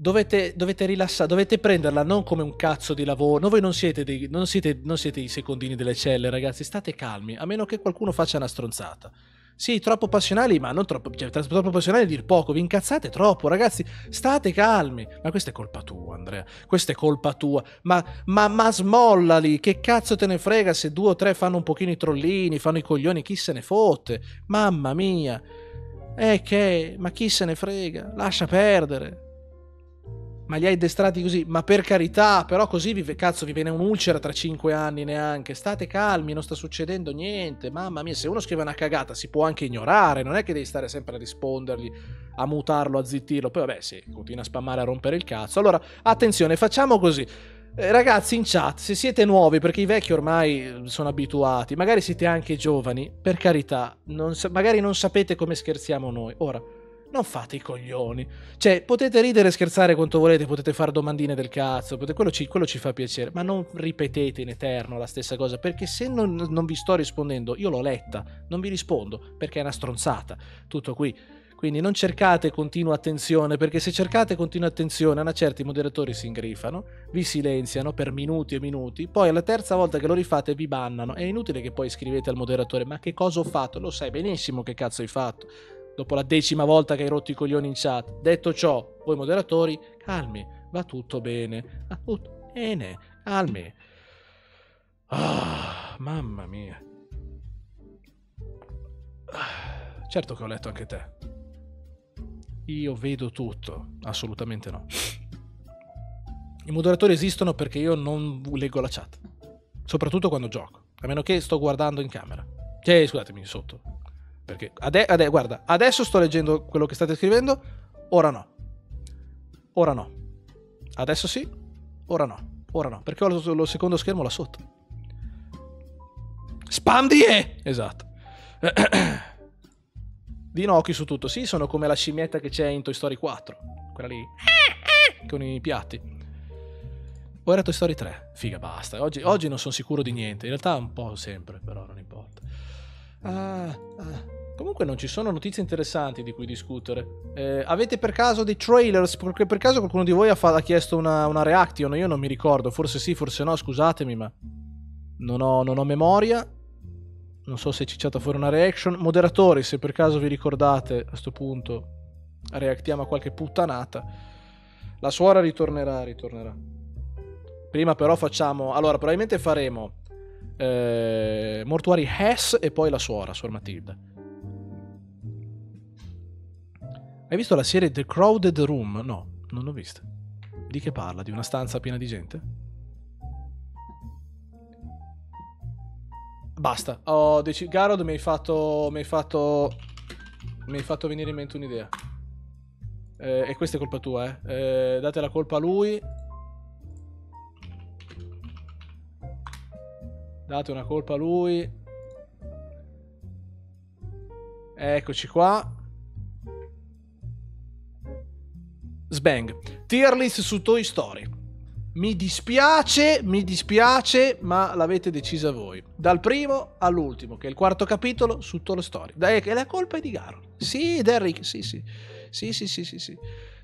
Dovete, dovete rilassare, dovete prenderla non come un cazzo di lavoro. No, voi non siete, dei, non, siete, non siete i secondini delle celle, ragazzi. State calmi, a meno che qualcuno faccia una stronzata. Sì, troppo passionali, ma non troppo, cioè, troppo passionali dir poco, vi incazzate troppo, ragazzi, state calmi. Ma questa è colpa tua, Andrea, questa è colpa tua. Ma, ma, ma smollali, che cazzo te ne frega se due o tre fanno un pochino i trollini, fanno i coglioni, chi se ne fotte? Mamma mia. Eh che, ma chi se ne frega? Lascia perdere ma li hai addestrati così, ma per carità, però così vi, cazzo, vi viene un'ulcera tra cinque anni neanche, state calmi, non sta succedendo niente, mamma mia, se uno scrive una cagata si può anche ignorare, non è che devi stare sempre a rispondergli, a mutarlo, a zittirlo, poi vabbè sì, continua a spammare, a rompere il cazzo, allora attenzione, facciamo così, eh, Ragazzi in chat, se siete nuovi, perché i vecchi ormai eh, sono abituati, magari siete anche giovani, per carità, non, magari non sapete come scherziamo noi. Ora, non fate i coglioni. Cioè, potete ridere e scherzare quanto volete, potete fare domandine del cazzo, potete, quello, ci, quello, ci, fa piacere, ma non ripetete in eterno la stessa cosa, perché se non, non vi sto rispondendo, io l'ho letta, non vi rispondo, perché è una stronzata. Tutto qui. Quindi non cercate continua attenzione, perché se cercate continua attenzione, a una certa i moderatori si ingrifano, vi silenziano per minuti e minuti, poi alla terza volta che lo rifate vi bannano. È inutile che poi scrivete al moderatore, ma che cosa ho fatto? Lo sai benissimo che cazzo hai fatto dopo la decima volta che hai rotto i coglioni in chat. Detto ciò, voi moderatori, calmi, va tutto bene, va tutto bene, calmi. Ah, mamma mia. Ah, certo che ho letto anche te. Io vedo tutto, assolutamente no. I moderatori esistono perché io non leggo la chat, soprattutto quando gioco, a meno che sto guardando in camera. Cioè, scusatemi, sotto, perché ade- ade- guarda, adesso sto leggendo quello che state scrivendo, ora no. Ora no. Adesso sì, ora no. Ora no, perché ho lo, lo secondo schermo là sotto. Spam esatto. di E! Esatto. Ginocchi su tutto. Sì, sono come la scimmietta che c'è in Toy Story 4. Quella lì. Con i piatti. O era Toy Story 3? Figa, basta. Oggi, oggi non sono sicuro di niente. In realtà un po' sempre, però non importa. Ah, ah. Comunque non ci sono notizie interessanti di cui discutere. Eh, avete per caso dei trailers? Perché per caso qualcuno di voi ha, fa- ha chiesto una, una, reaction? Io non mi ricordo, forse sì, forse no, scusatemi, ma non ho, non ho memoria. Non so se è cicciata fuori una reaction. Moderatori, se per caso vi ricordate, a questo punto reactiamo a qualche puttanata. La suora ritornerà, ritornerà. Prima però facciamo... Allora, probabilmente faremo eh, Mortuari Hess e poi la suora, suor Matilda. Hai visto la serie The Crowded Room? No, non l'ho vista. Di che parla? Di una stanza piena di gente? Basta. Ho deciso. Garod mi hai fatto. Mi hai fatto. Mi hai fatto venire in mente un'idea. Eh, e questa è colpa tua, eh. eh. Date la colpa a lui. Date una colpa a lui. Eccoci qua. Sbang. Tier list su Toy Story. Mi dispiace, mi dispiace, ma l'avete decisa voi. Dal primo all'ultimo, che è il quarto capitolo su Toy Story. Dai, è la colpa è di Garo. Sì, Derrick, sì, sì. Sì, sì, sì, sì, sì.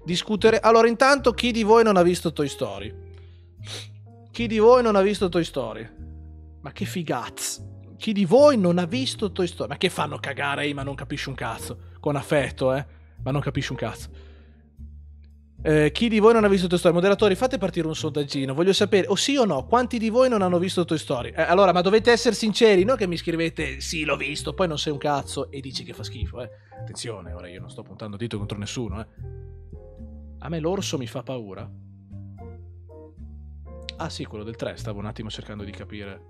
Discutere. Allora, intanto chi di voi non ha visto Toy Story? Chi di voi non ha visto Toy Story? Ma che figazzi. Chi di voi non ha visto Toy Story? Ma che fanno cagare, ma non capisci un cazzo. Con affetto, eh. Ma non capisci un cazzo. Eh, chi di voi non ha visto Toy Story? Moderatori, fate partire un sondaggino. Voglio sapere, o sì o no, quanti di voi non hanno visto Toy Story? Eh, allora, ma dovete essere sinceri, non che mi scrivete sì, l'ho visto, poi non sei un cazzo e dici che fa schifo, eh. Attenzione, ora io non sto puntando dito contro nessuno, eh. A me l'orso mi fa paura. Ah sì, quello del 3, stavo un attimo cercando di capire.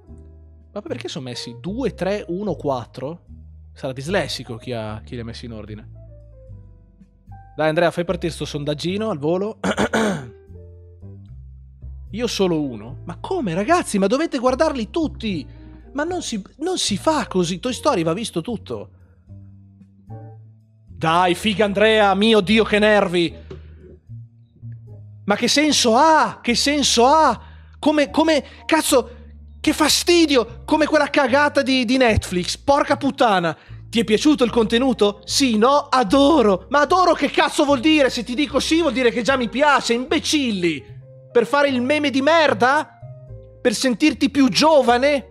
Ma perché sono messi 2, 3, 1, 4? Sarà dislessico chi, ha, chi li ha messi in ordine. Dai Andrea, fai partire sto sondaggino al volo. Io solo uno? Ma come ragazzi? Ma dovete guardarli tutti! Ma non si, non si fa così, Toy Story va visto tutto. Dai, figa Andrea, mio Dio che nervi! Ma che senso ha? Che senso ha? Come, come, cazzo, che fastidio! Come quella cagata di, di Netflix, porca puttana! Ti è piaciuto il contenuto? Sì, no? Adoro! Ma adoro che cazzo vuol dire? Se ti dico sì vuol dire che già mi piace, imbecilli! Per fare il meme di merda? Per sentirti più giovane?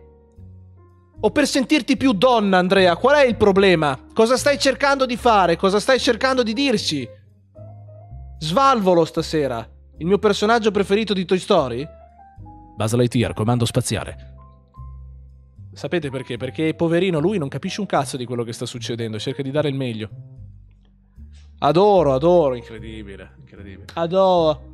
O per sentirti più donna, Andrea? Qual è il problema? Cosa stai cercando di fare? Cosa stai cercando di dirci? Svalvolo stasera. Il mio personaggio preferito di Toy Story? Buzz Lightyear, comando spaziale. Sapete perché? Perché poverino lui non capisce un cazzo di quello che sta succedendo, cerca di dare il meglio. Adoro, adoro, incredibile, incredibile. Adoro.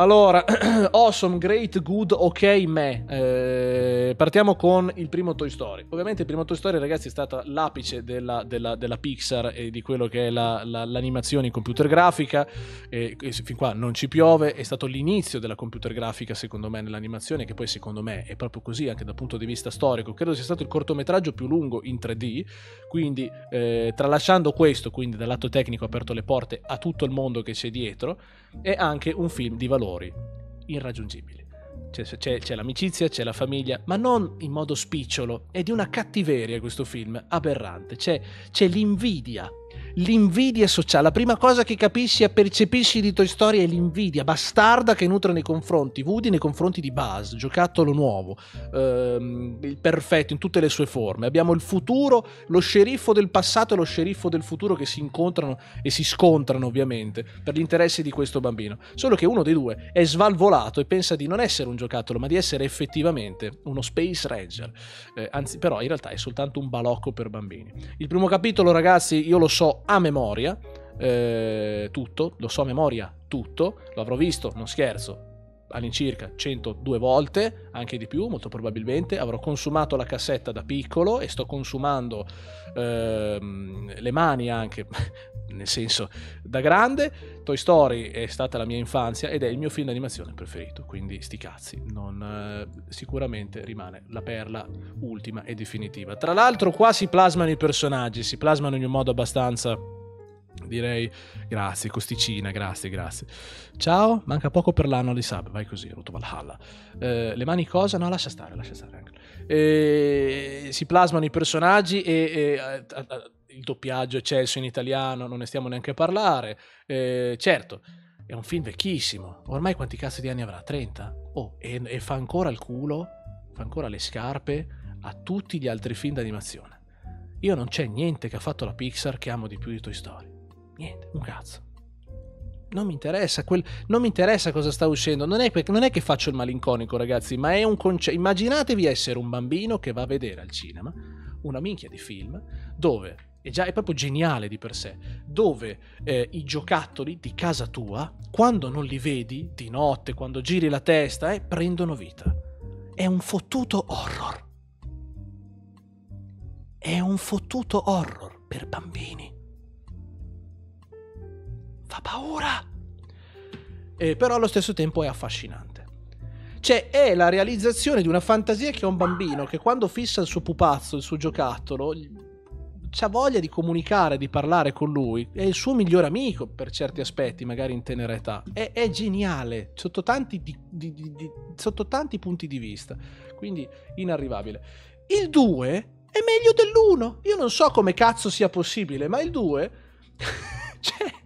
Allora, awesome, great, good, ok, me. Eh, partiamo con il primo Toy Story. Ovviamente il primo Toy Story, ragazzi, è stato l'apice della, della, della Pixar e di quello che è la, la, l'animazione in computer grafica. E, e fin qua non ci piove, è stato l'inizio della computer grafica, secondo me, nell'animazione, che poi secondo me è proprio così anche dal punto di vista storico. Credo sia stato il cortometraggio più lungo in 3D, quindi eh, tralasciando questo, quindi dal lato tecnico ha aperto le porte a tutto il mondo che c'è dietro è anche un film di valori irraggiungibili. C'è, c'è, c'è, l'amicizia, c'è la famiglia, ma non in modo spicciolo, è di una cattiveria questo film, aberrante, c'è, c'è l'invidia l'invidia sociale. La prima cosa che capisci e percepisci di Toy Story è l'invidia bastarda che nutre nei confronti Woody, nei confronti di Buzz, giocattolo nuovo, ehm, il perfetto in tutte le sue forme. Abbiamo il futuro, lo sceriffo del passato e lo sceriffo del futuro che si incontrano e si scontrano ovviamente per gli interessi di questo bambino. Solo che uno dei due è svalvolato e pensa di non essere un giocattolo, ma di essere effettivamente uno Space Ranger. Eh, anzi, però in realtà è soltanto un balocco per bambini. Il primo capitolo, ragazzi, io lo so a memoria eh, tutto, lo so a memoria tutto, lo avrò visto, non scherzo, all'incirca 102 volte, anche di più molto probabilmente, avrò consumato la cassetta da piccolo e sto consumando ehm, le mani anche nel senso da grande. Toy Story è stata la mia infanzia ed è il mio film d'animazione preferito, quindi sti cazzi, non, eh, sicuramente rimane la perla ultima e definitiva. Tra l'altro qua si plasmano i personaggi, si plasmano in un modo abbastanza direi grazie costicina grazie grazie ciao manca poco per l'anno di sub vai così rotto Valhalla eh, le mani cosa no lascia stare lascia stare anche. Eh, si plasmano i personaggi e, e a, eh, a, il doppiaggio eccelso in italiano, non ne stiamo neanche a parlare. Eh, certo, è un film vecchissimo. Ormai quanti cazzo di anni avrà? 30? Oh, e, e fa ancora il culo, fa ancora le scarpe a tutti gli altri film d'animazione. Io non c'è niente che ha fatto la Pixar che amo di più di Toy Story. Niente, un cazzo. Non mi, interessa, quel, non mi interessa, cosa sta uscendo. Non è, non è, che faccio il malinconico, ragazzi, ma è un concetto. Immaginatevi essere un bambino che va a vedere al cinema una minchia di film dove è già è proprio geniale di per sé, dove eh, i giocattoli di casa tua, quando non li vedi di notte, quando giri la testa, eh, prendono vita. È un fottuto horror. È un fottuto horror per bambini. Fa paura. Eh, però allo stesso tempo è affascinante. Cioè, è la realizzazione di una fantasia che ha un bambino che quando fissa il suo pupazzo, il suo giocattolo, ha voglia di comunicare, di parlare con lui, è il suo migliore amico per certi aspetti, magari in tenera età, è, è geniale sotto tanti, di, di, di, sotto tanti, punti di vista, quindi inarrivabile. Il 2 è meglio dell'1, io non so come cazzo sia possibile, ma il 2... cioè,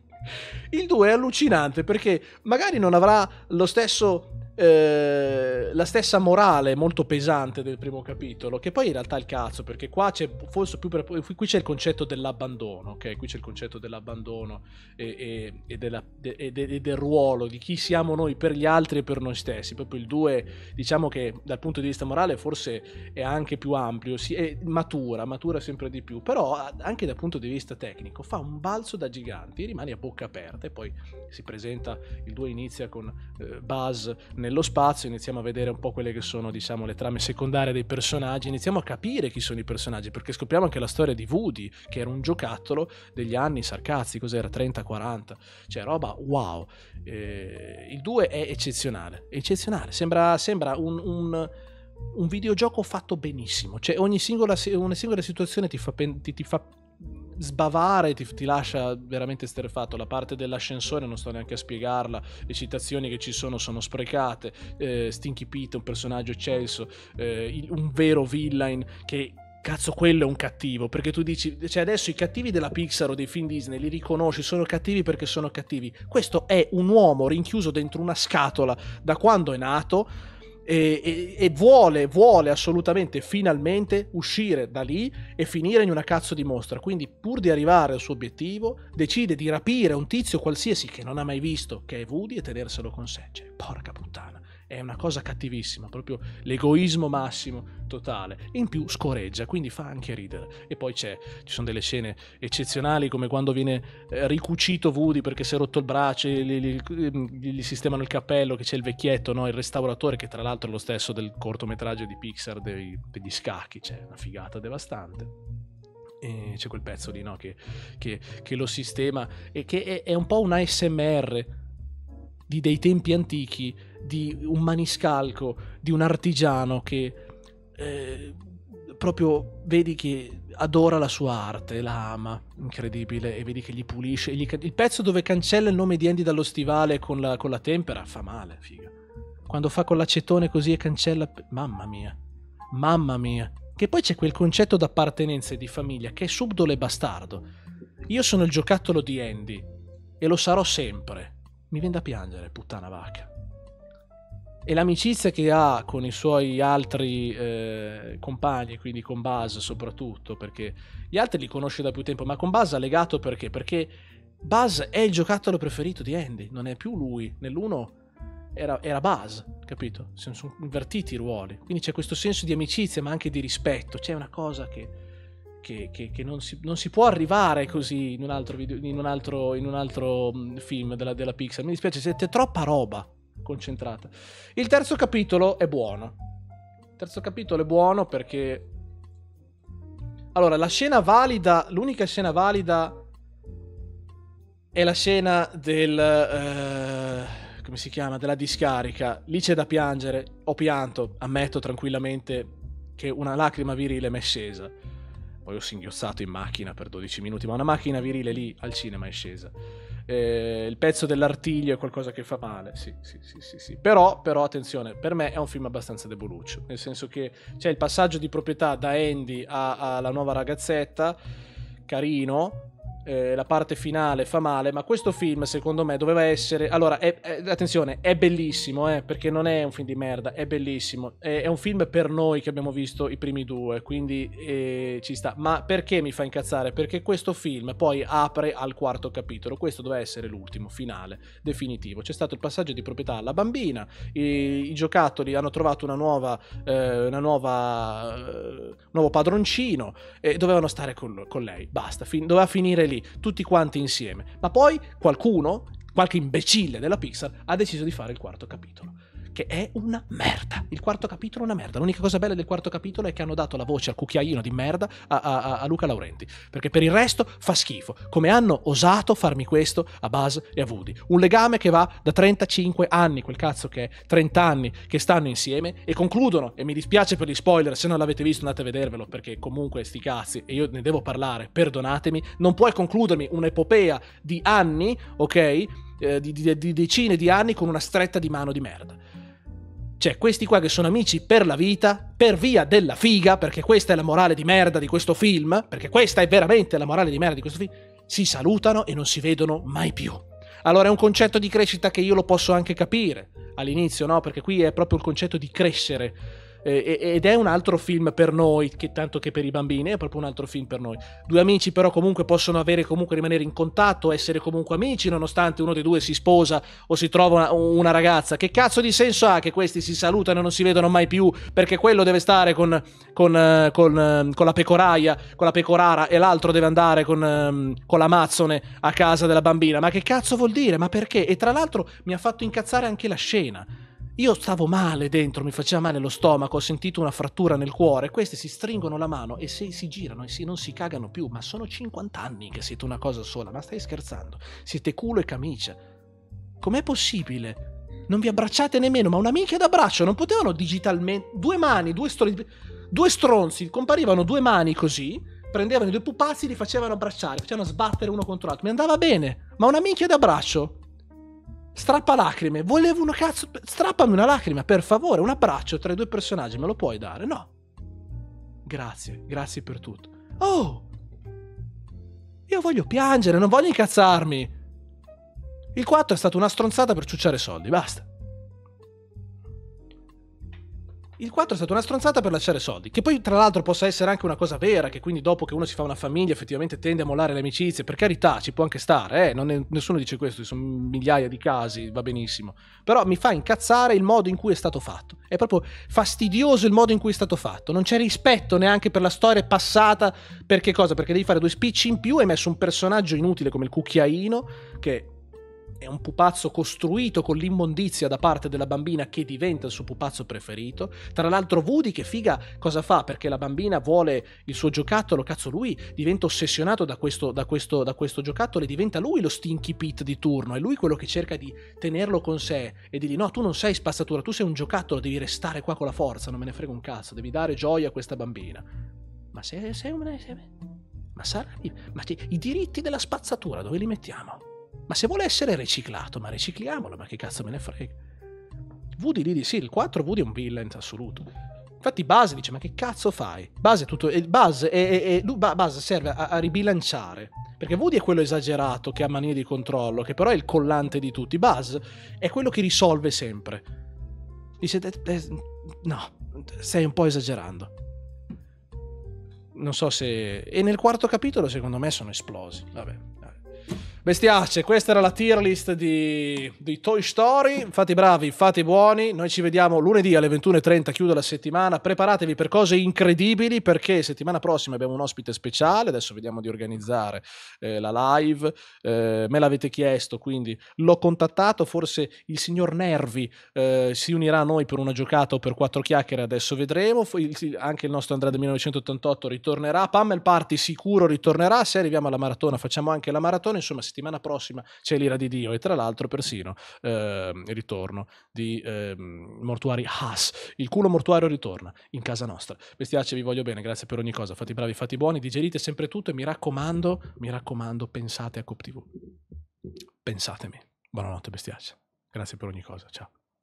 il 2 è allucinante perché magari non avrà lo stesso eh, la stessa morale molto pesante del primo capitolo, che poi in realtà è il cazzo, perché qua c'è forse più per, qui c'è il concetto dell'abbandono, ok? Qui c'è il concetto dell'abbandono e, e, e, della, e del ruolo di chi siamo noi per gli altri e per noi stessi. Proprio il 2, diciamo che dal punto di vista morale forse è anche più ampio, si, è, matura, matura sempre di più, però anche dal punto di vista tecnico fa un balzo da giganti, rimane a bocca aperta e poi si presenta, il 2 inizia con eh, Buzz nello spazio, iniziamo a vedere un po' quelle che sono diciamo, le trame secondarie dei personaggi, iniziamo a capire chi sono i personaggi, perché scopriamo anche la storia di Woody, che era un giocattolo degli anni sarcazzi, cos'era 30-40, cioè roba wow. Eh, il 2 è eccezionale, eccezionale, sembra, sembra un, un un videogioco fatto benissimo. Cioè, ogni singola, una singola situazione ti fa, ti, ti fa, sbavare ti, ti, lascia veramente sterefatto. La parte dell'ascensore non sto neanche a spiegarla, le citazioni che ci sono sono sprecate. Eh, Stinky Pete, un personaggio eccelso, eh, il, un vero villain che cazzo quello è un cattivo perché tu dici cioè adesso i cattivi della Pixar o dei film Disney li riconosci sono cattivi perché sono cattivi questo è un uomo rinchiuso dentro una scatola da quando è nato e, e, e, vuole, vuole assolutamente finalmente uscire da lì e finire in una cazzo di mostra. Quindi, pur di arrivare al suo obiettivo, decide di rapire un tizio qualsiasi che non ha mai visto, che è Woody, e tenerselo con sé. Cioè, porca puttana. È una cosa cattivissima, proprio l'egoismo massimo totale. In più scoreggia, quindi fa anche ridere. E poi ci sono delle scene eccezionali come quando viene eh, ricucito Woody perché si è rotto il braccio, gli, gli, gli sistemano il cappello, che c'è il vecchietto, no? il restauratore, che tra l'altro è lo stesso del cortometraggio di Pixar dei, degli scacchi, c'è cioè una figata devastante c'è quel pezzo lì no? che, che, che, lo sistema e che è, è un po' un ASMR di dei tempi antichi di un maniscalco, di un artigiano che eh, proprio vedi che adora la sua arte, la ama, incredibile, e vedi che gli pulisce. Gli... Il pezzo dove cancella il nome di Andy dallo stivale con la, con la tempera fa male, figa. Quando fa con l'acetone così e cancella... Mamma mia, mamma mia. Che poi c'è quel concetto d'appartenenza e di famiglia che è subdolo e bastardo. Io sono il giocattolo di Andy e lo sarò sempre. Mi viene da piangere, puttana vacca e l'amicizia che ha con i suoi altri eh, compagni, quindi con Buzz soprattutto, perché gli altri li conosce da più tempo, ma con Buzz ha legato perché? Perché Buzz è il giocattolo preferito di Andy, non è più lui, nell'uno era, era Buzz, capito? Si sono invertiti i ruoli, quindi c'è questo senso di amicizia ma anche di rispetto, c'è una cosa che... Che, che, che non, si, non, si, può arrivare così in un altro, video, in un altro, in un altro mm, film della, della Pixar. Mi dispiace, siete troppa roba concentrata. Il terzo capitolo è buono. Il terzo capitolo è buono perché... Allora, la scena valida, l'unica scena valida è la scena del... Uh come si chiama, della discarica, lì c'è da piangere, ho pianto, ammetto tranquillamente che una lacrima virile m'è scesa. Poi ho singhiozzato in macchina per 12 minuti, ma una macchina virile lì al cinema è scesa. Eh, il pezzo dell'artiglio è qualcosa che fa male, sì, sì, sì, sì, sì. Però, però, attenzione, per me è un film abbastanza deboluccio, nel senso che c'è il passaggio di proprietà da Andy alla nuova ragazzetta, carino, eh, la parte finale fa male, ma questo film secondo me doveva essere... Allora, è, è, attenzione, è bellissimo, eh, perché non è un film di merda, è bellissimo. È, è, un film per noi che abbiamo visto i primi due, quindi eh, ci sta. Ma perché mi fa incazzare? Perché questo film poi apre al quarto capitolo, questo doveva essere l'ultimo, finale, definitivo. C'è stato il passaggio di proprietà alla bambina, i, i giocattoli hanno trovato una nuova... Eh, una nuova eh, nuovo padroncino e dovevano stare con, con lei, basta, fin, doveva finire lì lì, tutti quanti insieme. Ma poi qualcuno, qualche imbecille della Pixar, ha deciso di fare il quarto capitolo che è una merda. Il quarto capitolo è una merda. L'unica cosa bella del quarto capitolo è che hanno dato la voce al cucchiaino di merda a, a, a Luca Laurenti, perché per il resto fa schifo, come hanno osato farmi questo a Buzz e a Woody. Un legame che va da 35 anni, quel cazzo che è, 30 anni che stanno insieme e concludono, e mi dispiace per gli spoiler, se non l'avete visto andate a vedervelo perché comunque sti cazzi e io ne devo parlare, perdonatemi, non puoi concludermi un'epopea di anni, ok? Eh, di, di, di decine di anni con una stretta di mano di merda. Cioè, questi qua che sono amici per la vita, per via della figa, perché questa è la morale di merda di questo film, perché questa è veramente la morale di merda di questo film, si salutano e non si vedono mai più. Allora è un concetto di crescita che io lo posso anche capire all'inizio, no? Perché qui è proprio il concetto di crescere eh, ed è un altro film per noi, che tanto che per i bambini, è proprio un altro film per noi. Due amici però comunque possono avere, comunque rimanere in contatto, essere comunque amici, nonostante uno dei due si sposa o si trova una, una ragazza. Che cazzo di senso ha che questi si salutano e non si vedono mai più perché quello deve stare con, con, eh, con, ehm, con la pecoraia, con la pecorara e l'altro deve andare con, ehm, con l'amazzone a casa della bambina? Ma che cazzo vuol dire? Ma perché? E tra l'altro mi ha fatto incazzare anche la scena io stavo male dentro, mi faceva male lo stomaco, ho sentito una frattura nel cuore. Questi si stringono la mano e se si girano e si, non si cagano più. Ma sono 50 anni che siete una cosa sola, ma stai scherzando? Siete culo e camicia. Com'è possibile? Non vi abbracciate nemmeno, ma una minchia d'abbraccio. Non potevano digitalmente. Due mani, due, str- due stronzi, comparivano due mani così. Prendevano i due pupazzi, e li facevano abbracciare, facevano sbattere uno contro l'altro. Mi andava bene, ma una minchia d'abbraccio. Strappa lacrime. Volevo una cazzo. Strappami una lacrima, per favore. Un abbraccio tra i due personaggi, me lo puoi dare? No. Grazie, grazie per tutto. Oh! Io voglio piangere, non voglio incazzarmi. Il 4 è stato una stronzata per ciucciare soldi, basta. Il 4 è stata una stronzata per lasciare soldi, che poi tra l'altro possa essere anche una cosa vera, che quindi dopo che uno si fa una famiglia effettivamente tende a mollare le amicizie, per carità, ci può anche stare, eh? è, nessuno dice questo, ci sono migliaia di casi, va benissimo, però mi fa incazzare il modo in cui è stato fatto, è proprio fastidioso il modo in cui è stato fatto, non c'è rispetto neanche per la storia passata, perché cosa? Perché devi fare due spicci in più, e hai messo un personaggio inutile come il cucchiaino, che è un pupazzo costruito con l'immondizia da parte della bambina che diventa il suo pupazzo preferito. Tra l'altro Woody che figa cosa fa? Perché la bambina vuole il suo giocattolo, cazzo lui diventa ossessionato da questo, da questo, da questo giocattolo e diventa lui lo stinky pit di turno, è lui quello che cerca di tenerlo con sé e di dire no tu non sei spazzatura, tu sei un giocattolo, devi restare qua con la forza, non me ne frega un cazzo, devi dare gioia a questa bambina. Ma sei, se, se, se ma, sarà... ma i diritti della spazzatura dove li mettiamo? Ma se vuole essere riciclato, ma ricicliamolo, ma che cazzo me ne frega. Woody lì dice, sì, il 4 Woody è un villain assoluto. Infatti Buzz dice, ma che cazzo fai? Buzz, è tutto, eh, Buzz, è, è, Buzz serve a, a ribilanciare perché Woody è quello esagerato che ha manie di controllo, che però è il collante di tutti. Buzz è quello che risolve sempre. Dice: No, stai un po' esagerando. Non so se. E nel quarto capitolo, secondo me, sono esplosi. Vabbè. Bestiace, questa era la tier list di, di, Toy Story. Fate bravi, fate buoni. Noi ci vediamo lunedì alle 21.30, chiudo la settimana. Preparatevi per cose incredibili perché settimana prossima abbiamo un ospite speciale. Adesso vediamo di organizzare eh, la live. Eh, me l'avete chiesto, quindi l'ho contattato. Forse il signor Nervi eh, si unirà a noi per una giocata o per quattro chiacchiere. Adesso vedremo. anche il nostro Andrea del 1988 ritornerà. Pummel Party sicuro ritornerà. Se arriviamo alla maratona, facciamo anche la maratona. Insomma, settimana prossima c'è l'ira di Dio e tra l'altro persino eh, il ritorno di eh, Mortuari Haas, il culo mortuario ritorna in casa nostra. Bestiacce vi voglio bene, grazie per ogni cosa, fate i bravi, fate i buoni, digerite sempre tutto e mi raccomando, mi raccomando, pensate a CopTV. Pensatemi. Buonanotte bestiacce, grazie per ogni cosa, ciao.